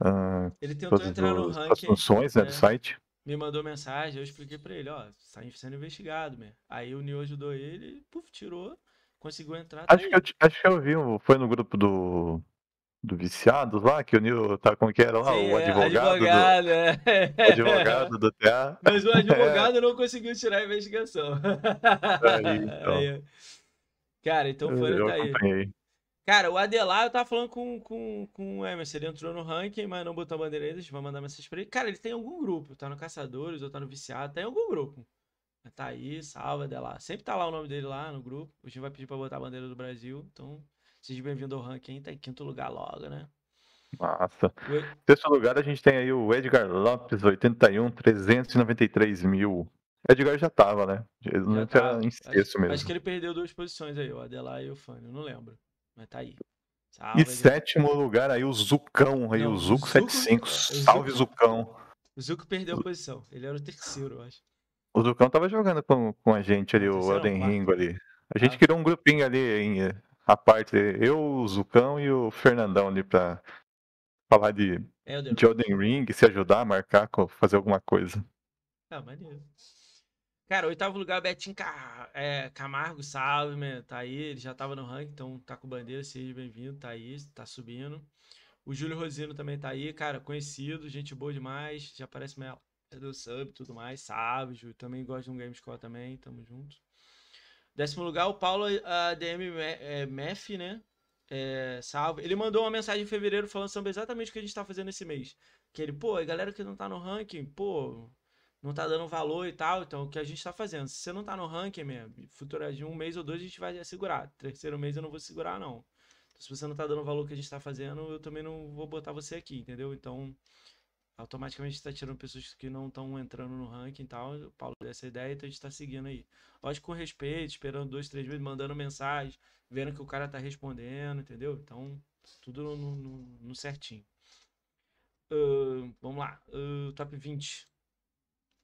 Uh, Ele tentou entrar no ranking. As funções né, do é. site me mandou mensagem, eu expliquei para ele, ó, está sendo investigado, mesmo. Aí o Neo ajudou ele, puf, tirou, conseguiu entrar. Tá acho, que eu, acho que eu vi, foi no grupo do, do Viciados lá, que o Nil tá com que era lá, Sim, o advogado. Advogado, do, é. advogado do é. TA. Mas o é. advogado é. não conseguiu tirar a investigação. Aí, então. Aí. Cara, então foram daí. Tá acompanhei. Cara, o Adelar, eu tava falando com, com, com o Emerson, ele entrou no ranking, mas não botou a bandeira ainda, a gente vai mandar mensagem pra ele. Cara, ele tem algum grupo, tá no Caçadores, ou tá no Viciado, tá em algum grupo. É tá aí, salve, Adelar. Sempre tá lá o nome dele lá no grupo. A gente vai pedir pra botar a bandeira do Brasil, então seja bem-vindo ao ranking, tá em quinto lugar logo, né? Massa. O... Sexto lugar a gente tem aí o Edgar Lopes, 81, 393 mil. Edgar já tava, né? já não tava. em sexto acho, mesmo. Acho que ele perdeu duas posições aí, o Adelar e o eu não lembro. Mas tá aí. Salve, e sétimo lugar aí o Zucão, aí Não, o Zuco 75. É Salve Zucão. O Zuco perdeu a posição. Ele era o terceiro, eu acho. O Zucão tava jogando com, com a gente ali, o, o Elden Ringo ali. A gente ah. criou um grupinho ali em a parte, eu, o Zucão e o Fernandão ali pra falar de, é, Elden. de Elden Ring, se ajudar, a marcar, fazer alguma coisa. Ah, maneiro. Cara, oitavo lugar, Betinho Car... é, Camargo, salve, man, né? tá aí, ele já tava no ranking, então tá com bandeira, seja bem-vindo, tá aí, tá subindo. O Júlio Rosino também tá aí, cara, conhecido, gente boa demais, já parece minha do é sub tudo mais, salve, também gosta de um Game Score também, tamo junto. Décimo lugar, o Paulo ADM ah, MEF, é, né, é, salve. Ele mandou uma mensagem em fevereiro falando sobre exatamente o que a gente tá fazendo esse mês. Que ele, pô, a galera que não tá no ranking, pô, não tá dando valor e tal. Então, o que a gente tá fazendo? Se você não tá no ranking mesmo, futura de um mês ou dois a gente vai segurar. Terceiro mês eu não vou segurar, não. Então, se você não tá dando valor que a gente tá fazendo, eu também não vou botar você aqui, entendeu? Então, automaticamente está tirando pessoas que não estão entrando no ranking e tal. O Paulo deu essa ideia, então a gente está seguindo aí. Lógico, com respeito, esperando dois, três meses, mandando mensagem, vendo que o cara tá respondendo, entendeu? Então, tudo no, no, no certinho. Uh, vamos lá, uh, top 20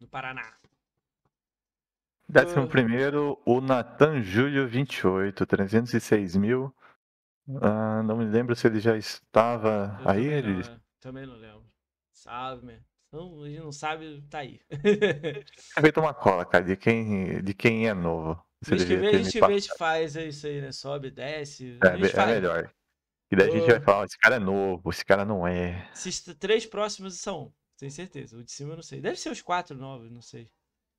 do Paraná. Décimo ah. primeiro, o Natan Júlio 28, 306 mil. Ah, não me lembro se ele já estava Eu aí. Também ele... não, também não lembro. Sabe, mesmo. Né? Não, a gente não sabe, tá aí. feito uma cola, cara, de quem, de quem é novo. Se Vixe, a gente vê, faz é isso aí, né? Sobe, desce. É, é faz. melhor. E daí a gente vai falar, esse cara é novo, esse cara não é. Esses três próximos são tenho certeza. O de cima eu não sei. Deve ser os quatro novos não sei.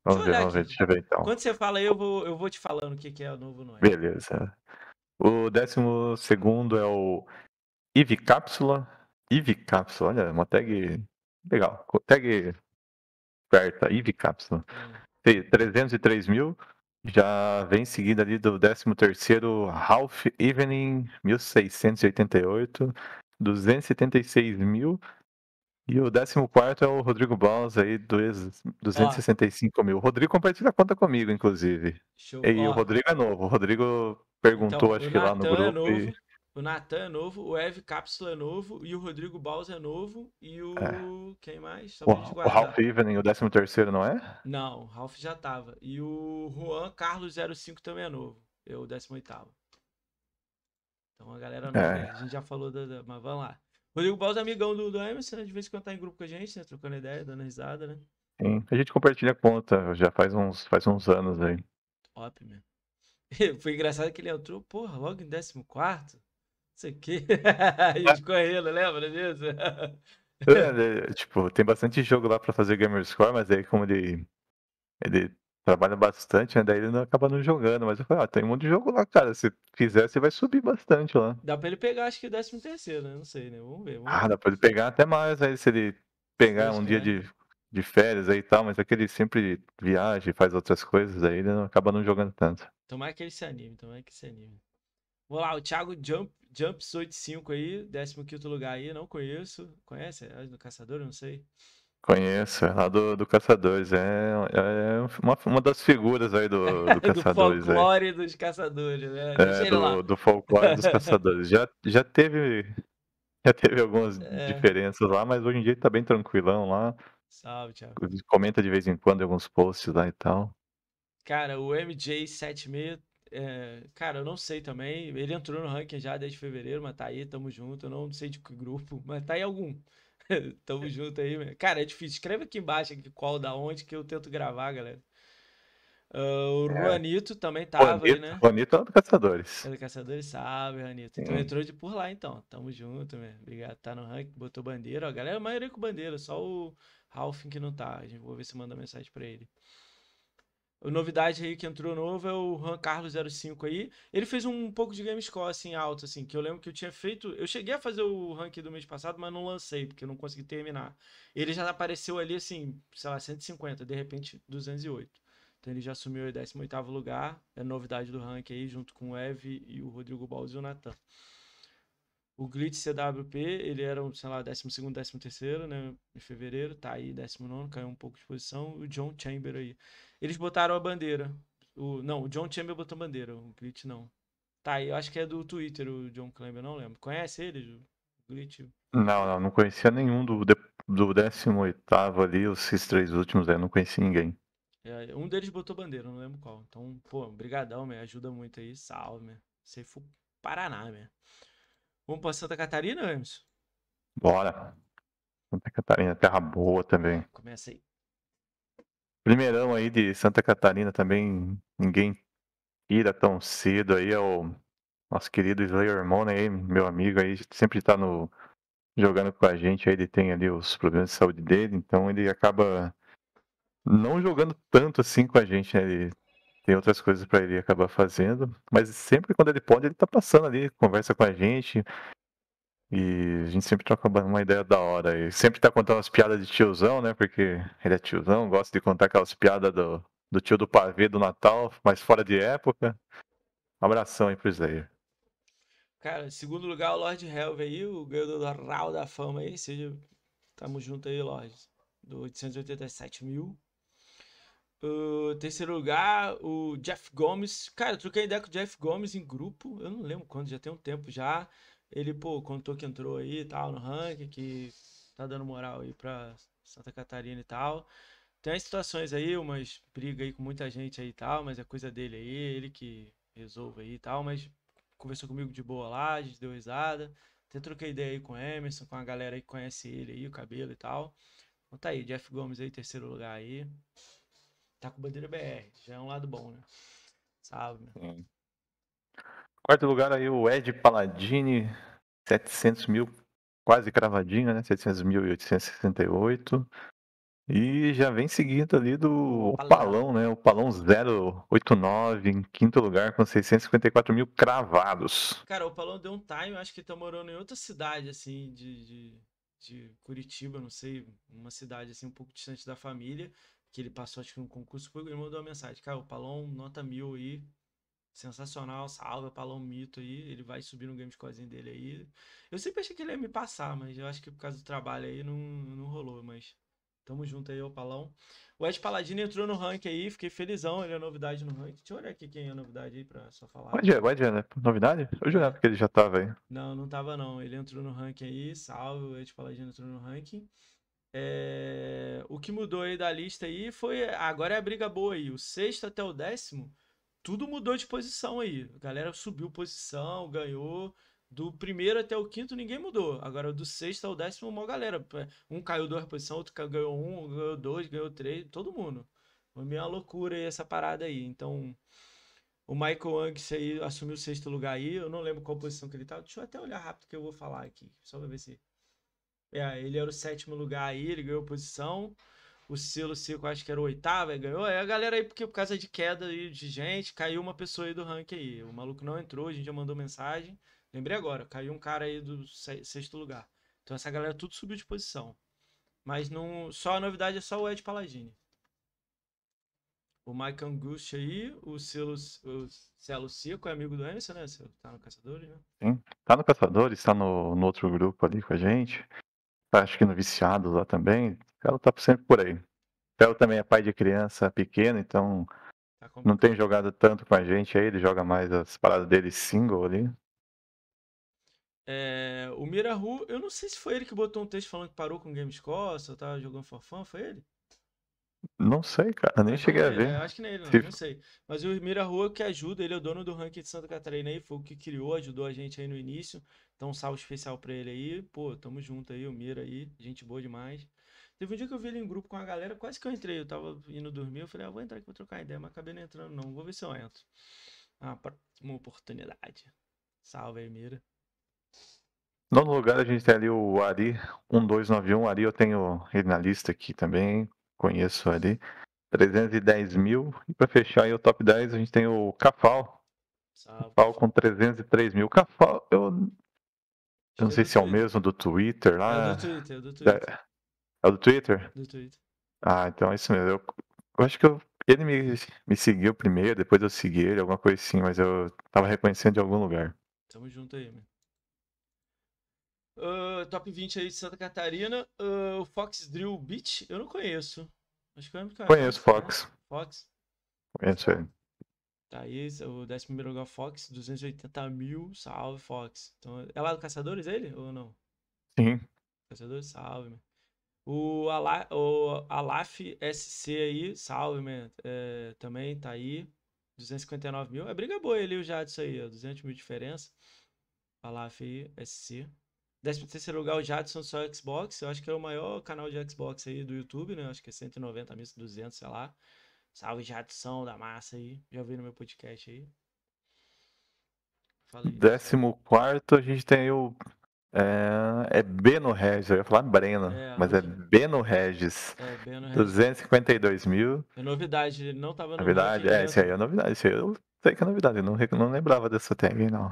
Vamos ver, vamos ver, deixa eu ver então. Quando você fala aí, eu vou, eu vou te falando o que, que é o novo nome é. Beleza. O décimo segundo é o IV Cápsula. IV Cápsula, olha, uma tag legal. Tag certa, IV Cápsula. Hum. 303 mil. Já vem seguida ali do 13 terceiro Half Evening 1688, 276 mil e o 14 é o Rodrigo Baus aí, dois, 265 ó. mil. O Rodrigo compartilha a conta comigo, inclusive. Show. E ó. o Rodrigo é novo. O Rodrigo então, perguntou, então, acho que lá no é grupo. É O Natan é novo, o Ev Cápsula é novo, e o Rodrigo Baus é novo, e o. É. Quem mais? Só o, o Ralph Evening, o 13 terceiro, não é? Não, o Ralph já tava. E o Juan Carlos 05 também é novo. Eu, é o 18 Então a galera não é. a gente já falou da. Mas vamos lá. Rodrigo Baus é amigão do, do Emerson, né? De vez em quando tá em grupo com a gente, né? Trocando ideia, dando risada, né? Sim, a gente compartilha conta, já faz uns, faz uns anos aí. Top, mano. Foi engraçado que ele entrou, porra, logo em 14. Não sei o quê. e de correndo, lembra disso? É, é, tipo, tem bastante jogo lá pra fazer Gamer Score, mas aí como ele. Ele trabalha bastante, né? Daí ele não acaba não jogando. Mas eu falei, ah, tem um monte de jogo lá, cara. Se fizer, você vai subir bastante lá. Dá pra ele pegar, acho que 13 terceiro, né? Não sei, né? Vamos ver. Vamos ah, ver. dá pra ele pegar até mais aí, né? se ele pegar um dia é. de, de férias aí e tal, mas aquele é sempre viaja e faz outras coisas aí, ele não, acaba não jogando tanto. Tomara que ele se anime, tomara que se anime. Vamos lá, o Thiago Jump, Jumps 85 aí, 15 lugar aí, não conheço. Conhece? É ah, do Caçador, não sei. Conheço, é lá do, do Caçadores. É, é uma, uma das figuras aí do, do Caçadores. do é. folclore aí. dos Caçadores, né? É, do, do, folclore dos Caçadores. Já, já teve. Já teve algumas é. diferenças lá, mas hoje em dia tá bem tranquilão lá. Salve, Thiago. Comenta de vez em quando alguns posts lá e tal. Cara, o MJ76, é, cara, eu não sei também. Ele entrou no ranking já desde fevereiro, mas tá aí, tamo junto. Eu não sei de que grupo, mas tá em algum. Tamo junto aí, meu. Cara, é difícil. Escreve aqui embaixo aqui, qual da onde que eu tento gravar, galera. Uh, o é. Juanito também tava Juanito, aí, né? Juanito é do Caçadores. É do Caçadores, sabe, Juanito. Então entrou de por lá, então. Tamo junto, meu. Obrigado. Tá no ranking, botou bandeira. Ó, galera, é a maioria com bandeira. Só o Ralph que não tá. A gente vou ver se manda mensagem pra ele. A novidade aí que entrou novo é o Han Carlos 05 aí. Ele fez um pouco de Gamescore, assim, alto, assim, que eu lembro que eu tinha feito. Eu cheguei a fazer o ranking do mês passado, mas não lancei, porque eu não consegui terminar. Ele já apareceu ali, assim, sei lá, 150, de repente 208. Então ele já assumiu o 18 lugar. É novidade do ranking aí, junto com o Ev e o Rodrigo Baldi e o Nathan O Glitch CWP, ele era, sei lá, 12 º 13 terceiro, né? Em fevereiro, tá aí 19 nono, caiu um pouco de posição. O John Chamber aí eles botaram a bandeira. O, não, o John Chamber botou bandeira, o Glitch não. Tá, eu acho que é do Twitter o John Chamber, não lembro. Conhece ele, o Glitch? Não, não, não conhecia nenhum do, do 18 ali, esses três últimos aí, né? não conheci ninguém. É, um deles botou bandeira, não lembro qual. Então, pô, brigadão, me ajuda muito aí, salve, me. Você for Paraná, me. Vamos pra Santa Catarina, Emerson? Bora. Santa Catarina, terra boa também. Começa aí. Primeirão aí de Santa Catarina também, ninguém ira tão cedo aí, é o nosso querido Slayer Mona aí, meu amigo aí, sempre está no, jogando com a gente, aí ele tem ali os problemas de saúde dele, então ele acaba não jogando tanto assim com a gente, né? Ele tem outras coisas para ele acabar fazendo, mas sempre quando ele pode, ele tá passando ali, conversa com a gente, e a gente sempre troca uma ideia da hora. E sempre tá contando umas piadas de tiozão, né? Porque ele é tiozão, gosta de contar aquelas piadas do, do tio do pavê do Natal, mas fora de época. Um abração aí pro Slayer. Cara, em segundo lugar, o Lord Helve aí, o ganhador do Raul da Fama aí. Seja, tamo junto aí, Lord. Do 887 mil. o terceiro lugar, o Jeff Gomes. Cara, eu troquei ideia com o Jeff Gomes em grupo. Eu não lembro quando, já tem um tempo já. Ele, pô, contou que entrou aí e tal no ranking, que tá dando moral aí pra Santa Catarina e tal. Tem as situações aí, umas brigas aí com muita gente aí e tal, mas é coisa dele aí, ele que resolve aí e tal, mas conversou comigo de boa lá, a gente deu risada. Até troquei ideia aí com o Emerson, com a galera aí que conhece ele aí, o cabelo e tal. Então tá aí, Jeff Gomes aí, terceiro lugar aí. Tá com bandeira BR, já é um lado bom, né? sabe meu. É. Quarto lugar aí o Ed Paladini, 700 mil, quase cravadinho, né? 700.868. E já vem seguido ali do Palão, né? O Palão 089, em quinto lugar, com 654 mil cravados. Cara, o Palão deu um time, acho que ele tá morando em outra cidade, assim, de, de, de, Curitiba, não sei, uma cidade, assim, um pouco distante da família, que ele passou, acho que um concurso público, ele mandou uma mensagem, cara, o Palão nota mil aí, Sensacional, salve é Palomito aí. Ele vai subir no game scorezinho dele aí. Eu sempre achei que ele ia me passar, mas eu acho que por causa do trabalho aí não, não rolou, mas. Tamo junto aí, ô Palão. O Ed Paladino entrou no rank aí, fiquei felizão, ele é novidade no rank. Deixa eu olhar aqui quem é novidade aí pra só falar. Pode ir, pode ir, né? Novidade? Eu jurava que ele já tava aí. Não, não tava não. Ele entrou no rank aí, salve, o Ed Paladino entrou no ranking. É... O que mudou aí da lista aí foi. Agora é a briga boa aí. O sexto até o décimo tudo mudou de posição aí. A galera subiu posição, ganhou. Do primeiro até o quinto ninguém mudou. Agora do sexto ao décimo, uma galera. Um caiu duas posições, outro ganhou um, ganhou dois, ganhou três, todo mundo. Foi meio uma loucura aí essa parada aí. Então, o Michael Angus aí assumiu o sexto lugar aí. Eu não lembro qual posição que ele tá. Deixa eu até olhar rápido que eu vou falar aqui, só pra ver se. É, ele era o sétimo lugar aí, ele ganhou posição o selo seco, acho que era o oitavo, aí ganhou. Aí a galera aí, porque por causa de queda aí de gente, caiu uma pessoa aí do ranking aí. O maluco não entrou, a gente já mandou mensagem. Lembrei agora, caiu um cara aí do sexto lugar. Então essa galera tudo subiu de posição. Mas não, só a novidade é só o Ed Paladini. O Mike Angustia aí, o selo, o selo Seco é amigo do Emerson, né? Tá no Caçadores, né? Sim, tá no Caçadores, tá no, no outro grupo ali com a gente. Tá, acho que no Viciado lá também. Ela tá sempre por aí. Ela também é pai de criança pequena, então tá não tem jogado tanto com a gente aí. Ele joga mais as paradas dele single ali. É, o Mirahu, eu não sei se foi ele que botou um texto falando que parou com Games Costa, tava tá jogando fofão, foi ele? Não sei, cara, nem acho cheguei a ver. É, acho que nem ele, não, não sei. Mas o Mirahu é que ajuda, ele é o dono do ranking de Santa Catarina aí, foi o que criou, ajudou a gente aí no início. Então, um salve especial pra ele aí. Pô, tamo junto aí, o Mira aí, gente boa demais. Teve um dia que eu vi ele em grupo com a galera, quase que eu entrei. Eu tava indo dormir, eu falei, ah, vou entrar aqui pra trocar ideia, mas acabei não entrando, não. Vou ver se eu entro. Ah, uma oportunidade. Salve aí, Mira. lugar, a gente tem ali o Ari 1291. Ari, eu tenho ele na lista aqui também. Conheço o Ari. 310 mil. E para fechar aí o top 10, a gente tem o Cafal. Cafal com 303 mil. Cafal, eu. eu não sei se é o mesmo do Twitter lá. É do né? Twitter, é do Twitter. É o do Twitter? Do Twitter. Ah, então é isso mesmo. Eu, eu acho que eu, ele me, me seguiu primeiro, depois eu segui ele, alguma coisa assim, mas eu tava reconhecendo de algum lugar. Tamo junto aí, mano. Uh, top 20 aí de Santa Catarina. Uh, o Fox Drill Beach, eu não conheço. Acho que eu lembro que é Conheço o Fox. Né? Fox. Conheço ele. Thaís, o 11 lugar Fox, 280 mil, salve Fox. Então, é lá do Caçadores é ele ou não? Sim. Caçadores, salve, mano. O, Ala, o Alaf SC aí, salve, man, é, também tá aí. 259 mil. É briga boa ele já disso aí, ó, 200 mil de diferença. Alaf aí, SC. 13 lugar, o Jadson só Xbox. Eu acho que é o maior canal de Xbox aí do YouTube, né? acho que é 190 mil, 200, sei lá. Salve Jadson da massa aí. Já ouvi no meu podcast aí. Falei. 14, a gente tem o é, é Beno Regis, eu ia falar Breno, é, mas é Beno Regis. É, Beno Regis. 252 mil. É novidade, ele não estava no Novidade, é, isso aí é novidade, aí eu sei que é novidade, eu não, não lembrava dessa tag, não.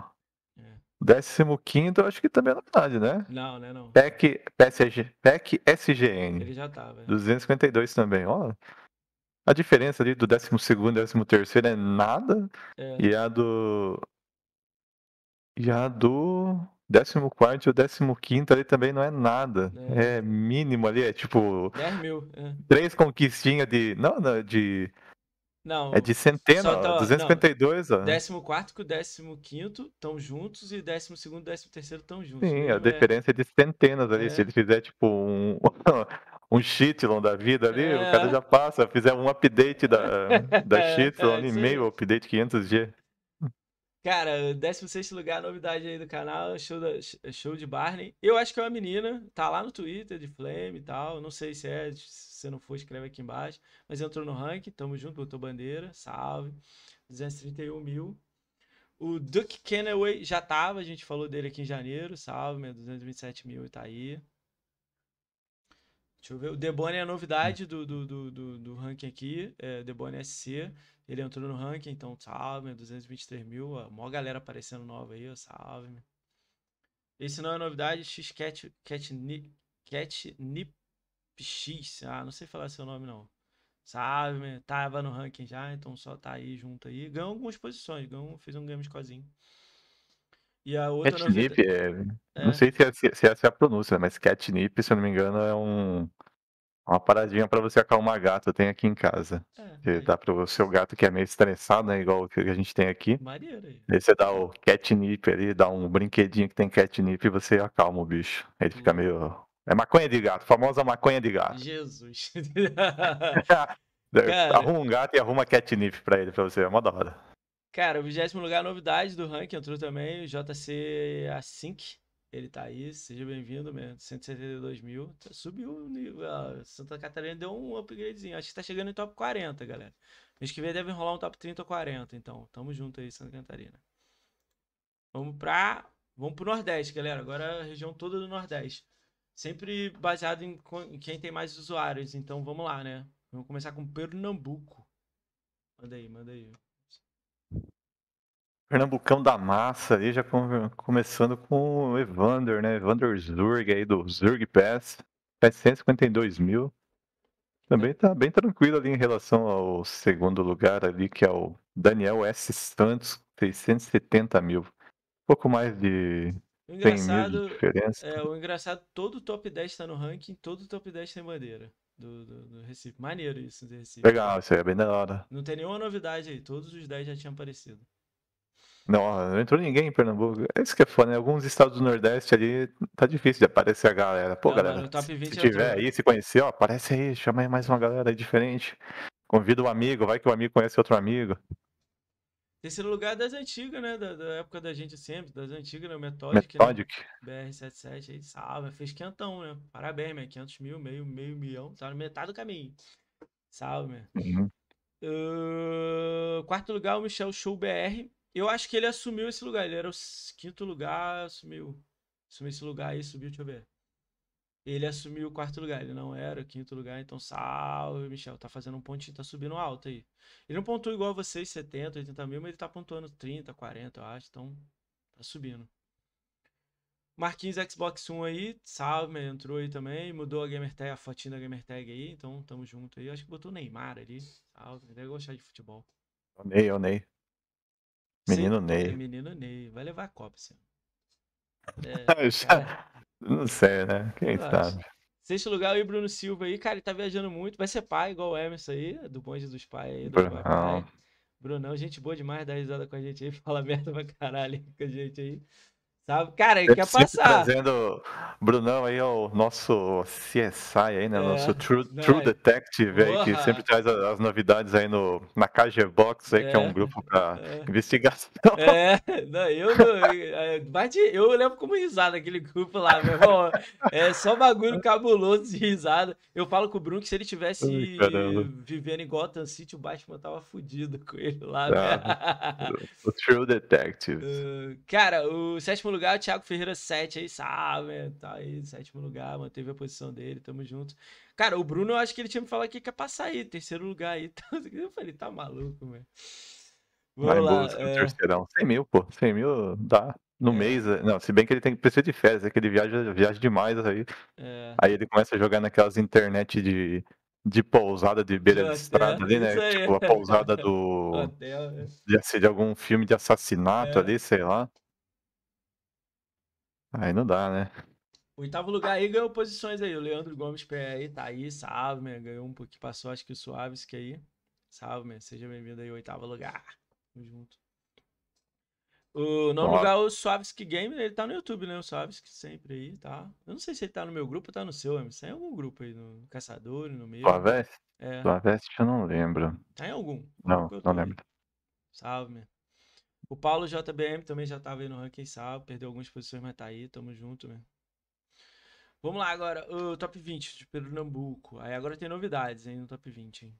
É. Décimo quinto, eu acho que também é novidade, né? Não, né, não. PEC, PSG, PEC SGN. Ele já tá, 252 é. também, ó. A diferença ali do décimo segundo e décimo terceiro é nada. É. E a do... E a do... Décimo quarto e o décimo quinto ali também não é nada. É, é mínimo ali, é tipo. 10 mil. É. Três conquistinhas de. Não, não, é de. Não. É de centena, tá, ó, 252, não, ó. Décimo quarto com o décimo quinto estão juntos e décimo segundo e décimo terceiro estão juntos. Sim, a é. diferença é... é... de centenas ali. É. Se ele fizer, tipo, um, um shitlon da vida ali, é. o cara já passa. Fizer um update da, da shitlon é, ali, meio update 500G. Cara, 16 lugar, novidade aí do canal, show, da, show de Barney. Eu acho que é uma menina, tá lá no Twitter de Flame e tal. Não sei se é, se não for, escreve aqui embaixo. Mas entrou no ranking, tamo junto, botou bandeira, salve. 231 mil. O Duke Kennaway já tava, a gente falou dele aqui em janeiro, salve, meu, 227 mil e tá aí. Deixa eu ver. O Debone é a novidade hum. do, do, do, do, do ranking aqui. É, Debone SC. Ele entrou no ranking, então salve, 223 mil. a maior galera aparecendo nova aí, ó, salve. Esse não é novidade, XCatNipX. Cat, Nip X. Ah, não sei falar seu nome não. Salve, tava no ranking já, então só tá aí junto aí. Ganhou algumas posições, ganhou, fez um game de cozinho. E a outra. Catnip, é... é... não sei se, é, se é essa é a pronúncia, né, mas catnip, se eu não me engano, é um. Uma paradinha para você acalmar gato, Tem aqui em casa. É, dá para o seu gato que é meio estressado, né? Igual o que a gente tem aqui. Maneiro aí. aí você dá o catnip ali, dá um brinquedinho que tem catnip e você acalma o bicho. Ele fica meio. É maconha de gato, famosa maconha de gato. Jesus. Cara... Arruma um gato e arruma catnip para ele, para você. É uma da hora. Cara, o vigésimo lugar, é novidade do ranking, entrou também o JC Async. Ele tá aí, seja bem-vindo mesmo. 172 mil. Tá, subiu o nível. Santa Catarina deu um upgradezinho. Acho que tá chegando em top 40, galera. Mês que vem deve rolar um top 30 ou 40. Então, tamo junto aí, Santa Catarina. Vamos pra. Vamos pro Nordeste, galera. Agora a região toda do Nordeste. Sempre baseado em quem tem mais usuários. Então vamos lá, né? Vamos começar com Pernambuco. Manda aí, manda aí. Pernambucão da massa aí, já começando com o Evander, né? Evander Zurg aí do Zurg Pass, faz 152 mil. Também tá bem tranquilo ali em relação ao segundo lugar ali, que é o Daniel S. Santos, 670 mil. Pouco mais de engraçado, diferença. É, o engraçado, todo o top 10 tá no ranking, todo o top 10 tem bandeira. Do, do, do, Recife. Maneiro isso do Recife. Legal, isso aí é bem da hora. Não tem nenhuma novidade aí, todos os 10 já tinham aparecido. Não, não entrou ninguém em Pernambuco. É isso que é foda, né? Alguns estados do Nordeste ali tá difícil de aparecer a galera. Pô, não, galera, se é tiver aí, se conhecer, ó, aparece aí, chama aí mais uma galera diferente. Convida o um amigo, vai que o amigo conhece outro amigo. Terceiro é lugar das antigas, né? Da, da, época da gente sempre, das antigas, né? O Metodic. Né? BR-77 aí, salve. Fez quentão, né? Parabéns, meu. 500 mil, meio, meio milhão. Tá na metade do caminho. Salve, meu. Uhum. Uh, quarto lugar, o Michel Show BR eu acho que ele assumiu esse lugar. Ele era o quinto lugar, assumiu. Assumiu esse lugar aí, subiu, deixa eu ver. Ele assumiu o quarto lugar, ele não era o quinto lugar, então salve, Michel. Tá fazendo um pontinho, tá subindo alto aí. Ele não pontuou igual a vocês, 70, 80 mil, mas ele tá pontuando 30, 40, eu acho, então tá subindo. Marquinhos Xbox One aí, salve, man, entrou aí também, mudou a gamer tag, a fotinha da gamer tag aí, então tamo junto aí. Eu acho que botou o Neymar ali, salve, deve gostar de futebol. Ney, o Ney. Menino Ney. Menino Ney. Vai levar a Copa, sim. É, já... Não sei, né? Quem sabe? Sexto lugar, o Bruno Silva aí, cara, ele tá viajando muito. Vai ser pai, igual o Emerson aí, do bonde dos pais aí, do Brunão. Brunão, gente boa demais, dá risada com a gente aí, fala merda pra caralho com a gente aí. Sabe? Tá, cara, ele quer passar. Trazendo Brunão aí é o nosso CSI aí, né? É, nosso True, True é. Detective aí, que sempre traz as novidades aí no, na KG Box aí, é, que é um é. grupo para é. investigação. É, não, eu, mas eh, eu levo como risada aquele grupo lá, meu irmão. É só bagulho cabuloso de risada. Eu falo com o Bruno que se ele tivesse vivendo em Gotham City, o Batman tava fudido com ele lá. Ah, o True Detective. Ah, cara, o sétimo lugar lugar, o Thiago Ferreira 7 aí, salve, tá aí, sétimo lugar, manteve a posição dele, tamo junto. Cara, o Bruno, eu acho que ele tinha me falado que quer passar aí, terceiro lugar aí. Tá, eu falei, tá maluco, velho. Vamos Vai lá. é... terceirão. 100 mil, pô, 100 mil dá no é. mês. Não, se bem que ele tem que precisar de férias, é que ele viaja, viaja demais aí. É. Aí ele começa a jogar naquelas internet de, de pousada de beira de é, estrada ali, né? Tipo, a pousada do. Hotel, é. de, assim, de algum filme de assassinato é. ali, sei lá. Aí não dá, né? Oitavo lugar aí ganhou posições aí. O Leandro Gomes pé aí, tá aí, Salve, ganhou um pouquinho, passou acho que o Suavski aí. Salve, seja bem-vindo aí, oitavo lugar. Tamo junto. O nono lugar, o Suavski Game, ele tá no YouTube, né? O Suavski sempre aí, tá? Eu não sei se ele tá no meu grupo ou tá no seu, MC. Tem é algum grupo aí, no Caçador, no meu. Suaveste? É. Suaveste eu não lembro. Tá em algum? Não, não lembro. Aí. Salve, meu. O Paulo JBM também já estava aí no ranking salvo, perdeu algumas posições, mas tá aí, tamo junto né? Vamos lá agora, o top 20 de Pernambuco. Aí agora tem novidades aí no top 20, hein?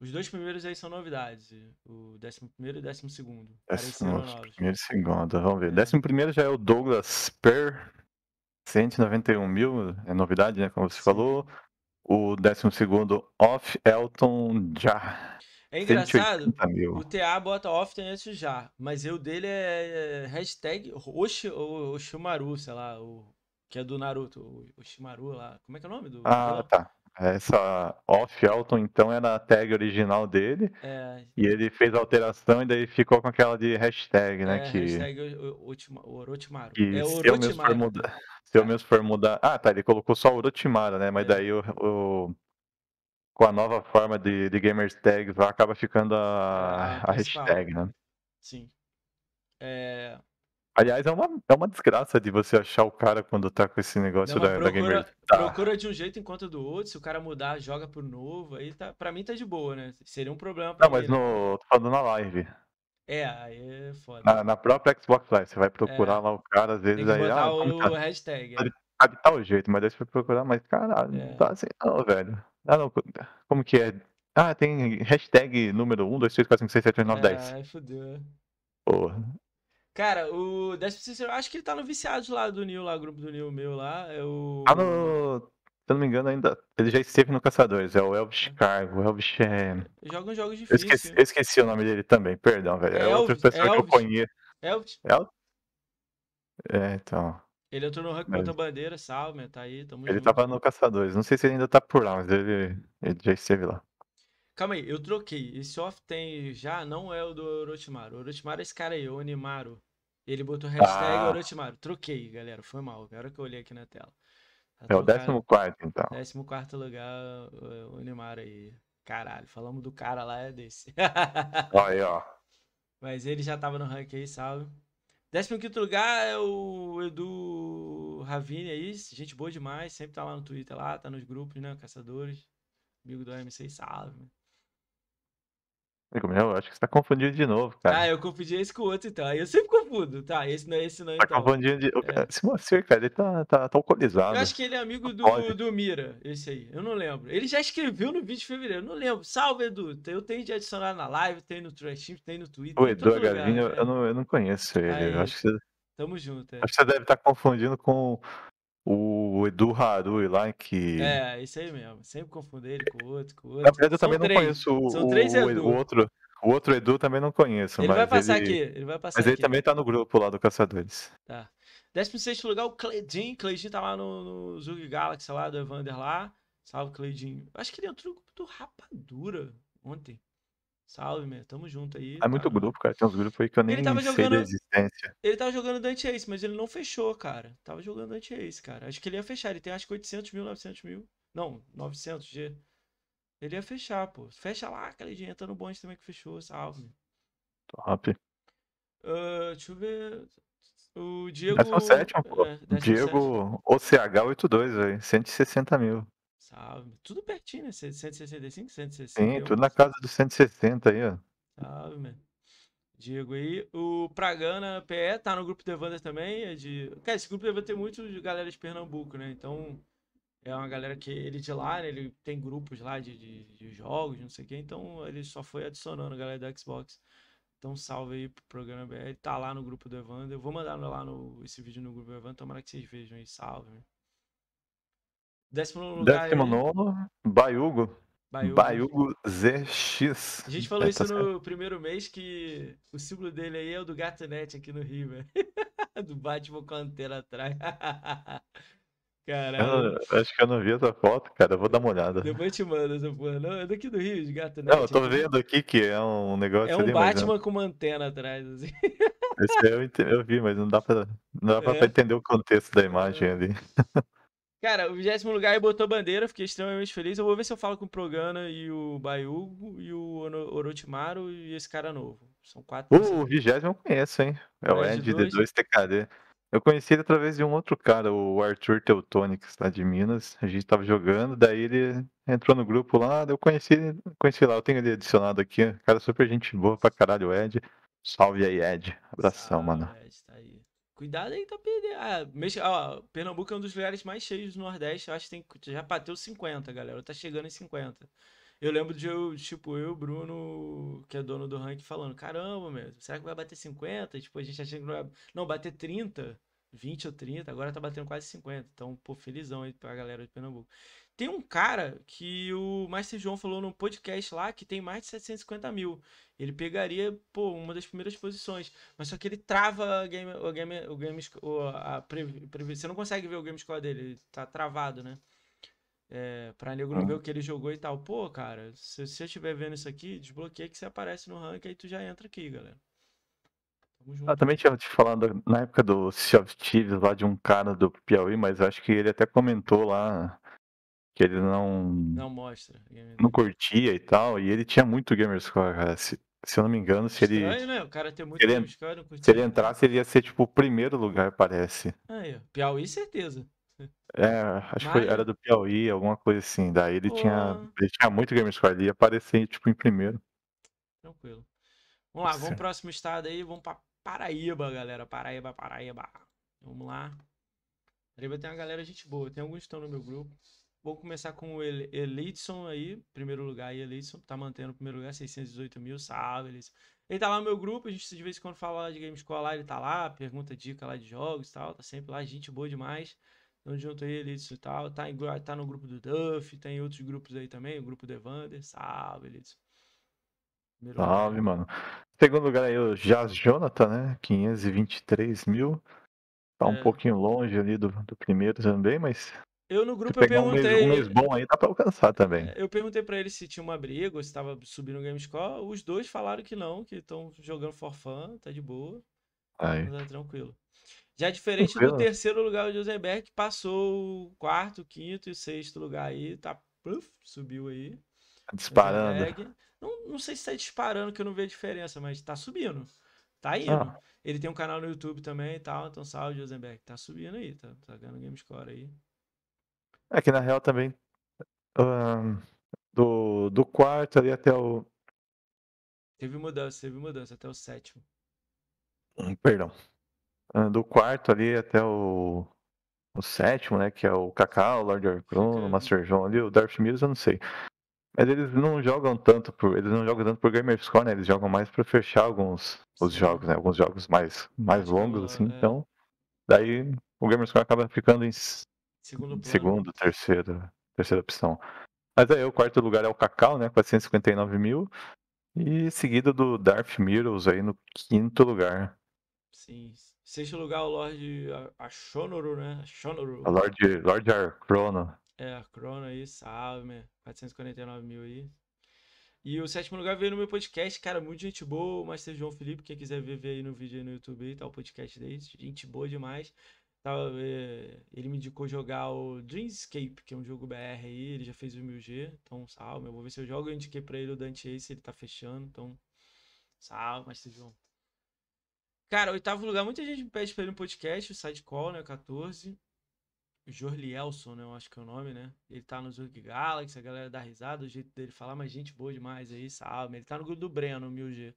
Os dois primeiros aí são novidades. O décimo primeiro e décimo segundo. Décimo primeiro e segundo, vamos ver. É. Décimo primeiro já é o Douglas Per. 191 mil, é novidade, né? Como você Sim. falou. O décimo segundo, Off Elton Ja. É engraçado, o TA bota off tem esse já, mas eu dele é, é hashtag Oshi, Oshimaru, sei lá, o, que é do Naruto, o Oshimaru lá. Como é que é o nome do? Ah, tá. Essa off Elton então era é a tag original dele. É. E ele fez alteração e daí ficou com aquela de hashtag, né? É, que... Hashtag Orochimaru. É e é Orochimaru. Se eu mesmo for mudar. Ah, tá. Ele colocou só Orochimaru, né? Mas é. daí o, o com a nova forma de, de gamers tags lá, acaba ficando a, ah, a hashtag, né? Sim. É... Aliás, é uma, é uma desgraça de você achar o cara quando tá com esse negócio Não, da, procura, da gamer. Tá. Procura de um jeito enquanto do outro, se o cara mudar, joga por novo, aí tá, pra mim tá de boa, né? Seria um problema pra Não, mas ele, no, né? tô falando na live. É, aí é foda. Na, na própria Xbox Live, você vai procurar é. lá o cara, às vezes aí. ah, o tá? hashtag. É. Tá de tal jeito, mas aí você vai procurar, mas caralho, é. não tá assim não, velho. Ah, não. Como que é? Ah, tem hashtag número 1, 2, 3, 4, 5, 6, 7, 8, 9, 10. Ai, fodeu. Porra. Cara, o Death eu acho que ele tá no viciado lá do Neil, lá, grupo do Neil meu lá. É o... Ah, no. Se eu não me engano, ainda. Ele já esteve no Caçadores, é o Elvis ah. Cargo. O Elvis é. Joga um jogo difícil. Eu esqueci, eu esqueci, o nome dele também, perdão, velho. É, é Elvis, outra é pessoa que eu conheço. Elvis. Elvis? É, então. Ele entrou no ranking mas... bandeira, salve, né, tá aí, tamo Ele junto. tava no Caçadores, não sei se ele ainda tá por lá, mas ele, ele já esteve lá. Calma aí, eu troquei. Esse off tem já, não é o do Orochimaru. O Orochimaru é esse cara aí, o Onimaru. Ele botou hashtag ah. Orochimaru. Troquei, galera, foi mal. É Agora que eu olhei aqui na tela. Tá é o 14, então. 14 lugar, o Onimaru aí. Caralho, falamos do cara lá, é desse. Olha aí, ó. Mas ele já tava no ranking aí, salve. 15 lugar é o Edu Ravini aí, gente boa demais, sempre tá lá no Twitter, lá, tá nos grupos, né? Caçadores, amigo do AMC, salve meu, eu acho que você tá confundindo de novo, cara. Ah, eu confundi esse com o outro, então. Aí eu sempre confundo. Tá, esse não é esse não, tá então. Tá confundindo de... É. Esse Moacir, cara, ele tá, tá, tá alcoolizado. Eu acho que ele é amigo do, do Mira, esse aí. Eu não lembro. Ele já escreveu no vídeo de fevereiro, eu não lembro. Salve, Edu. Eu tenho de adicionar na live, tem no Trash tem no Twitter. O Edu Gavinho, eu, é. não, eu não conheço ele. Aí, acho que... Tamo junto, é. Acho que você deve estar tá confundindo com o Edu Harui lá, que. É, isso aí mesmo. Sempre confundo ele com o outro, com o outro. Na verdade, eu São também três. não conheço o, São três Edu. o outro. O outro Edu também não conheço. Ele vai passar ele... aqui. Ele vai passar mas aqui. ele também tá no grupo lá do Caçadores. Tá. 16 lugar, o Cleidin. Cleidin tá lá no, no Zug Galaxy lá do Evander lá. Salve, Cleidinho. Acho que ele entrou no grupo do Rapadura ontem. Salve, meu. Tamo junto aí. É muito grupo, cara. Tem uns grupos aí que eu nem ele tava sei jogando... da existência. Ele tava jogando Dante Ace, mas ele não fechou, cara. Tava jogando Dante Ace, cara. Acho que ele ia fechar. Ele tem acho que 800 mil, 900 mil. Não, 900 G. Ele ia fechar, pô. Fecha lá, dinheiro. Tá no bonde também que fechou. Salve. Meu. Top. Uh, deixa eu ver. O Diego. sétimo, pô. É, Diego OCH82, velho. 160 mil. Salve. Tudo pertinho, né? 165, 160. Sim, tudo na casa dos 160 aí, ó. Salve, mano. Diego aí. O Pragana PE tá no grupo de Evanders também. É de... Cara, esse grupo deve ter muito de galera de Pernambuco, né? Então, é uma galera que ele de lá, né? Ele tem grupos lá de, de, de jogos, não sei o quê. Então, ele só foi adicionando a galera da Xbox. Então, salve aí pro Programa BR. Tá lá no grupo do Evandro. Eu vou mandar lá no, esse vídeo no grupo do Evandro. Tomara que vocês vejam aí. Salve, meu. Décimo lugar. É Décimo nono, Baiugo. Baiugo, Baiugo ZX. A gente falou é, isso tá no primeiro mês que o símbolo dele aí é o do Gatonete aqui no Rio, velho. do Batman com a antena atrás. Caralho. acho que eu não vi essa foto, cara. Eu vou dar uma olhada. Depois eu te mando essa porra. Não, é daqui do Rio, de Gatonete. Não, eu tô né? vendo aqui que é um negócio. É um ali, Batman mas... com uma antena atrás, assim. Esse eu, eu vi, mas não dá pra, não dá é. pra entender o contexto da imagem é. ali. Cara, o vigésimo lugar botou bandeira, fiquei extremamente feliz. Eu vou ver se eu falo com o Progana e o Baiugo e o Orochimaru e esse cara novo. São quatro. Uh, o vigésimo eu conheço, hein? É o é, Ed D2TKD. Eu conheci ele através de um outro cara, o Arthur Teutonics, lá de Minas. A gente tava jogando, daí ele entrou no grupo lá, eu conheci, conheci lá, eu tenho ele adicionado aqui. Cara, super gente boa pra caralho, o Ed. Salve aí, Ed. Abração, Salve, mano. Ed, tá aí. Cuidado aí, tá perdendo. Ah, Pernambuco é um dos lugares mais cheios do Nordeste. Eu acho que tem... já bateu 50, galera. Tá chegando em 50. Eu lembro de eu, tipo, eu, Bruno, que é dono do ranking, falando: caramba, meu, será que vai bater 50? Tipo, a gente achando que não vai. Não, bater 30. 20 ou 30, agora tá batendo quase 50. Então, pô, felizão aí pra galera de Pernambuco. Tem um cara que o Master João falou num podcast lá que tem mais de 750 mil. Ele pegaria, pô, uma das primeiras posições. Mas só que ele trava a game, o game, o game, o a, previsão você não consegue ver o game score dele, ele tá travado, né? É, pra nego não ver o que ele jogou e tal. Pô, cara, se você estiver vendo isso aqui, desbloqueia que você aparece no ranking aí tu já entra aqui, galera. Ah, também tinha te falado na época do Sea of Thieves lá de um cara do Piauí, mas acho que ele até comentou lá que ele não. Não mostra. Não curtia e tal, e ele tinha muito Gamerscore, cara. Se, se eu não me engano, se Estranho, ele. Né? O cara tem muito ele, Gamerscore, não curtia. Se ele entrasse, ele ia ser tipo o primeiro lugar, parece. Aí, Piauí, certeza. É, acho mas... que era do Piauí, alguma coisa assim. Daí ele, tinha, ele tinha muito Gamerscore, ele ia aparecer tipo em primeiro. Tranquilo. Vamos lá, vamos pro próximo estado aí, vamos pra Paraíba, galera. Paraíba, Paraíba. Vamos lá. Paraíba tem uma galera gente boa. Tem alguns que estão no meu grupo. Vou começar com o Elitson aí. Primeiro lugar aí, Elitson. Tá mantendo o primeiro lugar, 618 mil. Salve, Elitson. Ele tá lá no meu grupo. A gente de vez em quando fala de Game School lá. Ele tá lá, pergunta dica lá de jogos e tal. Tá sempre lá. Gente boa demais. Tamo junto aí, Elitson e tal. Tá, em, tá no grupo do Duff. Tem outros grupos aí também. O grupo do Evander. Salve, Elitson. Salve, mano. Segundo lugar aí, o Jazz Jonathan, né? 523 mil. Tá é. um pouquinho longe ali do, do primeiro também, mas. Eu no grupo eu perguntei. Um mês, um mês bom aí dá pra alcançar também. É, eu perguntei para ele se tinha uma briga ou se tava subindo o Gamescore. Os dois falaram que não, que estão jogando for tá de boa. Aí. Tá tranquilo. Já diferente tranquilo. do terceiro lugar, o Josenberg, que passou o quarto, quinto e sexto lugar aí, tá. Puff, subiu aí. Tá disparando. Não, não sei se está disparando, que eu não vejo diferença, mas está subindo. Tá ah. indo. Ah. Ele tem um canal no YouTube também e tal. Então, salve, Josenberg. Tá subindo aí, tá, tá ganhando game score aí. É que na real também. Um, do, do quarto ali até o. Teve mudança, teve mudança, até o sétimo. Hum, perdão. Do quarto ali até o. O sétimo, né? Que é o Kaká, o Lord Orcron, o Master John ali, o Darth Mills, eu não sei. Mas eles não jogam tanto por. Eles não jogam tanto por Gamerscore, né? Eles jogam mais para fechar alguns os jogos, né? Alguns jogos mais, mais longos, é, assim, é. então. Daí o Gamerscore acaba ficando em segundo, plano. segundo terceiro, terceira opção. Mas aí o quarto lugar é o Cacau, né? 459 mil. E seguido do Darth Mirrors aí no quinto lugar. Sim. Sexto lugar o Lorde Ashonoru, né? Ashonoru. O Lorde, Lord Arcrono. É, a Crono aí, salve, 449 mil aí. E o sétimo lugar veio no meu podcast, cara, muito gente boa, o Master João Felipe, quem quiser ver, vê aí no vídeo aí no YouTube aí, tá o podcast dele, gente boa demais. É, ele me indicou jogar o Dreamscape, que é um jogo BR aí, ele já fez o 1000G, então salve, eu vou ver se eu jogo, eu indiquei pra ele o Dante Ace, ele tá fechando, então salve, Master João. Cara, oitavo lugar, muita gente me pede pra ir no podcast, o Sidecall, né, 14. Jorlielson, né? Eu acho que é o nome, né? Ele tá no Zurg Galaxy, a galera dá risada, o jeito dele falar, mas gente boa demais aí, salve. Ele tá no grupo do Breno, 1000G.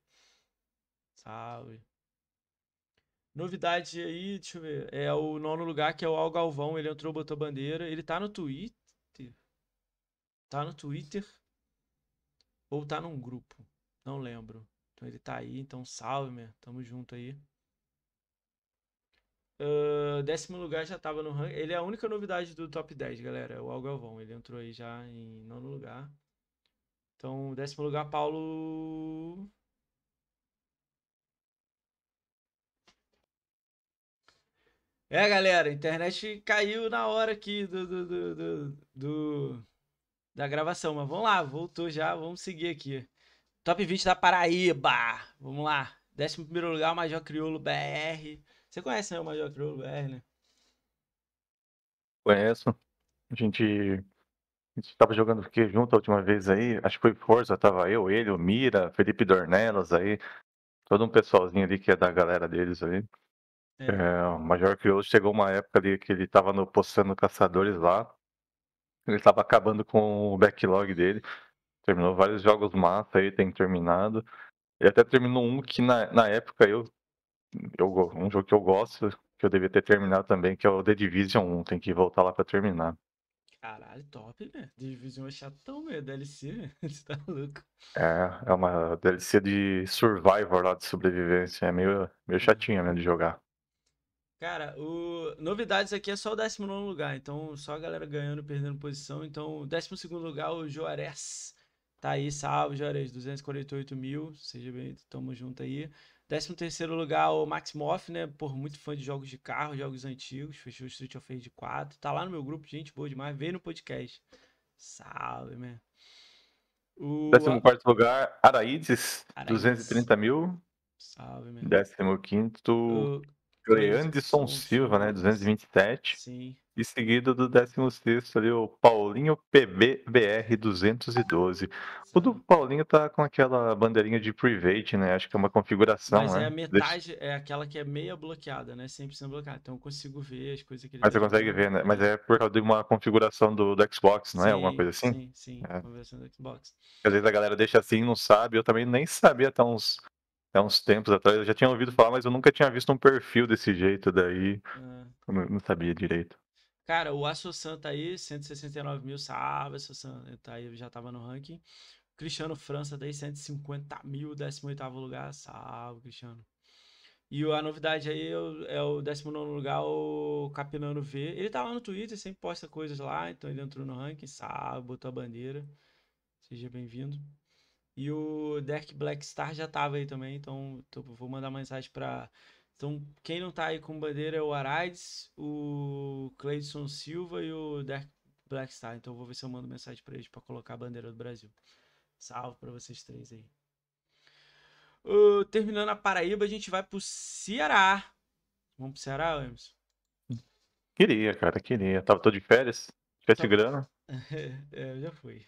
Salve. Novidade aí, deixa eu ver. É o nono lugar, que é o Al Galvão. Ele entrou, botou bandeira. Ele tá no Twitter. Tá no Twitter. Ou tá num grupo. Não lembro. Então ele tá aí, então salve, meu. Tamo junto aí. Uh, décimo lugar já estava no ranking. Ele é a única novidade do top 10, galera. O Algalvão. É Ele entrou aí já em nono lugar. Então, décimo lugar, Paulo. É, galera, a internet caiu na hora aqui do, do, do, do, da gravação. Mas vamos lá, voltou já, vamos seguir aqui. Top 20 da Paraíba. Vamos lá. décimo primeiro lugar, Major Criolo BR. Você conhece, né, o Major Crow BR, né? Conheço. A gente estava jogando o que junto a última vez aí? Acho que foi Forza, tava eu, ele, o Mira, Felipe Dornelas aí. Todo um pessoalzinho ali que é da galera deles aí. É. É, o Major Crioulo chegou uma época ali que ele estava no postando caçadores lá. Ele estava acabando com o backlog dele. Terminou vários jogos massa aí, tem terminado. Ele até terminou um que na, na época eu eu, um jogo que eu gosto, que eu devia ter terminado também, que é o The Division 1. Tem que voltar lá pra terminar. Caralho, top, né? The Division é chatão, mesmo DLC, velho. Você tá louco. É, é uma DLC de Survivor lá, de sobrevivência. É meio, meio chatinha mesmo de jogar. Cara, o... novidades aqui é só o 19 lugar, então só a galera ganhando, perdendo posição. Então, 12 lugar, o Juarez. Tá aí, salve, Juarez, 248 mil. Seja bem, tamo junto aí. Décimo terceiro lugar, o Moff, né? Por muito fã de jogos de carro, jogos antigos. Fechou o Street of Rage 4. Tá lá no meu grupo, gente, boa demais. Veio no podcast. Salve, man. O... Décimo quarto lugar, Araides, Araides. 230 mil. Salve, man. Décimo quinto, o... Leanderson Silva, né? 227. Sim. E seguido do 16 ali, o Paulinho PBBR 212. O do Paulinho tá com aquela bandeirinha de private, né? Acho que é uma configuração. Mas é né? é a metade, Deixa... é aquela que é meia bloqueada, né? Sempre 100% bloqueada. Então eu consigo ver as coisas que ele Mas tá você consegue ver, né? Mas é por causa de uma configuração do, do Xbox, não é? Sim, Alguma coisa assim? Sim, sim. É. Configuração do Xbox. Às vezes a galera deixa assim, não sabe. Eu também nem sabia até uns há uns tempos atrás. Eu já tinha ouvido falar, mas eu nunca tinha visto um perfil desse jeito, daí ah. não, não, sabia direito. Cara, o Assossan tá aí, 169 mil, salve, Assossan, tá aí, já tava no ranking. Cristiano França tá aí, 150 mil, 18 lugar, salve, Cristiano. E a novidade aí é o 19 lugar, o Capinano V. Ele tá lá no Twitter, sempre posta coisas lá, então ele entrou no ranking, sabe, botou a bandeira. Seja bem-vindo. E o Derek Blackstar já tava aí também, então tô, vou mandar mensagem pra. Então, quem não tá aí com bandeira é o Araides, o Cleidson Silva e o Derek Blackstar. Então, vou ver se eu mando mensagem pra eles pra colocar a bandeira do Brasil. Salve pra vocês três aí. Uh, terminando a Paraíba, a gente vai pro Ceará. Vamos pro Ceará, Emerson? Queria, cara, queria. Tava todo de férias? Tivesse Tava... grana? é, eu já fui.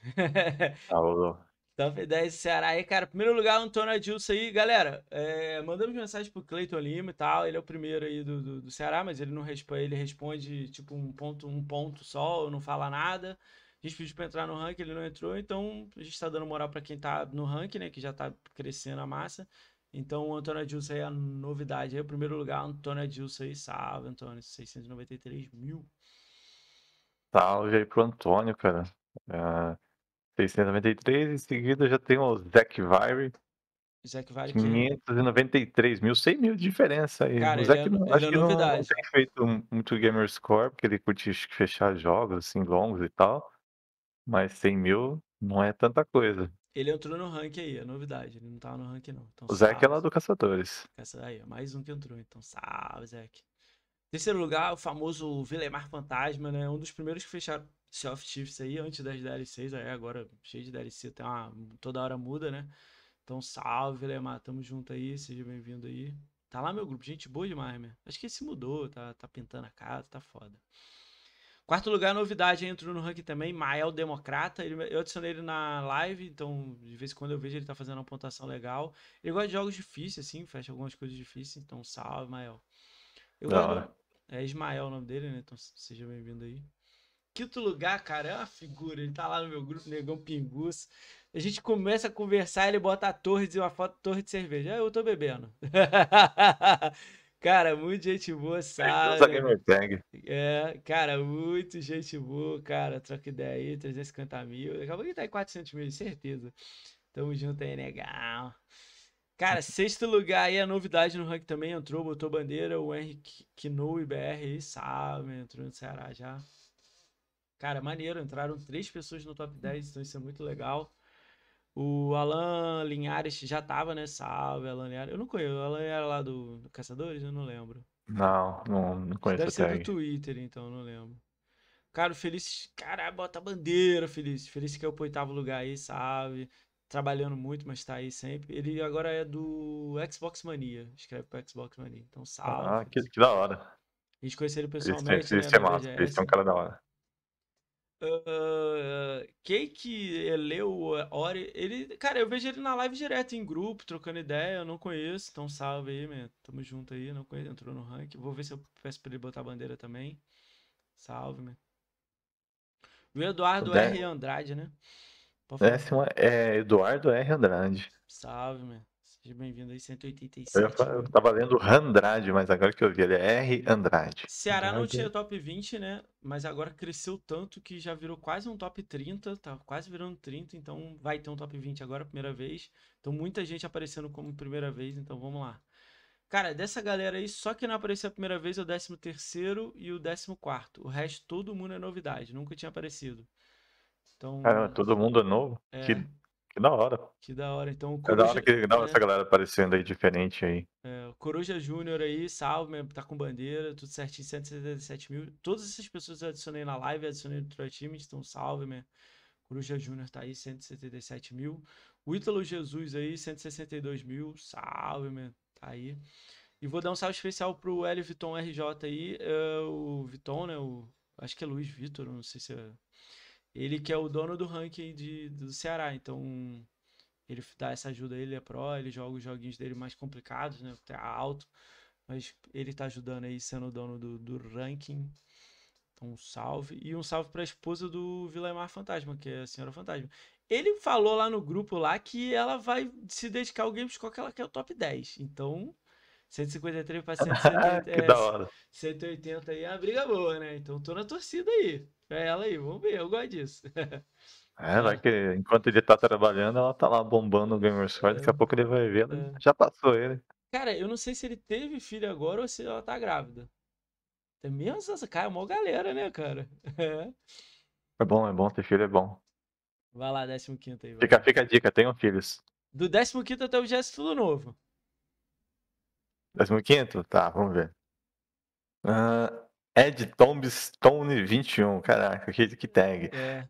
ah, Top então, 10 Ceará aí, cara. Primeiro lugar, Antônio Adilson aí. Galera, é, mandamos mensagem pro Cleiton Lima e tal. Ele é o primeiro aí do, do, do, Ceará, mas ele não responde, ele responde tipo um ponto, um ponto só, não fala nada. A gente pediu pra entrar no ranking, ele não entrou, então a gente tá dando moral para quem tá no ranking, né? Que já tá crescendo a massa. Então o Antônio Adilson aí é a novidade. Aí, o primeiro lugar, Antônio Adilson aí. Salve, Antônio. 693 mil. Salve aí pro Antônio, cara. É 693, em seguida já tem o Zac Vire. Zac Vire 593 mil, 100 mil de diferença aí. Cara, o Zac, é, não, é que não, não, tem feito muito gamer score, porque ele curte fechar jogos assim longos e tal. Mas 100 mil não é tanta coisa. Ele entrou no rank aí, é novidade. Ele não tava no rank, não. Então, o Zac é lá do Caçadores. Essa aí, mais um que entrou, então salve, Zeke. Terceiro lugar, o famoso Vilemar Fantasma, né? Um dos primeiros que fecharam Sea of aí, antes das DLCs, aí agora cheio de DLC, tem uma, toda hora muda, né? Então salve, Lemar, tamo junto aí, seja bem-vindo aí. Tá lá meu grupo, gente boa demais, né? Acho que esse mudou, tá, tá pintando a casa, tá foda. Quarto lugar, novidade, entrou no ranking também, Mael Democrata. Ele, eu adicionei ele na live, então de vez em quando eu vejo ele tá fazendo uma pontuação legal. Ele gosta de jogos difíceis, assim, fecha algumas coisas difíceis, então salve, Mael. Eu É Ismael o nome dele, né? Então seja bem-vindo aí quinto lugar, cara, é uma figura. Ele tá lá no meu grupo, Negão Pinguço. A gente começa a conversar, ele bota a torre e uma foto torre de cerveja. Ah, eu tô bebendo. cara, muito gente boa, sabe? É, cara, muito gente boa, cara. Troca ideia aí, 350 mil. Daqui a pouco ele tá aí 400 mil, certeza. Tamo junto aí, legal. Cara, sexto lugar aí, a novidade no ranking também entrou, botou bandeira, o Henrique Kinoe BR, sabe, entrou no Ceará já. Cara, maneiro, entraram três pessoas no top 10, então isso é muito legal. O Alan Linhares já tava, né? Salve, Alan Linhares. Eu não conheço, o Alan era lá do, do Caçadores? Eu não lembro. Não, não, não conheço Deve ser do Twitter, então, não lembro. Cara, o Feliz, caralho, bota a bandeira, Feliz. Feliz que é o oitavo lugar aí, sabe? Trabalhando muito, mas tá aí sempre. Ele agora é do Xbox Mania, escreve pro Xbox Mania. Então, salve. Ah, que, que da hora. A gente conheceu ele pessoalmente. Esse, esse, né, esse é massa, esse é um cara da hora. Uh, Cake, Eleu, Ori, ele, cara, eu vejo ele na live direto, em grupo, trocando ideia, eu não conheço, então salve aí, man. tamo junto aí, não conheço, entrou no ranking, vou ver se eu peço pra ele botar a bandeira também, salve, man. O Eduardo R. Andrade, né? Décimo é, é Eduardo R. Andrade. Salve, man. Seja bem-vindo aí, 187. Eu, eu tava lendo Andrade, mas agora que eu vi, ele é R. Andrade. Ceará Andrade. não tinha top 20, né? Mas agora cresceu tanto que já virou quase um top 30, tá quase virando 30, então vai ter um top 20 agora, primeira vez. Então muita gente aparecendo como primeira vez, então vamos lá. Cara, dessa galera aí, só que não apareceu a primeira vez é o 13 e o 14 O resto, todo mundo é novidade, nunca tinha aparecido. Então, Caramba, todo mundo é novo? É, que que da hora. Que da hora. Então, o Coruja, da hora que da hora essa galera aparecendo aí diferente aí. É, Coruja Júnior aí, salve, tá com bandeira, tudo certinho, 177 mil. Todas essas pessoas eu adicionei na live, adicionei no Troy time então salve, man. Coruja Júnior tá aí, 177 mil. O Ítalo Jesus aí, 162 mil. Salve, man. Tá aí. E vou dar um salve especial pro Hélio Viton RJ aí. É o Viton, né? O, acho que é Luiz Vitor, não sei se é ele que é o dono do ranking de, do Ceará, então ele dá essa ajuda, ele é pró, ele joga os joguinhos dele mais complicados, né? Alto, mas ele tá ajudando aí, sendo o dono do, do ranking. Então, um salve. E um salve pra esposa do Vilemar Fantasma, que é a Senhora Fantasma. Ele falou lá no grupo lá que ela vai se dedicar ao Gamescore que ela quer o top 10. Então, 153 para 180. que é, da hora. 180 aí é uma briga boa, né? Então tô na torcida aí. É ela aí, vamos ver, eu gosto disso. É, vai é. que enquanto ele tá trabalhando, ela tá lá bombando o Gamerscore, é, daqui a é. pouco ele vai ver, né? é. já passou ele. Cara, eu não sei se ele teve filho agora ou se ela tá grávida. Tem menos caiu cara, é mó galera, né, cara? É. é bom, é bom ter filho, é bom. Vai lá, 15 aí. Fica, fica a dica, tenham filhos. Do 15 até o gesto Tudo Novo. Décimo quinto? Tá, vamos ver. Uh, Ed Tombstone 21. Caraca, que, que tag. É.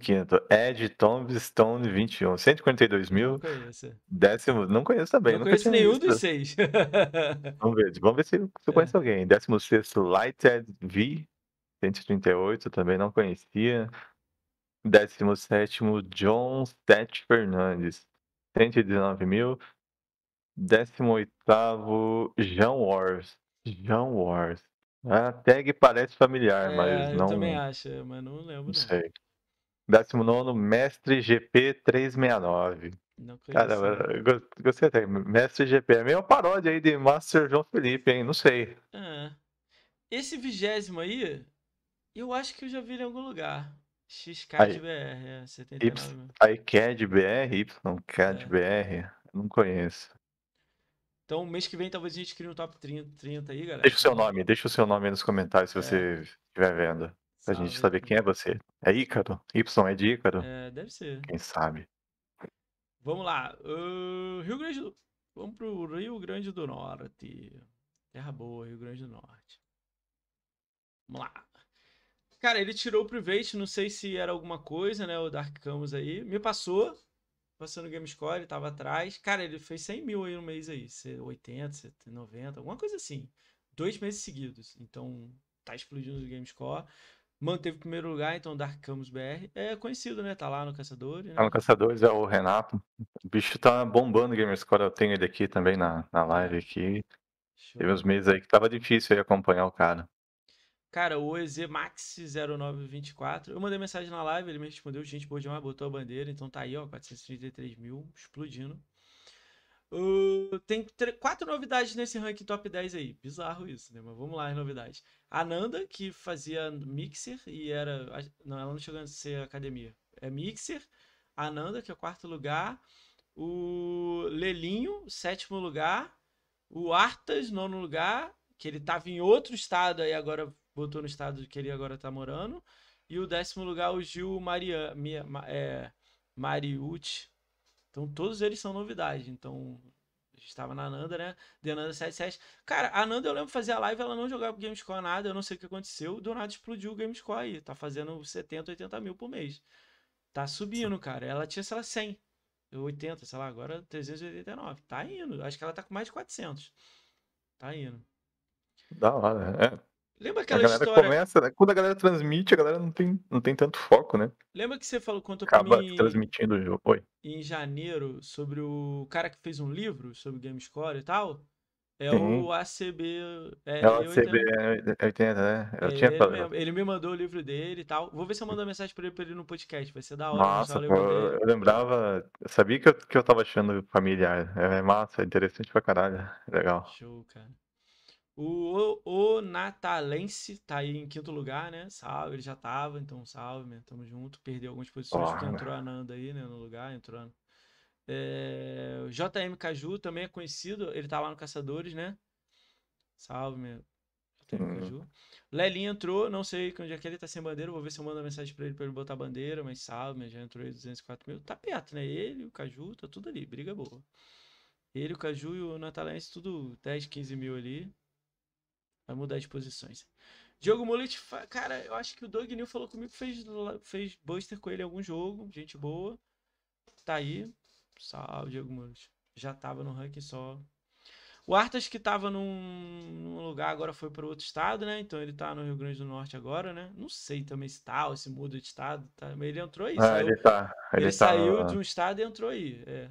quinto. Ed Tombstone 21. 142 mil. Não conheço. Décimo, não conheço também. Não conheço nenhum visto. dos seis. vamos ver. Vamos ver se, se eu é. conheço é. alguém. sexto. Lighted V. 138. Também não conhecia. Décimo sétimo. John Stett Fernandes. 119 mil. 18 John Wars. John Wars. A tag parece familiar, é, mas eu não. Eu também acho, mas não lembro. Não, sei. 19 Mestre GP 369. Não Cara, gostei até. Mestre GP é meio uma paródia aí de Master João Felipe, hein? Não sei. É. Esse vigésimo aí, eu acho que eu já vi em algum lugar. XKDBR, é, 79. Y, aí, CADBR, YCADBR, é. não conheço. Então, mês que vem, talvez a gente crie um top 30, 30 aí, galera. Deixa o seu nome, deixa o seu nome aí nos comentários se é. você estiver vendo. Pra sabe. gente saber quem é você. É Ícaro? Y é de Ícaro? É, deve ser. Quem sabe? Vamos lá. Uh, Rio Grande do... Vamos pro Rio Grande do Norte. Terra boa, Rio Grande do Norte. Vamos lá. Cara, ele tirou o private, não sei se era alguma coisa, né? O Dark Camus aí. Me passou, você no GameScore, tava atrás. Cara, ele fez 100 mil aí no mês aí. 80, 90, alguma coisa assim. Dois meses seguidos. Então, tá explodindo o GameScore. Manteve o primeiro lugar, então Dark Camus BR. É conhecido, né? Tá lá no Caçadores. Né? Tá no Caçadores, é o Renato. O bicho tá bombando o GameScore. Eu tenho ele aqui também na, na live aqui. Show. Teve uns meses aí que tava difícil aí acompanhar o cara. Cara, o EZMax0924. Eu mandei mensagem na live, ele me respondeu. Gente, boa demais, botou a bandeira. Então tá aí, ó, 433 mil, explodindo. Uh, tem quatro novidades nesse ranking top 10 aí. Bizarro isso, né? Mas vamos lá, as novidades. A Nanda, que fazia mixer e era. Não, ela não chegou a ser academia. É mixer. A Nanda, que é o quarto lugar. O Lelinho, sétimo lugar. O Artas, nono lugar. Que ele tava em outro estado aí agora botou no estado que ele agora tá morando. E o décimo lugar, o Gil Maria, Mia, é, Mariucci. Então todos eles são novidade. Então a gente tava na Nanda, né? De Nanda 77. Cara, a Nanda eu lembro fazer a live, ela não jogava Gamescore nada, eu não sei o que aconteceu. Do nada explodiu o Gamescore aí. Tá fazendo 70, 80 mil por mês. Tá subindo, cara. Ela tinha, sei lá, 100. 80, sei lá, agora 389. Tá indo. Acho que ela tá com mais de 400. Tá indo. Da hora, é. Lembra aquela a galera história... Começa, né? Quando a galera transmite, a galera não tem, não tem tanto foco, né? Lembra que você falou quanto Acaba pra mim transmitindo o jogo. Oi. em janeiro sobre o cara que fez um livro sobre GameScore e tal? É Sim. o ACB. É, é o ACB 80, é 80 né? Eu é, tinha ele, falado. ele me mandou o livro dele e tal. Vou ver se eu mando uma mensagem pra ele, pra ele no podcast. Vai ser da hora. Nossa, pô, eu lembrava. Eu sabia que eu, que eu tava achando familiar. É massa, é interessante pra caralho. Legal. Show, cara. O, o, o Natalense tá aí em quinto lugar, né? Salve, ele já tava, então salve, né? Tamo junto. Perdeu algumas posições, porque entrou a Nanda aí, né? No lugar, entrou. É, o JM Caju também é conhecido, ele tá lá no Caçadores, né? Salve, meu. JM uhum. Caju. Lelinho entrou, não sei onde é que ele tá sem bandeira, vou ver se eu mando mensagem pra ele pra ele botar a bandeira, mas salve, meu. Já entrou aí 204 mil. Tá perto, né? Ele, o Caju, tá tudo ali, briga boa. Ele, o Caju e o Natalense, tudo 10, 15 mil ali. Vai mudar de posições. Diogo Mullet, cara, eu acho que o Doug New falou comigo, fez, fez buster com ele em algum jogo, gente boa. Tá aí. Salve, Diogo Mullet. Já tava no ranking só. O Artas que tava num, num lugar agora foi para outro estado, né? Então ele tá no Rio Grande do Norte agora, né? Não sei também se tá ou se muda de estado. Tá? Mas ele entrou aí. Ah, saiu, ele tá. Ele, ele tá saiu de um estado e entrou aí. É.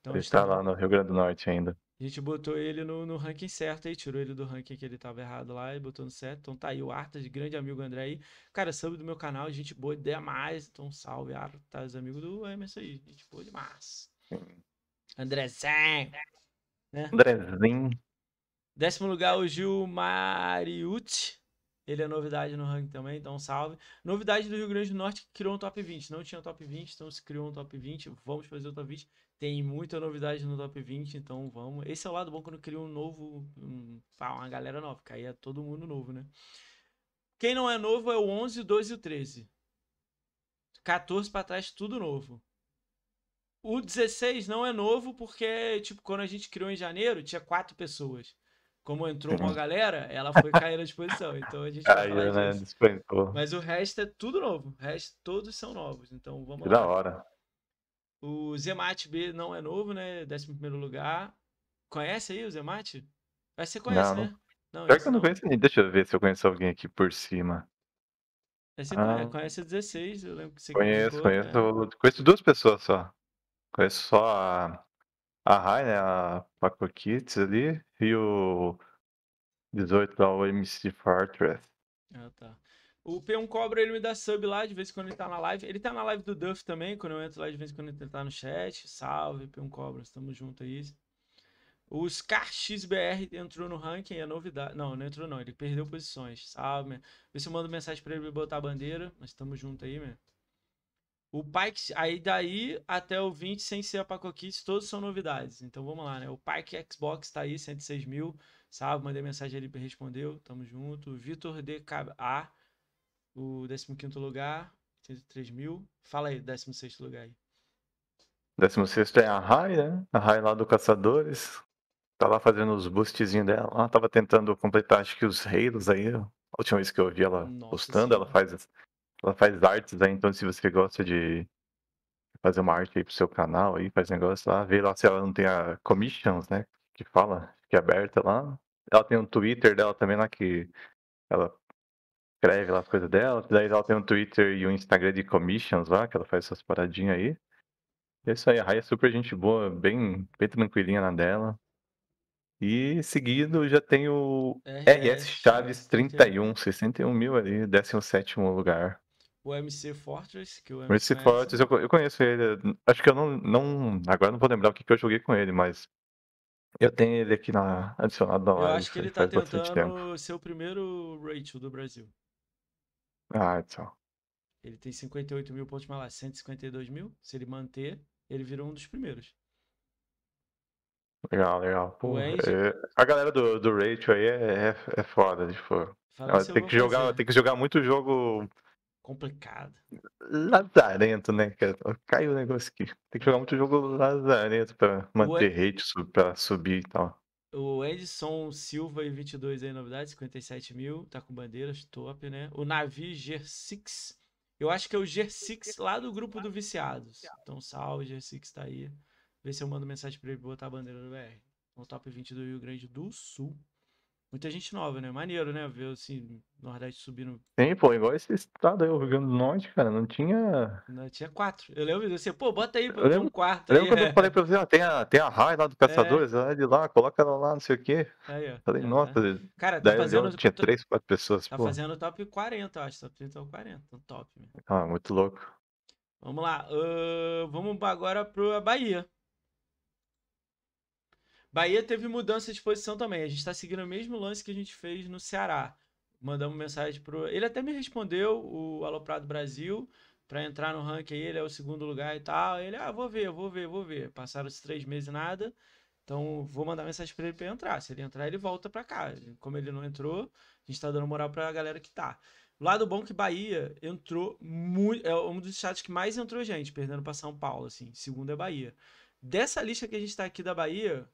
Então, ele está tá lá no Rio Grande do Norte ainda. A gente botou ele no, no ranking certo aí, tirou ele do ranking que ele tava errado lá e botou no certo. Então tá aí o Artas, grande amigo André aí. Cara, sub do meu canal, gente boa demais Então salve, Artas, tá, amigo do Emerson aí. Gente boa demais. Andrezinho. Né? Andrezinho. Décimo lugar, o Gil Mariucci. Ele é novidade no ranking também, então salve. Novidade do Rio Grande do Norte que criou um top 20. Não tinha top 20, então se criou um top 20. Vamos fazer o top 20. Tem muita novidade no top 20, então vamos. Esse é o lado bom quando cria um novo. Um, tá, uma galera nova, porque aí é todo mundo novo, né? Quem não é novo é o 11, 12 e o 13. 14 para trás, tudo novo. O 16 não é novo porque, tipo, quando a gente criou em janeiro, tinha quatro pessoas. Como entrou uma uhum. galera, ela foi cair na disposição. Então a gente vai falar né? disso. Mas o resto é tudo novo. O resto todos são novos. Então vamos que lá. Da hora. O Zemate B não é novo, né? 11 lugar. Conhece aí o Zemate? Mas você conhece, não, né? Não, Pior que eu não conheço ninguém. Deixa eu ver se eu conheço alguém aqui por cima. É, você ah, é, conhece a 16, eu lembro que você conheço, Conheço, conheço. É. Conheço duas pessoas só. Conheço só a, a Rai, né? A Paco Kids ali. E o 18 lá, o MC Fortress. Ah, tá. O P1 Cobra, ele me dá sub lá de vez em quando ele tá na live. Ele tá na live do Duff também, quando eu entro lá de vez em quando ele tá no chat. Salve, P1 Cobra, tamo junto aí. O Scar XBR entrou no ranking, é novidade. Não, não entrou não, ele perdeu posições. Salve, Vê se eu mando mensagem pra ele botar a bandeira, mas tamo junto aí, mesmo O Pike, aí daí até o 20, sem ser a Paco Kids, todos são novidades. Então vamos lá, né? O Pike Xbox tá aí, 106 mil. Salve, mandei mensagem ali pra responder. Tamo junto. Vitor DKA o 15 lugar, 103 mil. Fala aí, 16 lugar aí. 16 é a Rai, né? A Rai lá do Caçadores. Tá lá fazendo os boostzinhos dela. Ela tava tentando completar, acho que os reinos aí. A última vez que eu vi ela Nossa postando, ela faz, ela faz artes aí. Então, se você gosta de fazer uma arte aí pro seu canal, aí, faz negócio lá, vê lá se ela não tem a commissions, né? Que fala, que é aberta lá. Ela tem um Twitter dela também lá que ela escreve lá as coisas dela. Daí ela tem um Twitter e um Instagram de commissions lá, que ela faz essas paradinhas aí. É isso aí, a Raia é super gente boa, bem, bem tranquilinha na dela. E seguido já tem o é, é, RS, Chaves 31, é, 61 mil ali, 17 lugar. O MC Fortress, que o MC, MC Fortress, eu, eu conheço ele. Acho que eu não, não. Agora não vou lembrar o que, que eu joguei com ele, mas eu tenho ele aqui na, adicionado na live. Eu acho que ele tá tentando ser o primeiro Rachel do Brasil. Ah, então. Ele tem 58 mil pontos, mas lá, 152 mil. Se ele manter, ele virou um dos primeiros. Legal, legal. Pô, então é é, a galera do, do Rachel aí é, é, é foda, tipo. Ela tem que, jogar, tem que jogar muito jogo. Complicado. Lazarento, né, Caiu o negócio aqui. Tem que jogar muito jogo lazarento pra manter o... É rate, pra subir e tal. O Edson Silva e 22 aí, novidade, 57 mil. Tá com bandeiras, top, né? O Navi Gersix. Eu acho que é o Gersix lá do grupo do Viciados. Então, salve, Gersix tá aí. Vê se eu mando mensagem pra ele botar a bandeira do BR. No top 20 do Rio Grande do Sul muita gente nova, né? Maneiro, né? Ver assim, Nordeste subindo. Tem, pô, igual esse estado aí, o Rio Grande do Norte, cara, não tinha. Não tinha quatro. Eu lembro de você, pô, bota aí, eu lembro, um quarto. Eu lembro quando eu falei pra você, ó, ah, tem a, tem a RAI lá do Caçadores, é. de lá, coloca ela lá, não sei o quê. Aí, ó. Falei, é, nota. é. cara, tá fazendo. Tinha três, quatro pessoas. Tá pô. fazendo top 40, eu acho, top 30 ou 40. Top, né? Ah, muito louco. Vamos lá, uh, vamos agora pro Bahia. Bahia teve mudança de posição também. A gente está seguindo o mesmo lance que a gente fez no Ceará. Mandamos mensagem pro. Ele até me respondeu, o Aloprado Brasil, para entrar no ranking aí, ele é o segundo lugar e tal. Ele, ah, vou ver, vou ver, vou ver. Passaram os três meses e nada. Então, vou mandar mensagem para ele para entrar. Se ele entrar, ele volta para cá. Como ele não entrou, a gente tá dando moral para a galera que tá. Lado bom que Bahia entrou muito. É um dos estados que mais entrou gente, perdendo para São Paulo, assim. Segundo é Bahia. Dessa lista que a gente tá aqui da Bahia,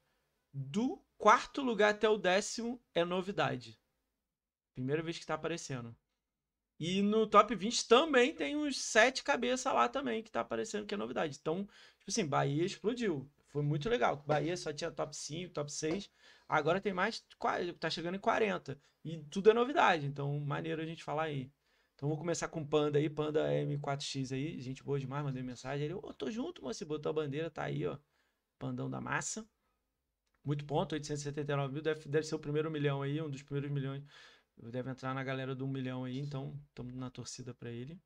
do quarto lugar até o décimo é novidade. Primeira vez que tá aparecendo. E no top 20 também tem uns sete cabeças lá também que tá aparecendo que é novidade. Então, tipo assim, Bahia explodiu. Foi muito legal. Bahia só tinha top 5, top 6. Agora tem mais, tá chegando em 40. E tudo é novidade. Então, maneiro a gente falar aí. Então vou começar com Panda aí, Panda é M4X aí, gente boa demais, mandei mensagem. Ele, ô, oh, tô junto, moço, botou a bandeira, tá aí, ó. Pandão da massa muito ponto, 879 mil, deve, deve ser o primeiro milhão aí, um dos primeiros milhões. Deve entrar na galera do um milhão aí, então estamos na torcida para ele.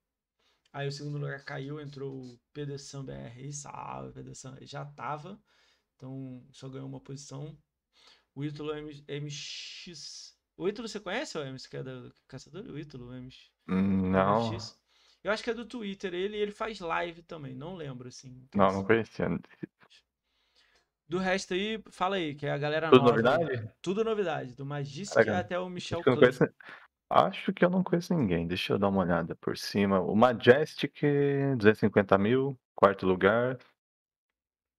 Aí o segundo lugar caiu, entrou o Pedersan BR, salve já tava, então só ganhou uma posição. O Ítalo MX... O Ítalo você conhece, o é MC, que é do é Caçador? O Ítalo MX? Não. MX? Eu acho que é do Twitter ele ele faz live também, não lembro assim. não, não conhecia. Do resto aí, fala aí, que é a galera Tudo nova. novidade? Tudo novidade, do Magisk Caraca. até o Michel Acho que, conheço... Acho que eu não conheço ninguém, deixa eu dar uma olhada por cima. O Majestic, 250 mil, quarto lugar.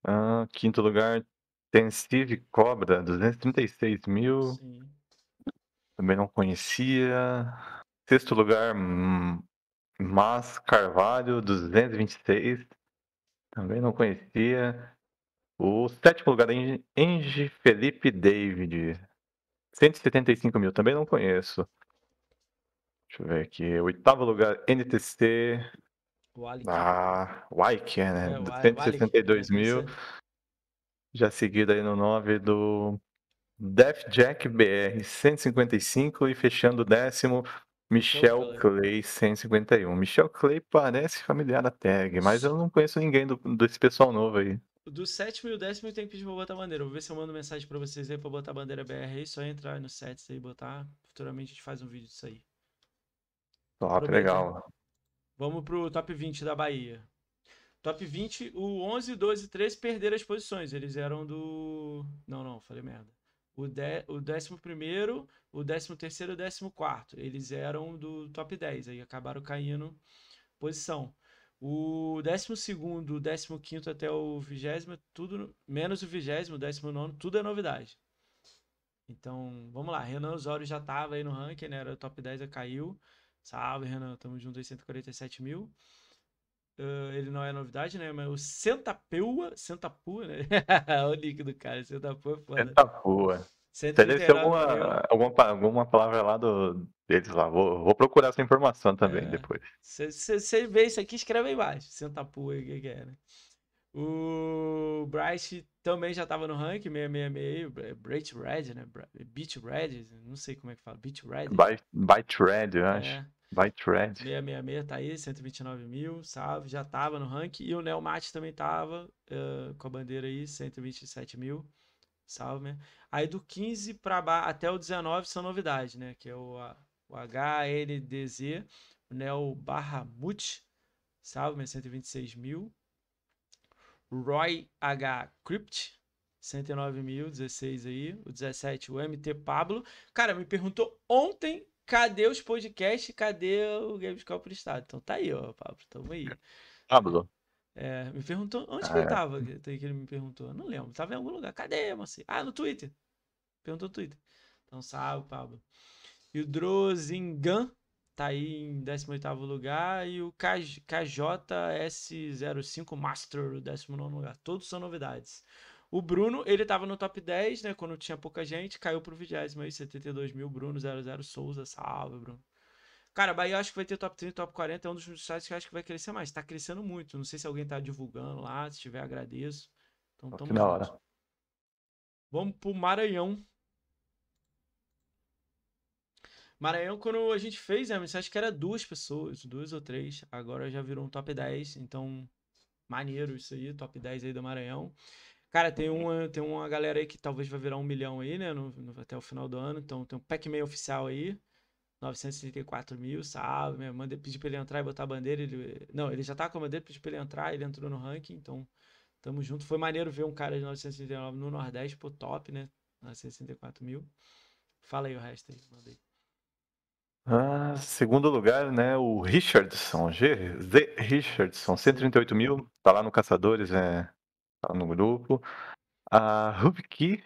Uh, quinto lugar, Tensive Cobra, 236 mil. Sim. Também não conhecia. Sexto lugar, Mas Carvalho, 226. Também não conhecia. O sétimo lugar é Engie Felipe David. 175 mil, também não conheço. Deixa eu ver aqui. Oitavo lugar, NTC. O Ah, o é, né? É, 162 mil. Já seguido aí no 9 do Def Jack BR, 155. E fechando o décimo, Michel Clay, 151. Michel Clay parece familiar a tag, mas eu não conheço ninguém do, desse pessoal novo aí do sétimo e o décimo eu tenho que pedir pra botar bandeira. Vou ver se eu mando mensagem pra vocês aí pra botar bandeira BR aí. Só entrar no set aí e botar. Futuramente a gente faz um vídeo disso aí. Top, Aproveita. legal. Vamos pro top 20 da Bahia. Top 20, o 11, 12 e 13 perderam as posições. Eles eram do. Não, não, falei merda. O, de... o 11, o 13 e o 14. Eles eram do top 10. Aí acabaram caindo posição. O 12, 15 até o 20, tudo, menos o 20, 19, tudo é novidade. Então, vamos lá. Renan Osório já tava aí no ranking, né? Era o top 10, já caiu. Salve, Renan. Tamo junto aí, 147 mil. Uh, ele não é novidade, né? Mas o Centapeua, Centapua, né? o líquido, cara. Centapua é foda. Centapua. Você deve ter alguma, alguma, alguma palavra lá do, deles lá. Vou, vou procurar essa informação também é. depois. Você vê isso aqui, escreve aí embaixo. Centapu, o que, que é, né? O Bryce também já estava no ranking 666, Bright Red, né? Beach Red, não sei como é que fala, Beach Red. Byte, Red, eu é. acho. É. Byte Red. 666 tá aí, 129 mil, salve, já estava no ranking. E o Neo também estava uh, eh, com a bandeira aí, 127 mil, salve, né? Aí do 15 para até o 19 são novidades, né? Que é o, a, o HLDZ, o Neo Bahamut, salve, 126 mil. Roy H. Crypt, 109 mil, 16 aí. O 17, o MT Pablo. Cara, me perguntou ontem cadê os podcasts, cadê o Gamescom pro Estado. Então tá aí, ó, Pablo, tamo aí. Pablo. É, me perguntou onde ah, que é. eu tava, que ele me perguntou. Não lembro, tava em algum lugar. Cadê, você Ah, no Twitter. Perguntou no Twitter. Então salve, Pablo. E o Drozingan tá aí em 18 lugar. E o KJS05 Master, o 19 lugar. Todos são novidades. O Bruno, ele tava no top 10, né? Quando tinha pouca gente, caiu pro 20 aí, 72 mil. Bruno 00 Souza, salve, Bruno. Cara, Bahia eu acho que vai ter top 30, top 40. É um dos sites que eu acho que vai crescer mais. Tá crescendo muito. Não sei se alguém tá divulgando lá. Se tiver, agradeço. Então, tamo junto. Hora. Vamos pro Maranhão. Maranhão, quando a gente fez, né, acho que era duas pessoas, duas ou três. Agora já virou um top 10, então maneiro isso aí, top 10 aí do Maranhão. Cara, tem uma, tem uma galera aí que talvez vai virar um milhão aí, né, no, no, até o final do ano. Então tem um Pac-Man oficial aí, 934 mil, salve. Minha mãe pediu pra ele entrar e botar a bandeira. Ele, não, ele já tá com a bandeira, pediu pra ele entrar, ele entrou no ranking, então tamo junto. Foi maneiro ver um cara de 939 no Nordeste, pô, top, né, 964 mil. Fala aí o resto aí, manda aí. Ah, segundo lugar, né, o Richardson, G, Z Richardson, 138 mil, tá lá no Caçadores, é, tá no grupo. A Rubki,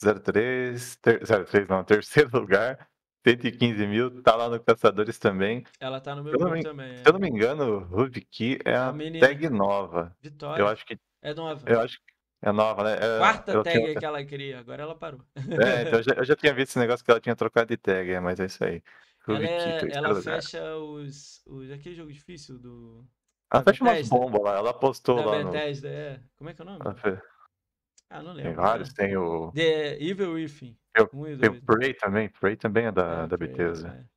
03, ter, 03 não, terceiro lugar, 115 mil, tá lá no Caçadores também. Ela tá no meu grupo também. Se eu é. não me engano, Rubki é, é a, a tag nova. Vitória. Eu acho que. É nova. Eu acho que. É nova, né? É, Quarta tag tinha... que ela queria, agora ela parou. É, então eu, já, eu já, tinha visto esse negócio que ela tinha trocado de tag, é, mas é isso aí. Ela, é, é ela fecha os, os. Aquele jogo difícil do. Ela fecha umas bombas lá, ela postou da lá. Bethesda, no... é. Como é que é o nome? Fe... Ah, não lembro. Tem vários, tem o. The Evil Within. Eu, um e o Prey também, Prey também é da, ah, é, da Bethesda.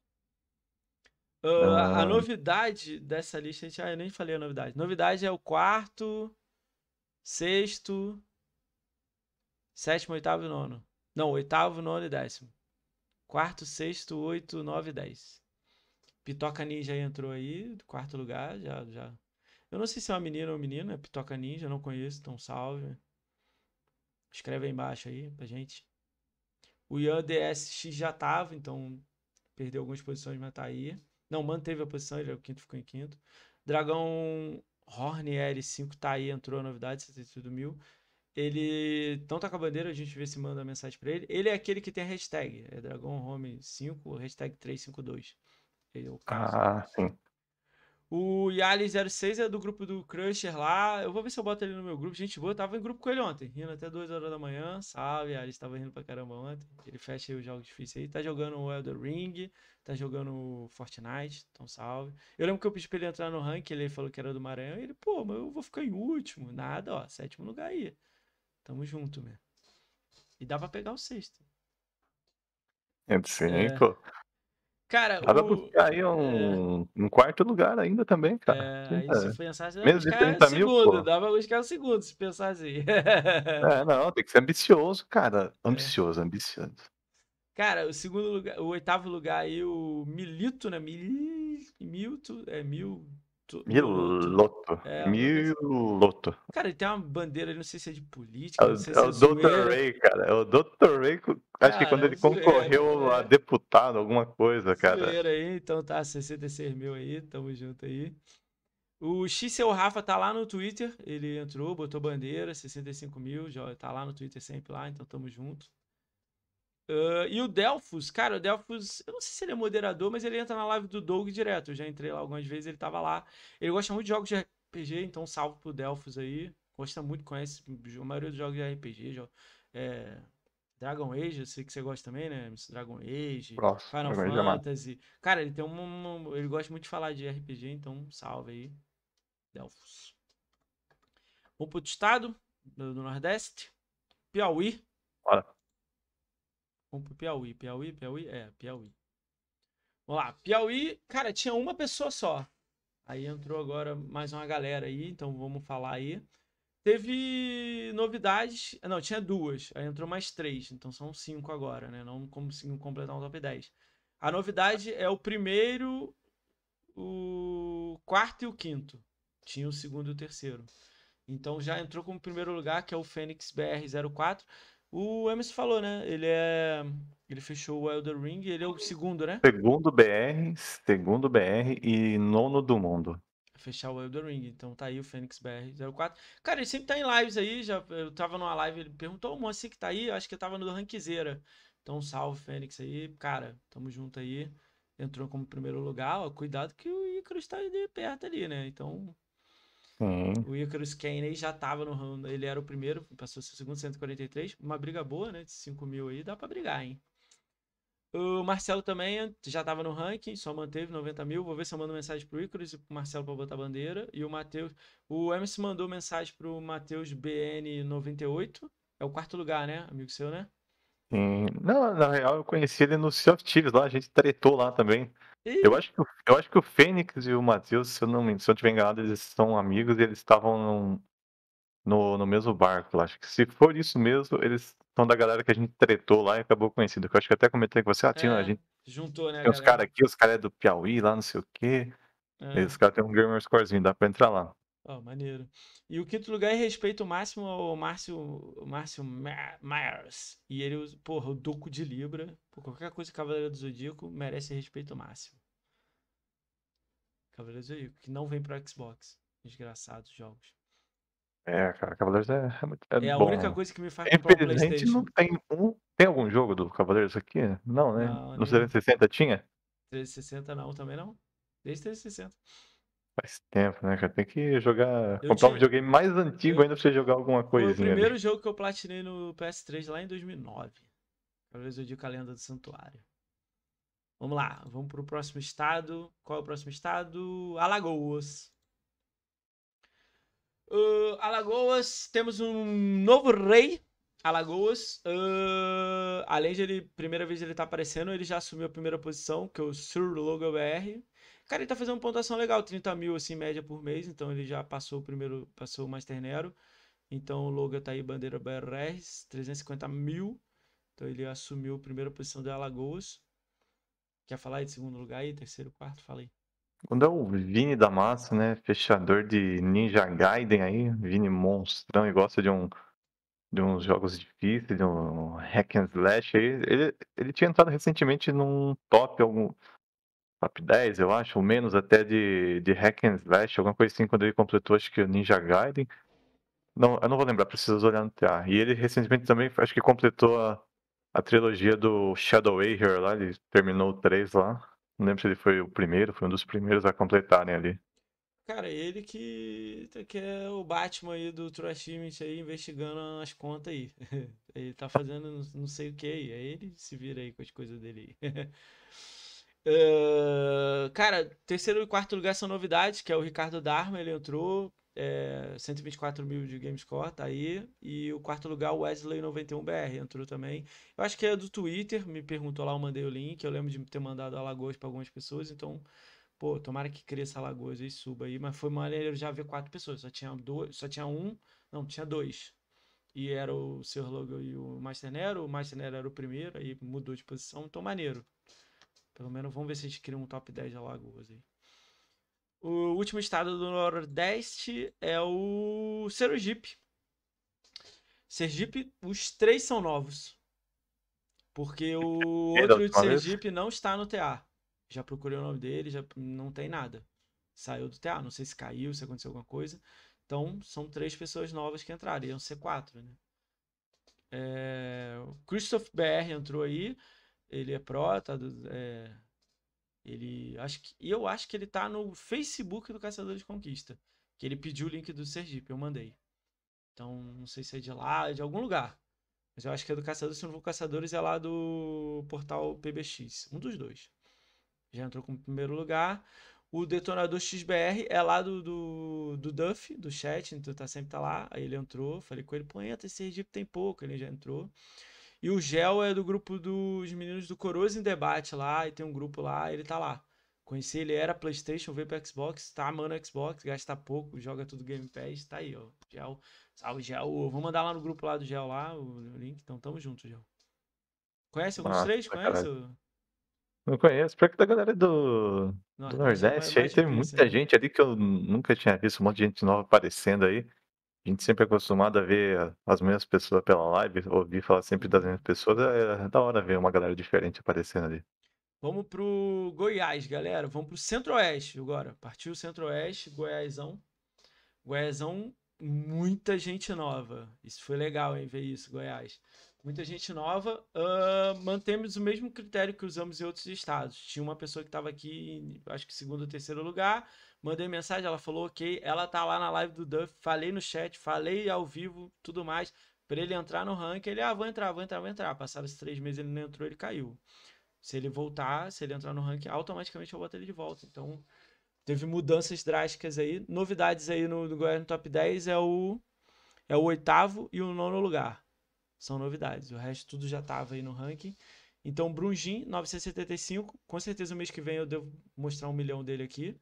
Uh, A ah. novidade dessa lista, a gente, ah, eu nem falei a novidade. Novidade é o quarto sexto, sétimo, oitavo e nono. Não, oitavo, nono e décimo. Quarto, sexto, oito, nove e dez. Pitoca Ninja entrou aí, quarto lugar, já, já. Eu não sei se é uma menina ou um menino, é Pitoca Ninja, não conheço, então salve. Escreve aí embaixo aí pra gente. O Ian DSX já tava, então perdeu algumas posições, mas tá aí. Não, manteve a posição, ele é o quinto, ficou em quinto. Dragão Horn R5 tá aí, entrou a novidade, 78 mil. Ele então tá com a bandeira, a gente vê se manda mensagem para ele. Ele é aquele que tem a hashtag, é Dragon Home 5, hashtag 352. Ele é o caso. Assim. Ah, sim. O Yali06 é do grupo do Crusher lá. Eu vou ver se eu boto ele no meu grupo. Gente boa, eu tava em grupo com ele ontem, rindo até 2 horas da manhã. Salve, Yali, tava rindo pra caramba ontem. Ele fecha aí jogo difícil aí. Tá jogando o Elder Ring, tá jogando Fortnite, então salve. Eu lembro que eu pedi pra ele entrar no rank. ele falou que era do Maranhão. E ele, pô, mas eu vou ficar em último. Nada, ó, sétimo lugar aí. Tamo junto, mesmo. E dá pra pegar o sexto. É, sim, é... pô. Cara, Dá o... pra buscar aí um, é... um quarto lugar ainda também, cara. É, é. se Menos de 30 mil, segundo, pô. dá pra buscar um segundo, se pensar assim. é, não, tem que ser ambicioso, cara. É. Ambicioso, ambicioso. Cara, o segundo lugar, o oitavo lugar aí, o Milito, né? Mil... Milto, é mil... Tu... Miloto. É, Cara, ele tem uma bandeira, não sei se é de política. É, o, é se é o Dr. Ray, cara. É o Dr. Ray, acho cara, que quando ele é zoeira, concorreu é a deputado, alguma coisa, cara. Zoeira aí, então tá, 66 mil aí, tamo junto aí. O Xcel Rafa tá lá no Twitter, ele entrou, botou bandeira, 65 mil, já tá lá no Twitter sempre lá, então tamo junto. Uh, e o Delfos, cara, o Delfos, eu não sei se ele é moderador, mas ele entra na live do Doug direto. Eu já entrei lá algumas vezes, ele tava lá. Ele gosta muito de jogos de RPG, então salve pro Delfos aí. Gosta muito, conhece a maioria dos jogos de RPG. Joga, é, Dragon Age, eu sei que você gosta também, né? Dragon Age, Final é Fantasy. Cara, ele tem um, um, Ele gosta muito de falar de RPG, então salve aí. Delfos. Vamos pro outro estado do, do Nordeste. Piauí. Bora. Vamos pro Piauí. Piauí, Piauí? É, Piauí. Vamos lá. Piauí, cara, tinha uma pessoa só. Aí entrou agora mais uma galera aí, então vamos falar aí. Teve novidades. Não, tinha duas. Aí entrou mais três. Então são cinco agora, né? Não conseguimos completar um top 10. A novidade é o primeiro, o quarto e o quinto. Tinha o segundo e o terceiro. Então já entrou como primeiro lugar, que é o Fênix BR04. O Emerson falou, né? Ele é. Ele fechou o Elder Ring, ele é o segundo, né? Segundo BR, segundo BR e nono do mundo. Fechar o Elder Ring, então tá aí o Fênix BR04. Cara, ele sempre tá em lives aí, já, eu tava numa live, ele perguntou, o moço que tá aí, acho que eu tava no Ranquizeira. Então salve, Fênix aí, cara, tamo junto aí. Entrou como primeiro lugar, ó, cuidado que o Icarus tá de perto ali, né? Então Sim. O Icarus Kane já estava no round, ele era o primeiro, passou o segundo, 143. Uma briga boa, né? De 5 mil aí, dá para brigar, hein? O Marcelo também já estava no ranking, só manteve 90 mil. Vou ver se eu mando mensagem pro Icarus e pro Marcelo para botar bandeira. E o Matheus. O Emerson mandou mensagem pro Matheus BN98. É o quarto lugar, né? Amigo seu, né? Não, na real eu conheci ele no Sea of Thieves lá, a gente tretou lá também. Eu acho, que, eu acho que o Fênix e o Matheus, se eu não me se eu tiver enganado, eles são amigos e eles estavam num, no, no mesmo barco lá. Acho que se for isso mesmo, eles são da galera que a gente tretou lá e acabou conhecido. eu acho que até comentei com você, ah, tinha, é, a gente. Juntou, né? Tem uns caras aqui, os caras é do Piauí lá, não sei o quê. É. Os caras têm um gamer scorezinho, dá pra entrar lá. Oh, maneiro. E o quinto lugar é respeito máximo ao Márcio, Márcio Myers. E ele, porra, o Duco de Libra. Por qualquer coisa, é Cavaleiro do Zodíaco merece respeito máximo. Cavaleiros do Zodíaco, que não vem pro Xbox. Desgraçados jogos. É, cara, Cavaleiros é, é muito. É, é a bom. única coisa que me faz comprar o PlayStation. Não tem, um, tem algum jogo do Cavaleiros aqui? Não, né? Não, no 360 tinha? 360 não, também não. Desde 360. Faz tempo, né, cara? Tem que jogar. Eu comprar tive- um videogame mais antigo eu- ainda pra você jogar alguma Foi o coisinha ali. primeiro jogo que eu platinei no PS3 lá em 2009. Talvez eu diga a lenda do santuário. Vamos lá, vamos pro próximo estado. Qual é o próximo estado? Alagoas. Alagoas, temos um novo rei. Alagoas. além de ele, primeira vez ele tá aparecendo, ele já assumiu a primeira posição, que é o Sir Logo BR. Cara, ele tá fazendo uma pontuação legal, 30 mil assim, média por mês. Então ele já passou o primeiro, passou o Master Nero. Então o Logan tá aí, bandeira BRs, 350 mil. Então ele assumiu a primeira posição de Alagoas. Quer falar aí de segundo lugar aí, terceiro, quarto? Fala aí. Quando é o Vini da Massa, né? Fechador de Ninja Gaiden aí. Vini monstrão e gosta de, um, de uns jogos difíceis, de um hack and slash. Aí. Ele, ele tinha entrado recentemente num top, algum, top 10, eu acho, ou menos até de, de hack and slash, alguma coisa assim, quando ele completou, acho que o Ninja Gaiden. Não, eu não vou lembrar, preciso olhar no TA. E ele recentemente também, acho que completou a, a trilogia do Shadow Aher lá, ele terminou o 3 lá. Não lembro se ele foi o primeiro, foi um dos primeiros a completarem ali. Cara, ele que, que é o Batman aí do True Image aí, investigando as contas aí. Ele tá fazendo não sei o que aí. É ele se vira aí com as coisas dele aí. cara, terceiro e quarto lugar são novidades, que é o Ricardo Dharma, ele entrou, é, 124 mil de Gamescore, tá aí. E o quarto lugar, o Wesley91BR, entrou também. Eu acho que é do Twitter, me perguntou lá, eu mandei o link. Eu lembro de ter mandado a Lagoas para algumas pessoas, então, pô, tomara que cresça a Lagoas e suba aí. Mas foi maneiro já ver quatro pessoas, só tinha, dois, só tinha um, não, tinha dois. E era o Sr. Logo e o Master Nero, o Master Nero era o primeiro, aí mudou de posição, então maneiro. Pelo menos vamos ver se a gente cria um top 10 de Alagoas aí. O último estado do Nordeste é o Sergipe. Sergipe, os três são novos. Porque o outro de Sergipe não está no TA. Já procurei o nome dele, já não tem nada. Saiu do TA, não sei se caiu, se aconteceu alguma coisa. Então, são três pessoas novas que entraram. Iam ser quatro, né? É... O Christoph BR entrou aí. Ele é pró, tá do, é, ele acho que eu acho que ele tá no Facebook do Caçador de Conquista, que ele pediu o link do Sergipe, eu mandei. Então, não sei se é de lá, é de algum lugar. Mas eu acho que é do Caçador, se não for Caçadores é lá do portal PBX, um dos dois. Já entrou como primeiro lugar. O detonador XBR é lá do, do, do Duff, do chat, então tá sempre tá lá. Aí ele entrou, falei com ele, pô, entra, esse Sergipe tem pouco, ele já entrou. E o Gel é do grupo dos meninos do Coroas em Debate lá, e tem um grupo lá, ele tá lá. Conheci ele, era Playstation, veio pro Xbox, tá amando Xbox, gasta pouco, joga tudo Game Pass, tá aí, ó. Gel, salve Gel, vou mandar lá no grupo lá do Gel lá, o link, então tamo junto, Gel. Conhece alguns Nossa, três? Conhece? Não conheço. porque que da galera do, do é Nordeste, é aí tem muita né? gente ali que eu nunca tinha visto, um monte de gente nova aparecendo aí a gente sempre é acostumado a ver as mesmas pessoas pela live, ouvir falar sempre das mesmas pessoas, é, é da hora ver uma galera diferente aparecendo ali. Vamos pro Goiás, galera. Vamos pro Centro-Oeste agora. Partiu o Centro-Oeste, Goiásão. Goiásão, muita gente nova. Isso foi legal, hein, ver isso, Goiás. Muita gente nova. Uh, mantemos o mesmo critério que usamos em outros estados. Tinha uma pessoa que estava aqui, acho que segundo ou terceiro lugar Mandei mensagem, ela falou ok. Ela tá lá na live do Duff, falei no chat, falei ao vivo, tudo mais. Pra ele entrar no ranking, ele, ah, vou entrar, vou entrar, vou entrar. Passaram esses três meses, ele não entrou, ele caiu. Se ele voltar, se ele entrar no ranking, automaticamente eu boto ele de volta. Então, teve mudanças drásticas aí. Novidades aí no, no Goiás no top 10 é o, é o oitavo e o nono lugar. São novidades. O resto tudo já tava aí no ranking. Então, Brunjin, 975. Com certeza, o mês que vem eu devo mostrar um milhão dele aqui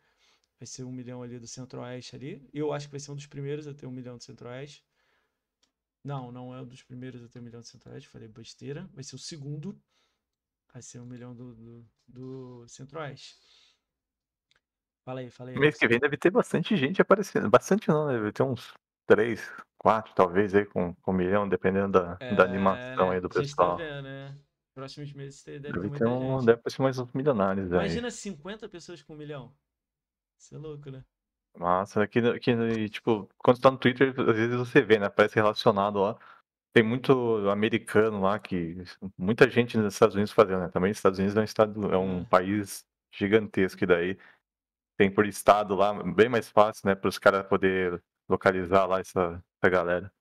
vai ser um milhão ali do Centro-Oeste ali. Eu acho que vai ser um dos primeiros a ter um milhão do Centro-Oeste. Não, não é um dos primeiros a ter um milhão do Centro-Oeste, falei besteira. Vai ser o segundo vai ser um milhão do, do, do Centro-Oeste. Fala aí, fala aí. Mês que vem deve ter bastante gente aparecendo. Bastante não, né? deve ter uns três, quatro, talvez, aí com, com um milhão, dependendo da, é, da animação aí do tá pessoal. Tá vendo, né? Próximos meses deve, deve ter, um, gente. Deve ser mais uns milionários Imagina aí. Imagina 50 pessoas com um milhão. Isso é louco, né? Massa, aqui, aqui, tipo, quando tá no Twitter, às vezes você vê, né? Parece relacionado lá. Tem muito americano lá que. Muita gente nos Estados Unidos fazendo, né? Também os Estados Unidos é um, estado, é um hum. país gigantesco, e daí tem por estado lá, bem mais fácil, né? Para os caras poder localizar lá essa, essa galera.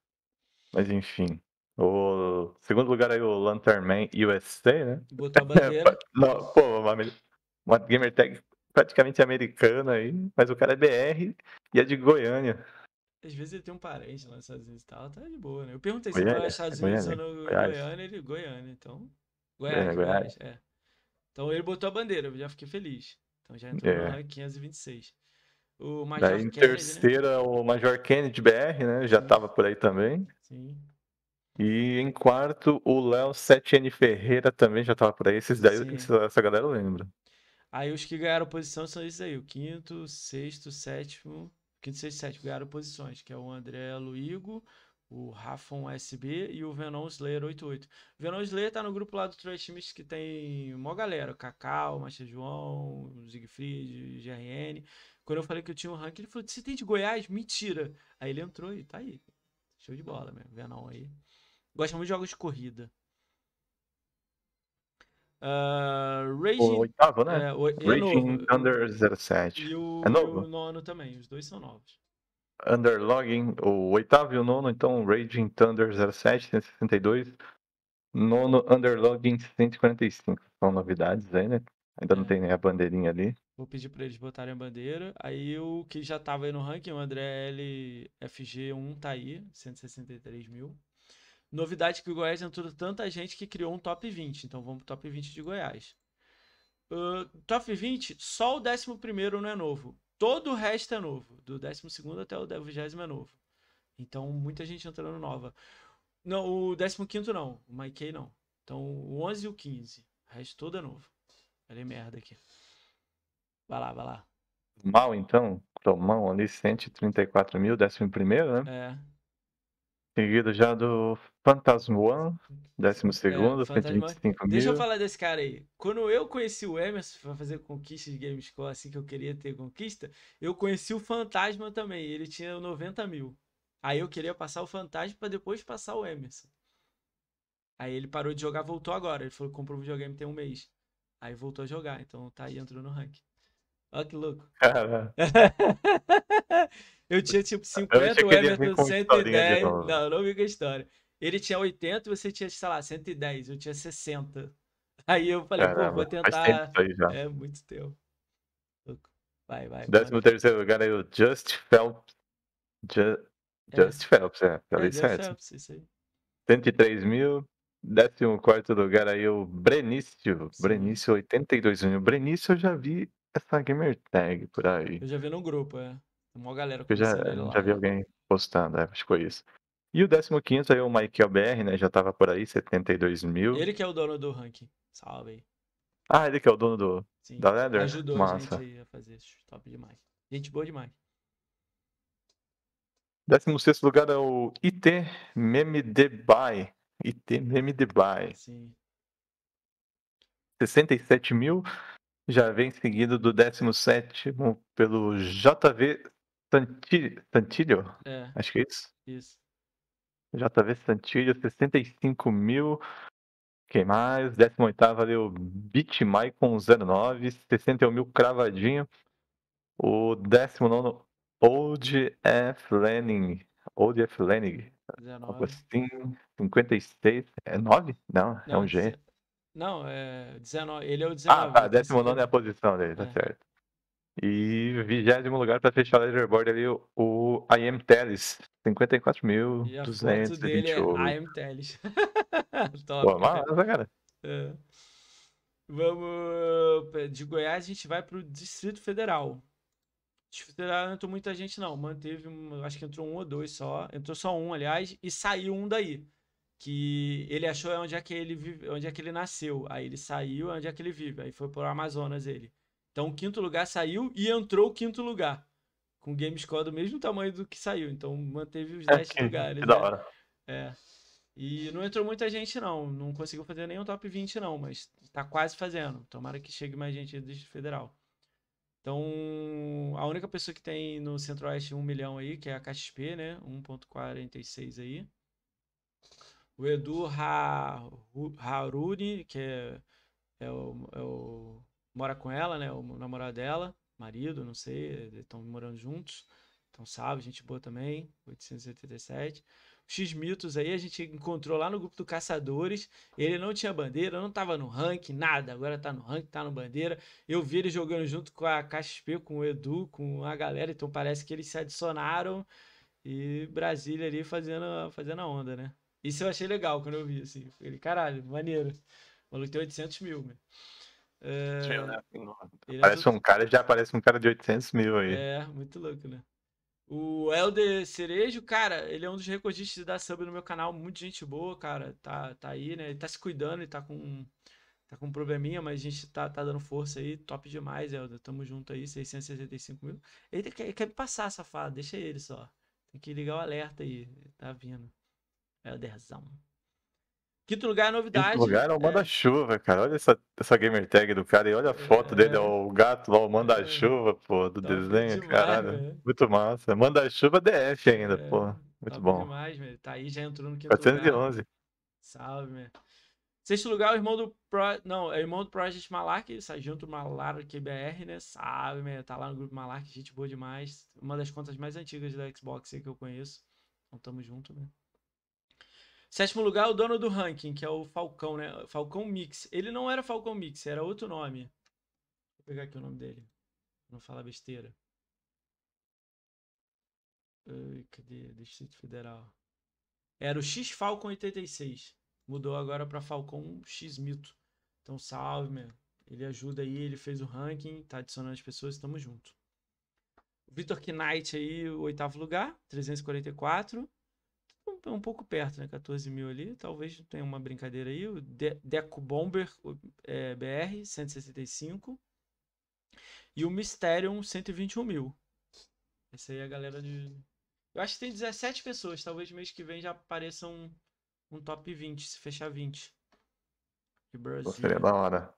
Mas enfim. O segundo lugar aí, o Lantern Man USA, né? Botou a bandeira. Não, pô, uma, uma gamer tag praticamente americano aí, mas o cara é BR e é de Goiânia. Às vezes ele tem um parente lá nos Estados Unidos e tal, tá de boa, né? Eu perguntei Goiânia, se ele nos é Estados Unidos ou né? no Goiás. Goiânia, ele Goiânia, então. Goiás, é, Goiás. é. Então ele botou a bandeira, eu já fiquei feliz. Então já entrou é. na 526. O Major Daí, em né? terceira, né? o Major Kennedy BR, né? Já estava por aí também. Sim. E em quarto, o Léo 7N Ferreira também já estava por aí. Esses daí, essa galera lembra. Aí os que ganharam posição são esses aí: o quinto, sexto, sétimo. Quinto, sexto, sétimo ganharam posições, que é o André Luigo, o Rafon SB e o Venom Slayer 88. O Venom Slayer tá no grupo lá do Três Times que tem uma galera: o Cacau, o João, o Siegfried, o GRN. Quando eu falei que eu tinha um ranking, ele falou: Você tem de Goiás? Mentira! Aí ele entrou e tá aí. Show de bola mesmo, Venom aí. Gosta muito de jogos de corrida. Uh, ah, Raging, o oitavo, né? É, o, é Raging é Thunder 07. E o, é novo? o nono também, os dois são novos. Underlogging, o oitavo e o nono, então Raging Thunder 07, 162. Nono Underlogging 145. São novidades aí, né? Ainda é. não tem nem a bandeirinha ali. Vou pedir pra eles botarem a bandeira. Aí o que já tava aí no ranking, o André LFG1 tá aí, 163 mil. Novidade que o Goiás entrou tanta gente que criou um top 20. Então vamos pro top 20 de Goiás. Uh, top 20, só o 11 não é novo. Todo o resto é novo. Do 12 até o 20 é novo. Então muita gente entrando nova. Não, o 15 não. O Mikey não. Então o 11 e o 15. O resto todo é novo. Falei merda aqui. Vai lá, vai lá. Mal então, Cromão ali, 134 mil, décimo primeiro, né? É. Seguido já do Phantasm One, 12 é, 125 mil. Deixa eu falar desse cara aí. Quando eu conheci o Emerson pra fazer conquista de Gamescore, assim que eu queria ter conquista, eu conheci o Fantasma também. Ele tinha 90 mil. Aí eu queria passar o Fantasma pra depois passar o Emerson. Aí ele parou de jogar, voltou agora. Ele falou que comprou o videogame tem um mês. Aí voltou a jogar, então tá aí, entrou no ranking. Olha que louco. eu tinha tipo 50, o Emerson 110. Não, não me com a história. Ele tinha 80 e você tinha, sei lá, 110. Eu tinha 60. Aí eu falei, Caramba, pô, vou tentar. É muito teu. Vai, vai. 13 lugar aí, o Just Phelps. É. Just, é. Phelps, é. é falei é, certo. Phelps, isso aí. 103 mil. 14 lugar aí, o Brenício. Sim. Brenício, 82 mil. Brenício, eu já vi essa gamer tag por aí. Eu já vi no grupo, é. Uma galera eu já, já vi alguém postando, é, acho que foi isso. E o 15 aí o Michael BR, né? Já tava por aí, 72 mil. Ele que é o dono do ranking. Salve aí. Ah, ele que é o dono do. Sim, da Leather? Ajudou Massa. a gente a fazer isso. Top demais. Gente boa demais. 16 lugar é o IT Meme Dubai. IT Meme Dubai. Sim. 67 mil. Já vem seguido do 17 pelo JV Santilho. É, Acho que é isso. Isso. JV Santilho, 65 mil. Quem mais? 18 ali o Bitmai com 09, 61 mil cravadinho. O 19 Old F. Lenin. Old F. Lenin. Assim, 56. É 9? Não, Não é um G. Não, é 19. Ele é o 19. Ah, tá, 19 é a posição dele, tá é. certo. E 20 lugar para fechar o leaderboard ali, o, o IM Teles, 54.228. E a foto dele é Top. Pô, cara. cara. É. Vamos. É, de Goiás a gente vai pro Distrito Federal. Distrito Federal não entrou muita gente, não. Manteve, acho que entrou um ou dois só. Entrou só um, aliás, e saiu um daí. Que ele achou onde é que ele vive, onde é que ele nasceu. Aí ele saiu onde é que ele vive. Aí foi pro Amazonas ele. Então o quinto lugar saiu e entrou o quinto lugar com o game score do mesmo tamanho do que saiu. Então manteve os 10 é, lugares. Que da né? hora. É. E não entrou muita gente, não. Não conseguiu fazer nenhum top 20, não, mas tá quase fazendo. Tomara que chegue mais gente do Distrito Federal. Então, a única pessoa que tem no Centro-Oeste 1 milhão aí, que é a KXP, né? 1.46 aí. O Edu ha Haruni, que é, é, o, é o, mora com ela, né? O namorado dela marido, não sei, estão morando juntos. Então, salve, gente boa também, 887. O X-Mitos aí a gente encontrou lá no grupo do Caçadores. Ele não tinha bandeira, não tava no ranking, nada. Agora tá no ranking, tá no bandeira. Eu vi ele jogando junto com a KXP, com o Edu, com a galera. Então parece que eles se adicionaram. E Brasília ali fazendo, fazendo a onda, né? Isso eu achei legal quando eu vi, assim. Ele, caralho, maneiro. O maluco tem 800 mil, mano. É... Então. Ele é parece um cara, já parece um cara de 800 mil aí. É, muito louco, né? O Helder Cerejo, cara, ele é um dos recordistas da sub no meu canal, muito gente boa, cara. Tá, tá aí, né? Ele tá se cuidando, e tá com, tá com um probleminha, mas a gente tá, tá dando força aí. Top demais, Helder. Tamo junto aí, 665 mil. Ele quer, quer me passar, safado, deixa ele só. Tem que ligar o alerta aí, tá vindo. Helderzão. Quinto lugar é novidade. Quinto lugar é o né? é. manda-chuva, cara. Olha essa, essa gamer tag do cara e olha a foto é. dele, o gato lá, o manda-chuva, pô, do desenho, demais, caralho. Né? Muito massa. Manda-chuva DF ainda, é. pô. Muito tá bom. demais, meu. Tá aí, já entrou no quinto 411. lugar. 411. Salve, meu. Sexto lugar, é o irmão do Pro... Não, é o irmão do Project Malark, sai junto Malar QBR, né? Salve, meu. Tá lá no grupo Malark, gente boa demais. Uma das contas mais antigas da Xbox aí que eu conheço. Então tamo junto, né? Sétimo lugar, o dono do ranking, que é o Falcão, né? Falcão Mix. Ele não era Falcão Mix, era outro nome. Vou pegar aqui o nome dele. Não falar besteira. Ai, cadê? Distrito Federal. Era o X Falcon 86. Mudou agora para Falcon X Mito. Então, salve, meu. Ele ajuda aí, ele fez o ranking, tá adicionando as pessoas, tamo junto. Vitor Knight aí, o oitavo lugar, 344 um pouco perto, né? 14 mil ali, talvez tenha uma brincadeira aí. O De Deco Bomber é, BR, 165. E o Mysterium, 121 mil. Essa aí é a galera de. Eu acho que tem 17 pessoas. Talvez mês que vem já apareça um, um top 20, se fechar 20. De Brasil. Seria da hora.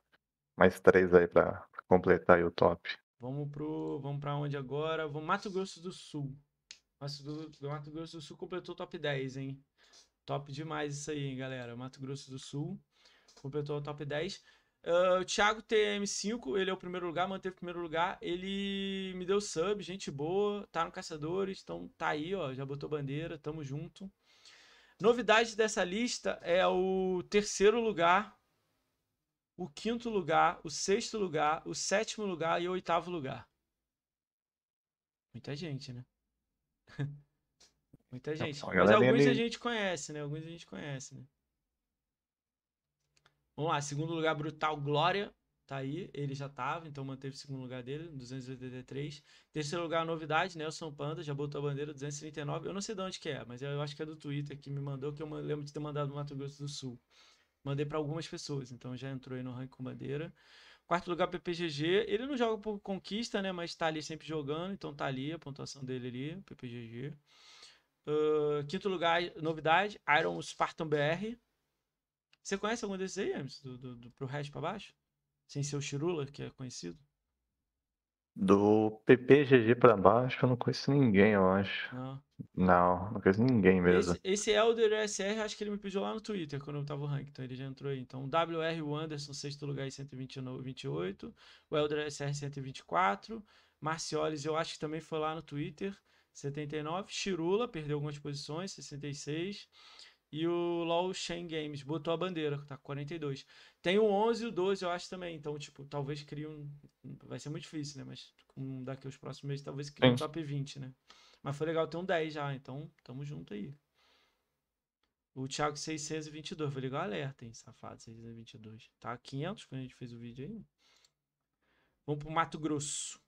Mais três aí pra, pra completar aí o top. Vamos pro. Vamos pra onde agora? Vamos Mato Grosso do Sul. Mato Grosso, do Mato Grosso do Sul completou top 10, hein? Top demais isso aí, hein, galera. Mato Grosso do Sul completou o top 10. Uh, ah, o Thiago TM5, ele é o primeiro lugar, manteve o primeiro lugar. Ele me deu sub, gente boa, tá no Caçadores, então tá aí, ó, já botou bandeira, tamo junto. Novidade dessa lista é o terceiro lugar, o quinto lugar, o sexto lugar, o sétimo lugar e o oitavo lugar. Muita gente, né? Muita gente. Não, Mas alguns ali... a gente conhece, né? Alguns a gente conhece, né? Vamos lá, segundo lugar, Brutal Glória. Tá aí, ele já tava, então manteve o segundo lugar dele, 283. Terceiro lugar, novidade, Nelson Panda, já botou a bandeira, 239. Eu não sei de onde que é, mas eu acho que é do Twitter que me mandou, que eu lembro de ter mandado no Mato Grosso do Sul. Mandei para algumas pessoas, então já entrou aí no ranking com bandeira. Quarto lugar, PPGG. Ele não joga por conquista, né? Mas tá ali sempre jogando, então tá ali a pontuação dele ali, PPGG. Uh, quinto lugar, novidade, Iron Spartan BR. Você conhece algum desses aí, Emerson? Do, do, do, pro resto pra baixo? Sem ser o Chirula, que é conhecido? Do PPGG pra baixo, eu não conheço ninguém, eu acho. Não, não conheço ninguém mesmo. Esse, esse Elder SR, acho que ele me pediu lá no Twitter quando eu tava no ranking, então ele já entrou aí. Então, WR Anderson, sexto lugar, 128. O Elder SR, 124. Marciolis, eu acho que também foi lá no Twitter, 79. Chirula, perdeu algumas posições, 66. E o LoL Shen Games botou a bandeira, tá 42. Tem o 11 e o 12, eu acho também. Então, tipo, talvez crie um. Vai ser muito difícil, né? Mas daqui aos próximos meses, talvez crie um top 20, né? Mas foi legal ter um 10 já, então tamo junto aí. O Thiago 622, vou ligar o alerta, hein, safado, 622. Tá 500 quando a gente fez o vídeo aí. Vamos pro Mato Grosso.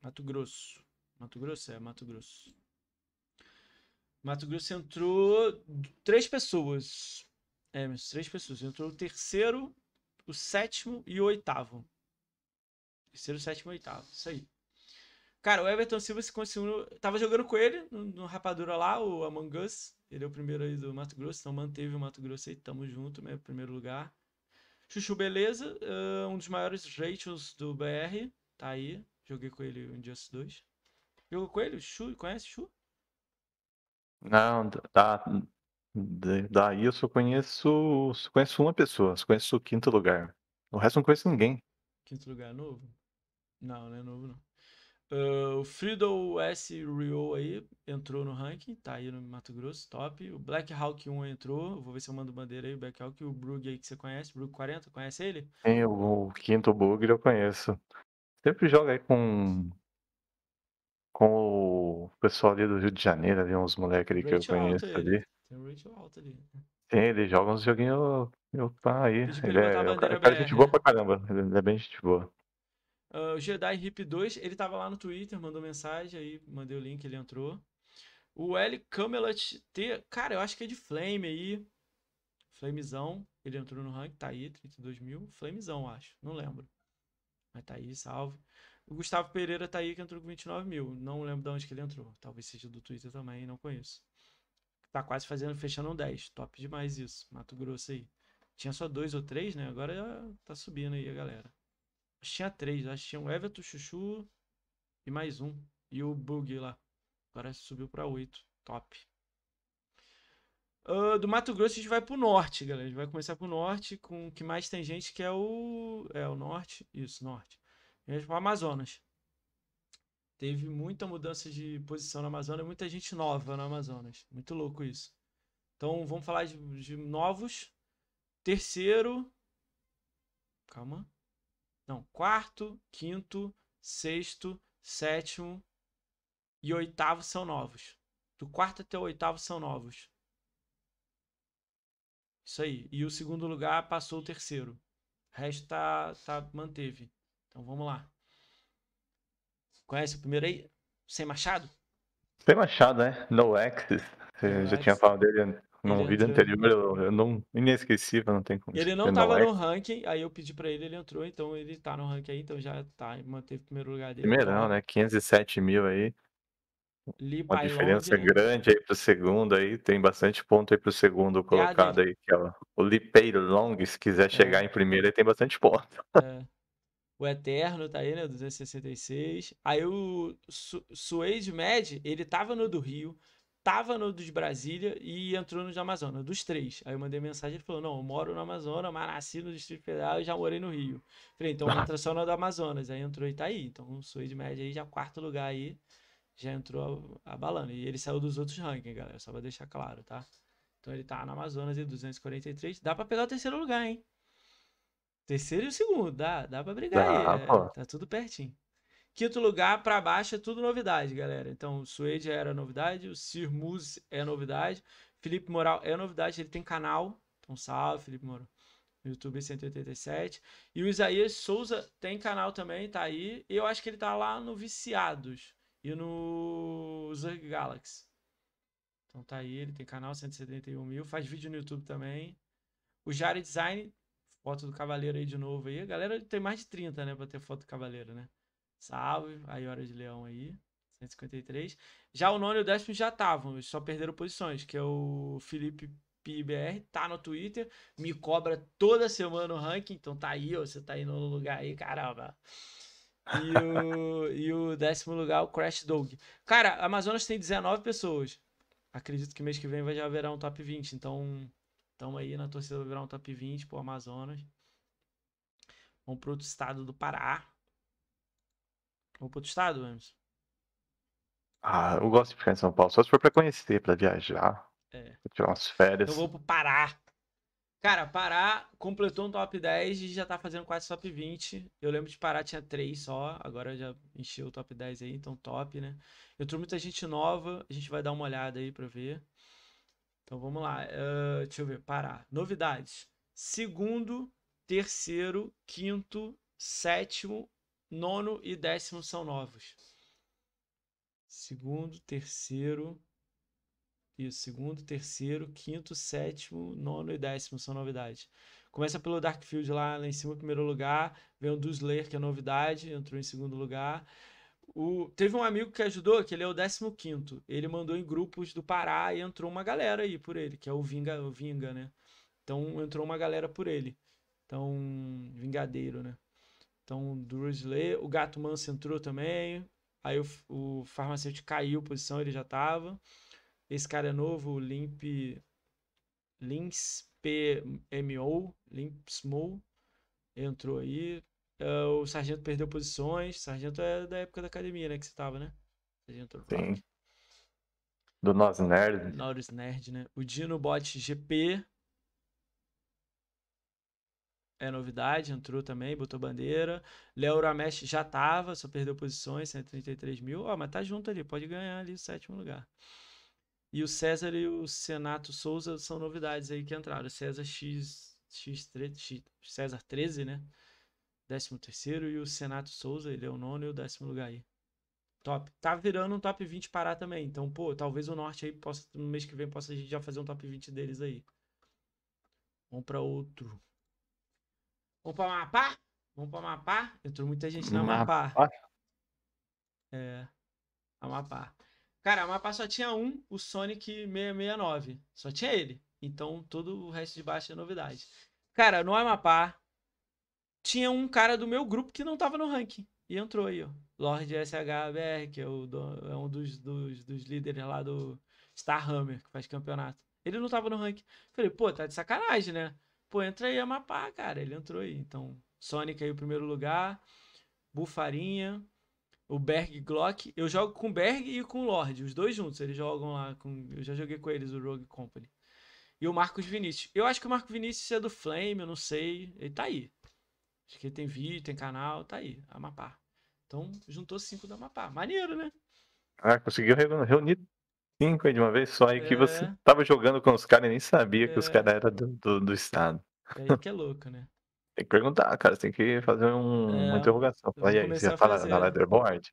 Mato Grosso. Mato Grosso é, Mato Grosso. Mato Grosso entrou três pessoas. É, mas três pessoas. Entrou o terceiro, o sétimo e o oitavo. Terceiro, sétimo e oitavo. Isso aí. Cara, o Everton Silva se conseguiu. Tava jogando com ele no, no, Rapadura lá, o Among Us. Ele é o primeiro aí do Mato Grosso, então manteve o Mato Grosso aí. Tamo junto, meu né, primeiro lugar. Chuchu Beleza, uh, um dos maiores ratings do BR. Tá aí. Joguei com ele um dia 2. Jogou com ele? Chu, conhece Chu? Não, dá, tá, daí eu só conheço, só conheço uma pessoa, só conheço o quinto lugar. O resto eu não conheço ninguém. Quinto lugar é novo? Não, não é novo não. o Freedom S Rio aí entrou no ranking, tá aí no Mato Grosso, top. O Black Hawk 1 entrou, vou ver se eu mando bandeira aí, o Black Hawk, o Brug aí que você conhece, Brug 40, conhece ele? Tem o, o quinto bugre eu conheço. Sempre joga aí com com o pessoal ali do Rio de Janeiro, ali uns moleques ali que eu conheço ali. Tem o Rachel ali. Sim, ele joga uns joguinhos eu tá aí. Ele ele é, é, é cara, gente boa pra caramba. Ele é bem gente boa. Ah, o Jedi Hip 2, ele tava lá no Twitter, mandou mensagem, aí mandei o link, ele entrou. O L Camelot T, cara, eu acho que é de Flame aí. Flamezão. Ele entrou no rank, tá aí, 32 mil. Flamezão, acho. Não lembro. Mas tá aí, salve. O Gustavo Pereira tá aí que entrou com 29 mil. Não lembro de onde que ele entrou. Talvez seja do Twitter também, não conheço. Tá quase fazendo, fechando um 10. Top demais isso. Mato Grosso aí. Tinha só dois ou três, né? Agora tá subindo aí a galera. Tinha três, acho que tinha o Everton, Chuchu e mais um. E o Bug lá. Agora subiu pra oito. Top. Uh, do Mato Grosso a gente vai pro norte, galera. A gente vai começar pro norte com o que mais tem gente, que é o. É o norte. Isso, norte para o Amazonas. Teve muita mudança de posição no Amazonas, muita gente nova no Amazonas. Muito louco isso. Então vamos falar de, de novos. Terceiro. Calma. Não, quarto, quinto, sexto, sétimo e oitavo são novos. Do quarto até o oitavo são novos. Isso aí. E o segundo lugar passou o terceiro. O resto tá, tá, manteve. Então vamos lá. Conhece o primeiro aí? Sem Machado? Sem Machado, né? No Axis. Você no já Axis. tinha falado dele num ele vídeo entrou... anterior, eu não inesquecível, não tem como. Ele não estava no ranking, aí eu pedi para ele, ele entrou, então ele está no ranking aí, então já tá, manteve o primeiro lugar dele. Primeirão, então né? 507 mil aí. Lee Uma diferença né? grande aí pro segundo aí, tem bastante ponto aí pro segundo colocado aí, que é o Lee Pei Long, se quiser é. chegar em primeiro aí tem bastante ponto. É o Eterno tá aí, né? 266. Aí o Su Suede Med, ele tava no do Rio, tava no dos Brasília e entrou no de Amazonas, dos três. Aí eu mandei mensagem, ele falou: não, eu moro no Amazonas, mas nasci no Distrito Federal e já morei no Rio. Falei, então entra só no do Amazonas. Aí entrou e tá aí. Então o Suede Med aí já é quarto lugar aí. Já entrou abalando. E ele saiu dos outros rankings, galera. Só pra deixar claro, tá? Então ele tá na Amazonas e 243. Dá pra pegar o terceiro lugar, hein? Terceiro e o segundo, dá, dá pra brigar dá, aí. É, tá tudo pertinho. Quinto lugar para baixo é tudo novidade, galera. Então, o Suede era novidade, o Sir Muse é novidade, Felipe Moral é novidade, ele tem canal. Então, salve, Felipe Moral. YouTube 187. E o Isaías Souza tem canal também, tá aí. Eu acho que ele tá lá no Viciados e no Zerg Galaxy. Então tá aí, ele tem canal 171 mil, faz vídeo no YouTube também. O Jari Design Foto do Cavaleiro aí de novo aí. A galera tem mais de 30, né? Pra ter foto do Cavaleiro, né? Salve. Aí, Hora de Leão aí. 153. Já o nono e o décimo já estavam, só perderam posições, que é o Felipe PBR, tá no Twitter, me cobra toda semana o ranking, então tá aí, ó, você tá aí no lugar aí, caramba. E o, e o décimo lugar, o Crash Dog. Cara, Amazonas tem 19 pessoas. Acredito que mês que vem vai já haverá um top 20, então Estamos aí na torcida do Grão Top 20 pro Amazonas. Vamos pro outro estado do Pará. Vamos pro outro estado, Emerson? Ah, eu gosto de ficar em São Paulo. Só se for pra conhecer, pra viajar. É. Pra tirar umas férias. Eu vou pro Pará. Cara, Pará completou um top 10 e já tá fazendo quase top 20. Eu lembro de Pará tinha 3 só, agora já encheu o top 10 aí, então top, né? Eu tenho muita gente nova, a gente vai dar uma olhada aí pra ver. Então vamos lá, uh, deixa eu ver, parar. Novidades: segundo, terceiro, quinto, sétimo, nono e décimo são novos. Segundo, terceiro, isso, segundo, terceiro, quinto, sétimo, nono e décimo são novidades. Começa pelo Darkfield lá, lá em cima, primeiro lugar. Vem o Dusler que é novidade, entrou em segundo lugar. O, teve um amigo que ajudou, que ele é o 15. Ele mandou em grupos do Pará e entrou uma galera aí por ele, que é o Vinga, o Vinga, né? Então entrou uma galera por ele. Então, Vingadeiro, né? Então, do o Gato Manso entrou também. Aí o, o farmacêutico caiu posição, ele já tava. Esse cara é novo, o Limp. Lins PMO, limpsmo entrou aí. Uh, o Sargento perdeu posições. Sargento é da época da academia, né? Que você tava, né? Sargento Sim. Do Nós Nerd. Nós Nerd, né? O Dino Bot GP. É novidade, entrou também, botou bandeira. Léo Ramesh já tava, só perdeu posições, 133 mil. Ó, oh, mas tá junto ali, pode ganhar ali o sétimo lugar. E o César e o Senato Souza são novidades aí que entraram. César X, X, X César 13, né? décimo terceiro e o Senato Souza, ele é o nono e o décimo lugar aí. Top. Tá virando um top 20 parar também. Então, pô, talvez o norte aí possa, no mês que vem, possa a gente já fazer um top 20 deles aí. Vamos pra outro. Vamos pra Mapá? Vamos pra Mapá? Entrou muita gente na Mapá. É. A Mapá. Cara, a Mapá só tinha um, o Sonic 669. Só tinha ele. Então, todo o resto de baixo é novidade. Cara, no Amapá, tinha um cara do meu grupo que não tava no ranking. E entrou aí, ó. Lord SHBR, que é, o, é um dos, dos, dos, líderes lá do Star Hammer, que faz campeonato. Ele não tava no ranking. Falei, pô, tá de sacanagem, né? Pô, entra aí, Amapá, cara. Ele entrou aí. Então, Sonic aí o primeiro lugar. Bufarinha. O Berg Glock. Eu jogo com o Berg e com o Lord. Os dois juntos. Eles jogam lá. Com... Eu já joguei com eles, o Rogue Company. E o Marcos Vinicius. Eu acho que o Marcos Vinicius é do Flame, eu não sei. Ele tá aí. Acho que tem vídeo, tem canal, tá aí, Amapá. Então, juntou cinco da Amapá. Maneiro, né? Ah, conseguiu reunir cinco aí de uma vez só, aí é... que você é. tava jogando com os caras e nem sabia é... que os é. caras eram do, do, do, estado. É aí que é louco, né? tem que perguntar, cara, tem que fazer um, é... uma interrogação. Aí, aí, você ia falar na leaderboard?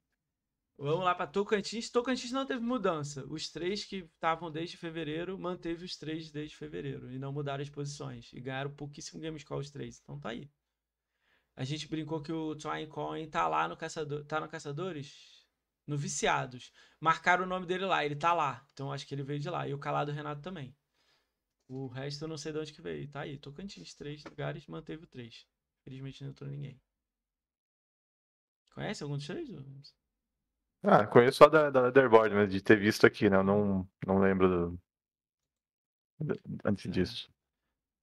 Vamos lá para Tocantins. Tocantins não teve mudança. Os três que estavam desde fevereiro, manteve os três desde fevereiro. E não mudaram as posições. E ganharam pouquíssimo Games os três. Então tá aí. A gente brincou que o Coin tá lá no Caçador, tá no Caçadores? No Viciados. Marcaram o nome dele lá, ele tá lá. Então acho que ele veio de lá. E o Calado Renato também. O resto eu não sei de onde que veio. Tá aí, Tocantins, três lugares, manteve o três. Felizmente não entrou ninguém. Conhece algum dos três? Ah, conheço só da, da Leatherboard, mas de ter visto aqui, né? Eu não, não lembro Do... antes é. disso.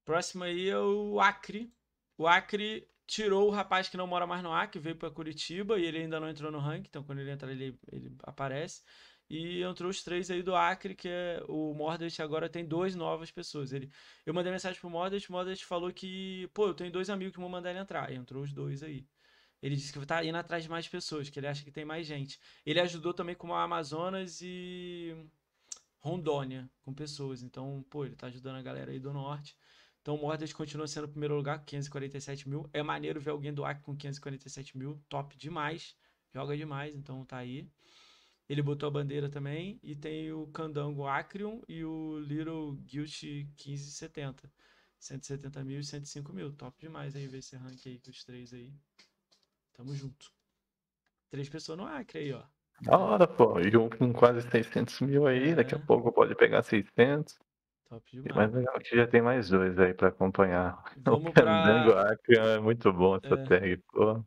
Próximo aí é o Acre. O Acre tirou o rapaz que não mora mais no Acre veio para Curitiba e ele ainda não entrou no ranking, então quando ele entrar ele, ele aparece. E entrou os três aí do Acre, que é o Mordred agora tem duas novas pessoas. Ele, eu mandei mensagem pro Mordred, o Mordred falou que, pô, eu tenho dois amigos que vão mandar ele entrar. E entrou os dois aí. Ele disse que tá indo atrás de mais pessoas, que ele acha que tem mais gente. Ele ajudou também com o Amazonas e Rondônia, com pessoas. Então, pô, ele tá ajudando a galera aí do norte. Então o Mordred continua sendo o primeiro lugar com 547 mil. É maneiro ver alguém do Acre com 547 mil. Top demais. Joga demais, então tá aí. Ele botou a bandeira também. E tem o Candango Acrion e o Little Guilty 1570. 170 mil e 105 mil. Top demais aí ver esse rank aí com os três aí. Tamo junto. Três pessoas no Acre aí, ó. Da hora, pô. E um com quase 600 mil aí. É. Daqui a é. pouco pode pegar 600. Top demais. Mas legal que já tem mais dois aí pra acompanhar. Vamos o Candango Acre é muito bom essa é. tag, pô.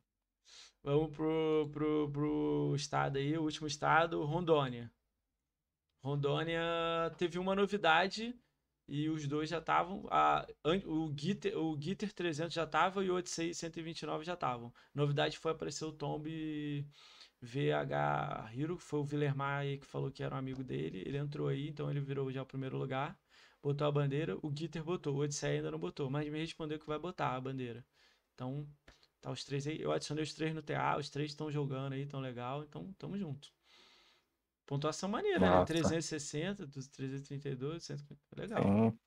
Vamos pro, pro, pro estado aí, o último estado, Rondônia. Rondônia teve uma novidade e os dois já estavam. O Gitter, o Gitter 300 já tava e o Odyssey 129 já estavam. Novidade foi aparecer o Tomb VH Hiro, que foi o Villermar aí que falou que era um amigo dele. Ele entrou aí, então ele virou já o primeiro lugar botou a bandeira, o Gitter botou, o Odisseia ainda não botou, mas me respondeu que vai botar a bandeira. Então, tá os três aí. Eu adicionei os três no TA, os três estão jogando aí, tão legal, então tamo junto. Pontuação maneira, né? Nossa. né? 360, 332, 150, legal. Sim.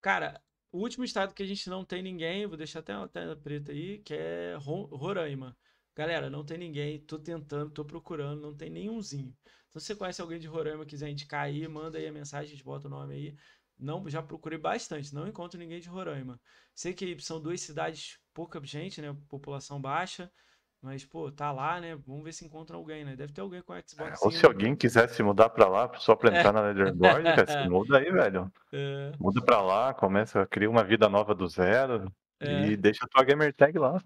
Cara, o último estado que a gente não tem ninguém, vou deixar até a tela preta aí, que é Roraima. Galera, não tem ninguém, tô tentando, tô procurando, não tem nenhumzinho. Então, se você conhece alguém de Roraima, quiser indicar aí, manda aí a mensagem, a gente bota o nome aí não já procurei bastante, não encontro ninguém de Roraima. Sei que são duas cidades pouca gente, né? População baixa. Mas, pô, tá lá, né? Vamos ver se encontra alguém, né? Deve ter alguém com Xbox. É, ou se né? alguém quiser se mudar pra lá só pra entrar na é. Leaderboard, se muda aí, velho. É. Muda pra lá, começa, cria uma vida nova do zero é. e deixa a tua gamer tag lá.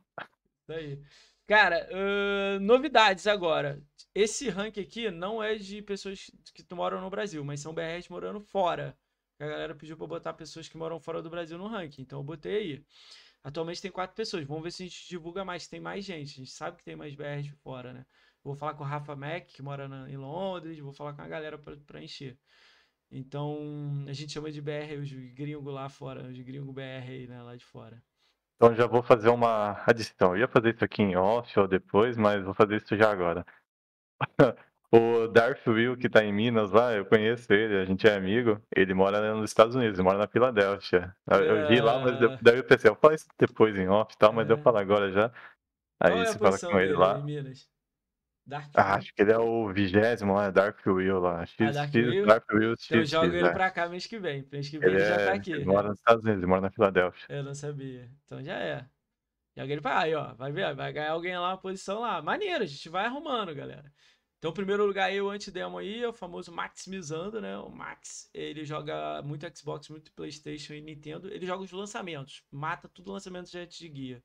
Daí. aí. Cara, uh, novidades agora. Esse rank aqui não é de pessoas que moram no Brasil, mas são BRs morando fora a galera pediu para botar pessoas que moram fora do Brasil no ranking. Então eu botei aí. Atualmente tem quatro pessoas. Vamos ver se a gente divulga mais. Tem mais gente. A gente sabe que tem mais BRs de fora, né? Vou falar com o Rafa Mac, que mora na, em Londres. Vou falar com a galera para encher. Então, a gente chama de BR os gringos lá fora, os gringos BR né, lá de fora. Então, já vou fazer uma adição. Eu ia fazer isso aqui em off ou depois, mas vou fazer isso já agora. O Darth Will, que tá em Minas lá, eu conheço ele, a gente é amigo. Ele mora nos Estados Unidos, ele mora na Filadélfia. Eu, vi lá, mas ah. daí eu pensei, eu falo isso depois em off e tal, mas é. eu falo agora já. Aí Qual é você é fala com ele lá. Ah, acho que ele é o vigésimo lá, é, Dark Will lá. X, ah, Dark, X, Will? Dark Will X, então eu jogo X, ele né? pra cá mês que vem. Mês que vem ele, ele já é... tá aqui. Ele mora nos Estados Unidos, ele mora na Filadélfia. Eu não sabia. Então já é. Joga ele pra aí, ó. Vai ver, vai ganhar alguém lá uma posição lá. Maneiro, a gente vai arrumando, galera. Então, primeiro lugar aí, o antidemo aí, é o famoso maximizando, né? O Max, ele joga muito Xbox, muito Playstation e Nintendo. Ele joga os lançamentos, mata tudo lançamento antes de guia.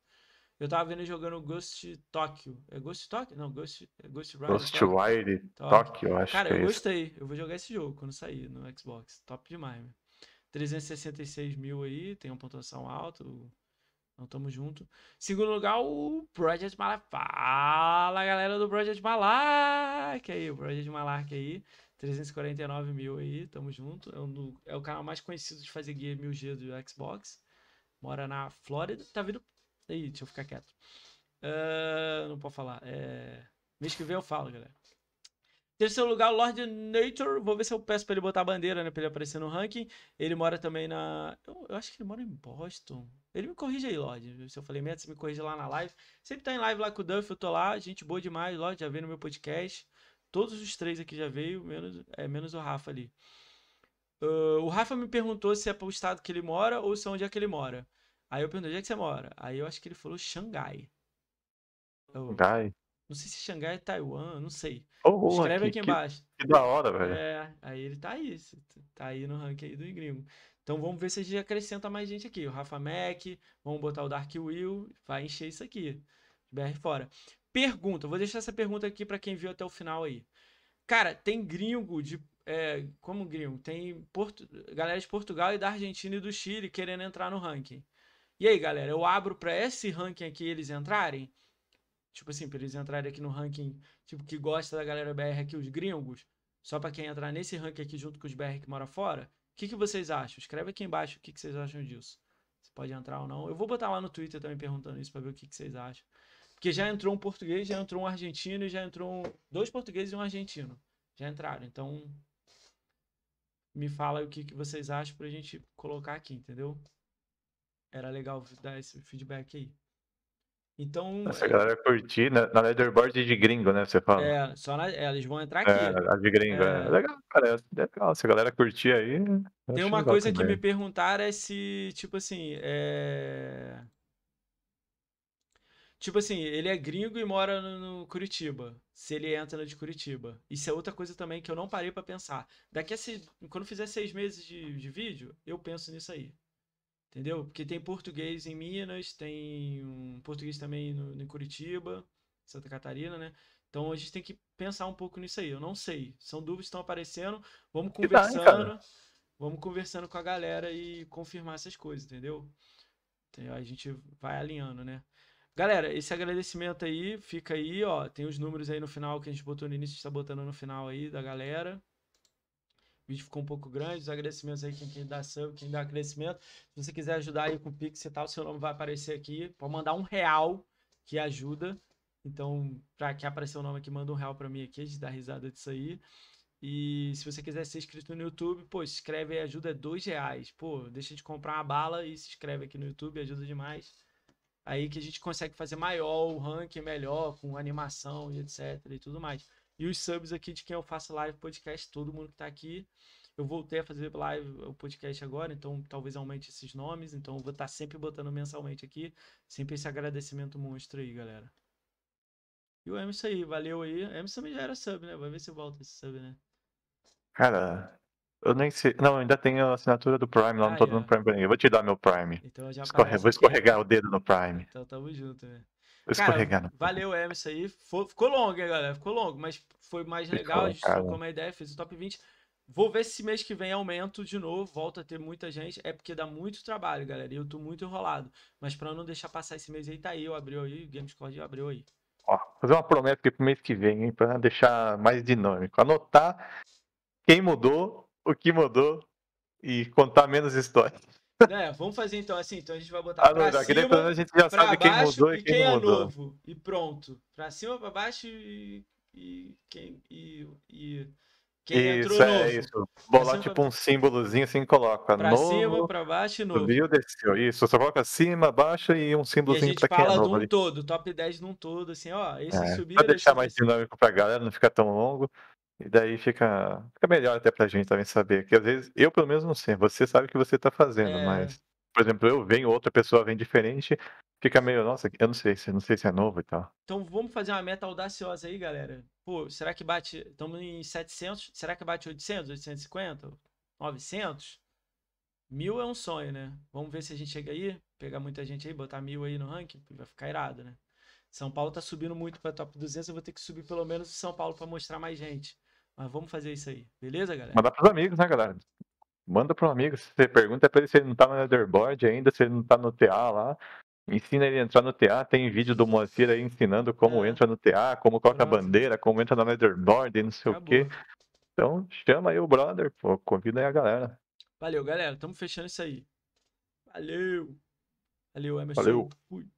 Eu tava vendo ele jogando Ghost Tokyo. É Ghost Tokyo? Não, Ghost, é Ghost Rider. Ghost Tokyo. Rider Tokyo, eu acho Cara, que eu é gostei. Isso. Eu vou jogar esse jogo quando sair no Xbox. Top demais, meu. 366 mil aí, tem uma pontuação alta. Então tamo junto. Segundo lugar, o Project Malark. Fala, galera do Project Malark aí, o Project Malark aí. 349 mil aí, tamo junto. É, um, é o canal mais conhecido de fazer guia 1000G do Xbox. Mora na Flórida. Tá vindo. Aí, deixa eu ficar quieto. Uh, não pode falar. É... Mês que vem eu falo, galera. Terceiro lugar, Lord Nature. Vou ver se eu peço pra ele botar a bandeira, né? Pra ele aparecer no ranking. Ele mora também na. Eu, eu acho que ele mora em Boston. Ele me corrige aí, Lorde. Se eu falei merda, você me corrige lá na live. Sempre tá em live lá com o Duff, eu tô lá. Gente boa demais, Lorde. Já veio no meu podcast. Todos os três aqui já veio, menos, é, menos o Rafa ali. Uh, o Rafa me perguntou se é pro estado que ele mora ou se é onde é que ele mora. Aí eu perguntei, onde é que você mora? Aí eu acho que ele falou Xangai. Xangai? Não sei se Xangai é Taiwan, não sei. Oh, Escreve aqui, aqui embaixo. Que, que, da hora, velho. É, aí ele tá aí. Tá aí no ranking aí do gringo. Então vamos ver se a gente acrescenta mais gente aqui. O Rafa Mac, vamos botar o Dark Will, vai encher isso aqui. BR fora. Pergunta, vou deixar essa pergunta aqui para quem viu até o final aí. Cara, tem gringo de. É, como gringo? Tem Porto, galera de Portugal e da Argentina e do Chile querendo entrar no ranking. E aí, galera, eu abro para esse ranking aqui eles entrarem? Tipo assim, pra eles entrarem aqui no ranking, tipo, que gosta da galera BR aqui, os gringos, só para quem entrar nesse ranking aqui junto com os BR que mora fora, o que, que vocês acham? Escreve aqui embaixo o que, que vocês acham disso. Você pode entrar ou não. Eu vou botar lá no Twitter também perguntando isso para ver o que, que vocês acham. Porque já entrou um português, já entrou um argentino e já entrou um... dois portugueses e um argentino. Já entraram. Então, me fala o que, que vocês acham pra gente colocar aqui, entendeu? Era legal dar esse feedback aí. Então. Essa galera curtir na, né? na leaderboard de gringo, né? Você fala. É, só na, é, eles vão entrar é, aqui. É, a de gringo, é. é. Legal, cara. É legal. Se a galera curtir aí. Tem uma coisa também. que me perguntaram é se, tipo assim, é. Tipo assim, ele é gringo e mora no, no Curitiba. Se ele entra no de Curitiba. Isso é outra coisa também que eu não parei para pensar. Daqui a se, quando fizer seis meses de, de vídeo, eu penso nisso aí. Entendeu? Porque tem português em Minas, tem um português também no, em Curitiba, Santa Catarina, né? Então a gente tem que pensar um pouco nisso aí. Eu não sei. São dúvidas que estão aparecendo. Vamos conversando. vamos conversando com a galera e confirmar essas coisas, entendeu? Então, a gente vai alinhando, né? Galera, esse agradecimento aí, fica aí, ó. Tem os números aí no final que a gente botou no início, a gente tá botando no final aí da galera. O vídeo ficou um pouco grande, os agradecimentos aí quem quem dá sub, quem dá crescimento. Se você quiser ajudar aí com o Pix e tal, seu nome vai aparecer aqui. Pode mandar um real que ajuda. Então, para que aparecer o nome aqui, manda um real para mim aqui, a gente dá risada disso aí. E se você quiser ser inscrito no YouTube, pô, se inscreve aí, ajuda é dois reais. Pô, deixa de comprar uma bala e se inscreve aqui no YouTube, ajuda demais. Aí que a gente consegue fazer maior o ranking, melhor, com animação e etc e tudo mais. E os subs aqui de quem eu faço live, podcast, todo mundo que tá aqui. Eu voltei a fazer live, o podcast agora, então talvez aumente esses nomes. Então eu vou estar tá sempre botando mensalmente aqui. Sempre esse agradecimento monstro aí, galera. E o Emerson aí, valeu aí. Emerson já era sub, né? Vai ver se volta esse sub, né? Cara, eu nem sei. Não, ainda tenho a assinatura do Prime lá, ah, não tô é. dando Prime pra ninguém. Eu vou te dar meu Prime. Então Escorre... Vou né? escorregar aqui. o dedo no Prime. Então tamo junto, velho. Né? escorregando. Cara, né? valeu, Emerson aí. Foi, ficou longo, hein, galera? Ficou longo, mas foi mais ficou, legal. A gente trocou uma ideia, fez o top 20. Vou ver se esse mês que vem aumento de novo, volta a ter muita gente. É porque dá muito trabalho, galera. E eu tô muito enrolado. Mas para não deixar passar esse mês aí, tá aí. Eu abriu aí, o Gamescord abriu aí. Ó, fazer uma promessa aqui pro mês que vem, hein, pra deixar mais dinâmico. Anotar quem mudou, o que mudou e contar menos histórias. É, vamos fazer então assim. Então a gente vai botar ah, pra não, cima, pra a gente já sabe quem baixo, mudou e quem, quem é novo. E pronto. Pra cima, pra baixo e, e quem e, e quem isso, entrou é novo. Isso. bola tipo pra... um símbolozinho assim, coloca pra novo. Pra cima, pra baixo e novo. Subiu, desceu. Isso, só coloca cima, baixo e um símbolozinho pra quem é novo. a gente fala de um todo, top 10 num todo, assim, ó, esse é, para Pra deixar mais dinâmico para pra galera, não ficar tão longo. E daí fica, fica melhor até pra gente também saber. Que às vezes, eu pelo menos não sei, você sabe o que você tá fazendo, é. mas, por exemplo, eu venho, outra pessoa vem diferente, fica meio, nossa, eu não sei, não sei se é novo e tal. Então vamos fazer uma meta audaciosa aí, galera. Pô, será que bate, estamos em 700, será que bate 800, 850, 900? Mil é um sonho, né? Vamos ver se a gente chega aí, pegar muita gente aí, botar mil aí no ranking, vai ficar irado, né? São Paulo tá subindo muito para top 200, eu vou ter que subir pelo menos o São Paulo para mostrar mais gente. Mas vamos fazer isso aí, beleza, galera? Mandar pros amigos, né, galera? Manda pro amigo, se você pergunta pra ele se ele não tá no Netherboard ainda, se ele não tá no TA lá. Ensina ele a entrar no TA, tem vídeo do Moacir aí ensinando como é. entra no TA, como coloca a bandeira, como entra na Netherboard e não sei Acabou. o quê. Então chama aí o brother, pô, convida aí a galera. Valeu, galera. Tamo fechando isso aí. Valeu. Valeu, Emerson. Valeu. Fui.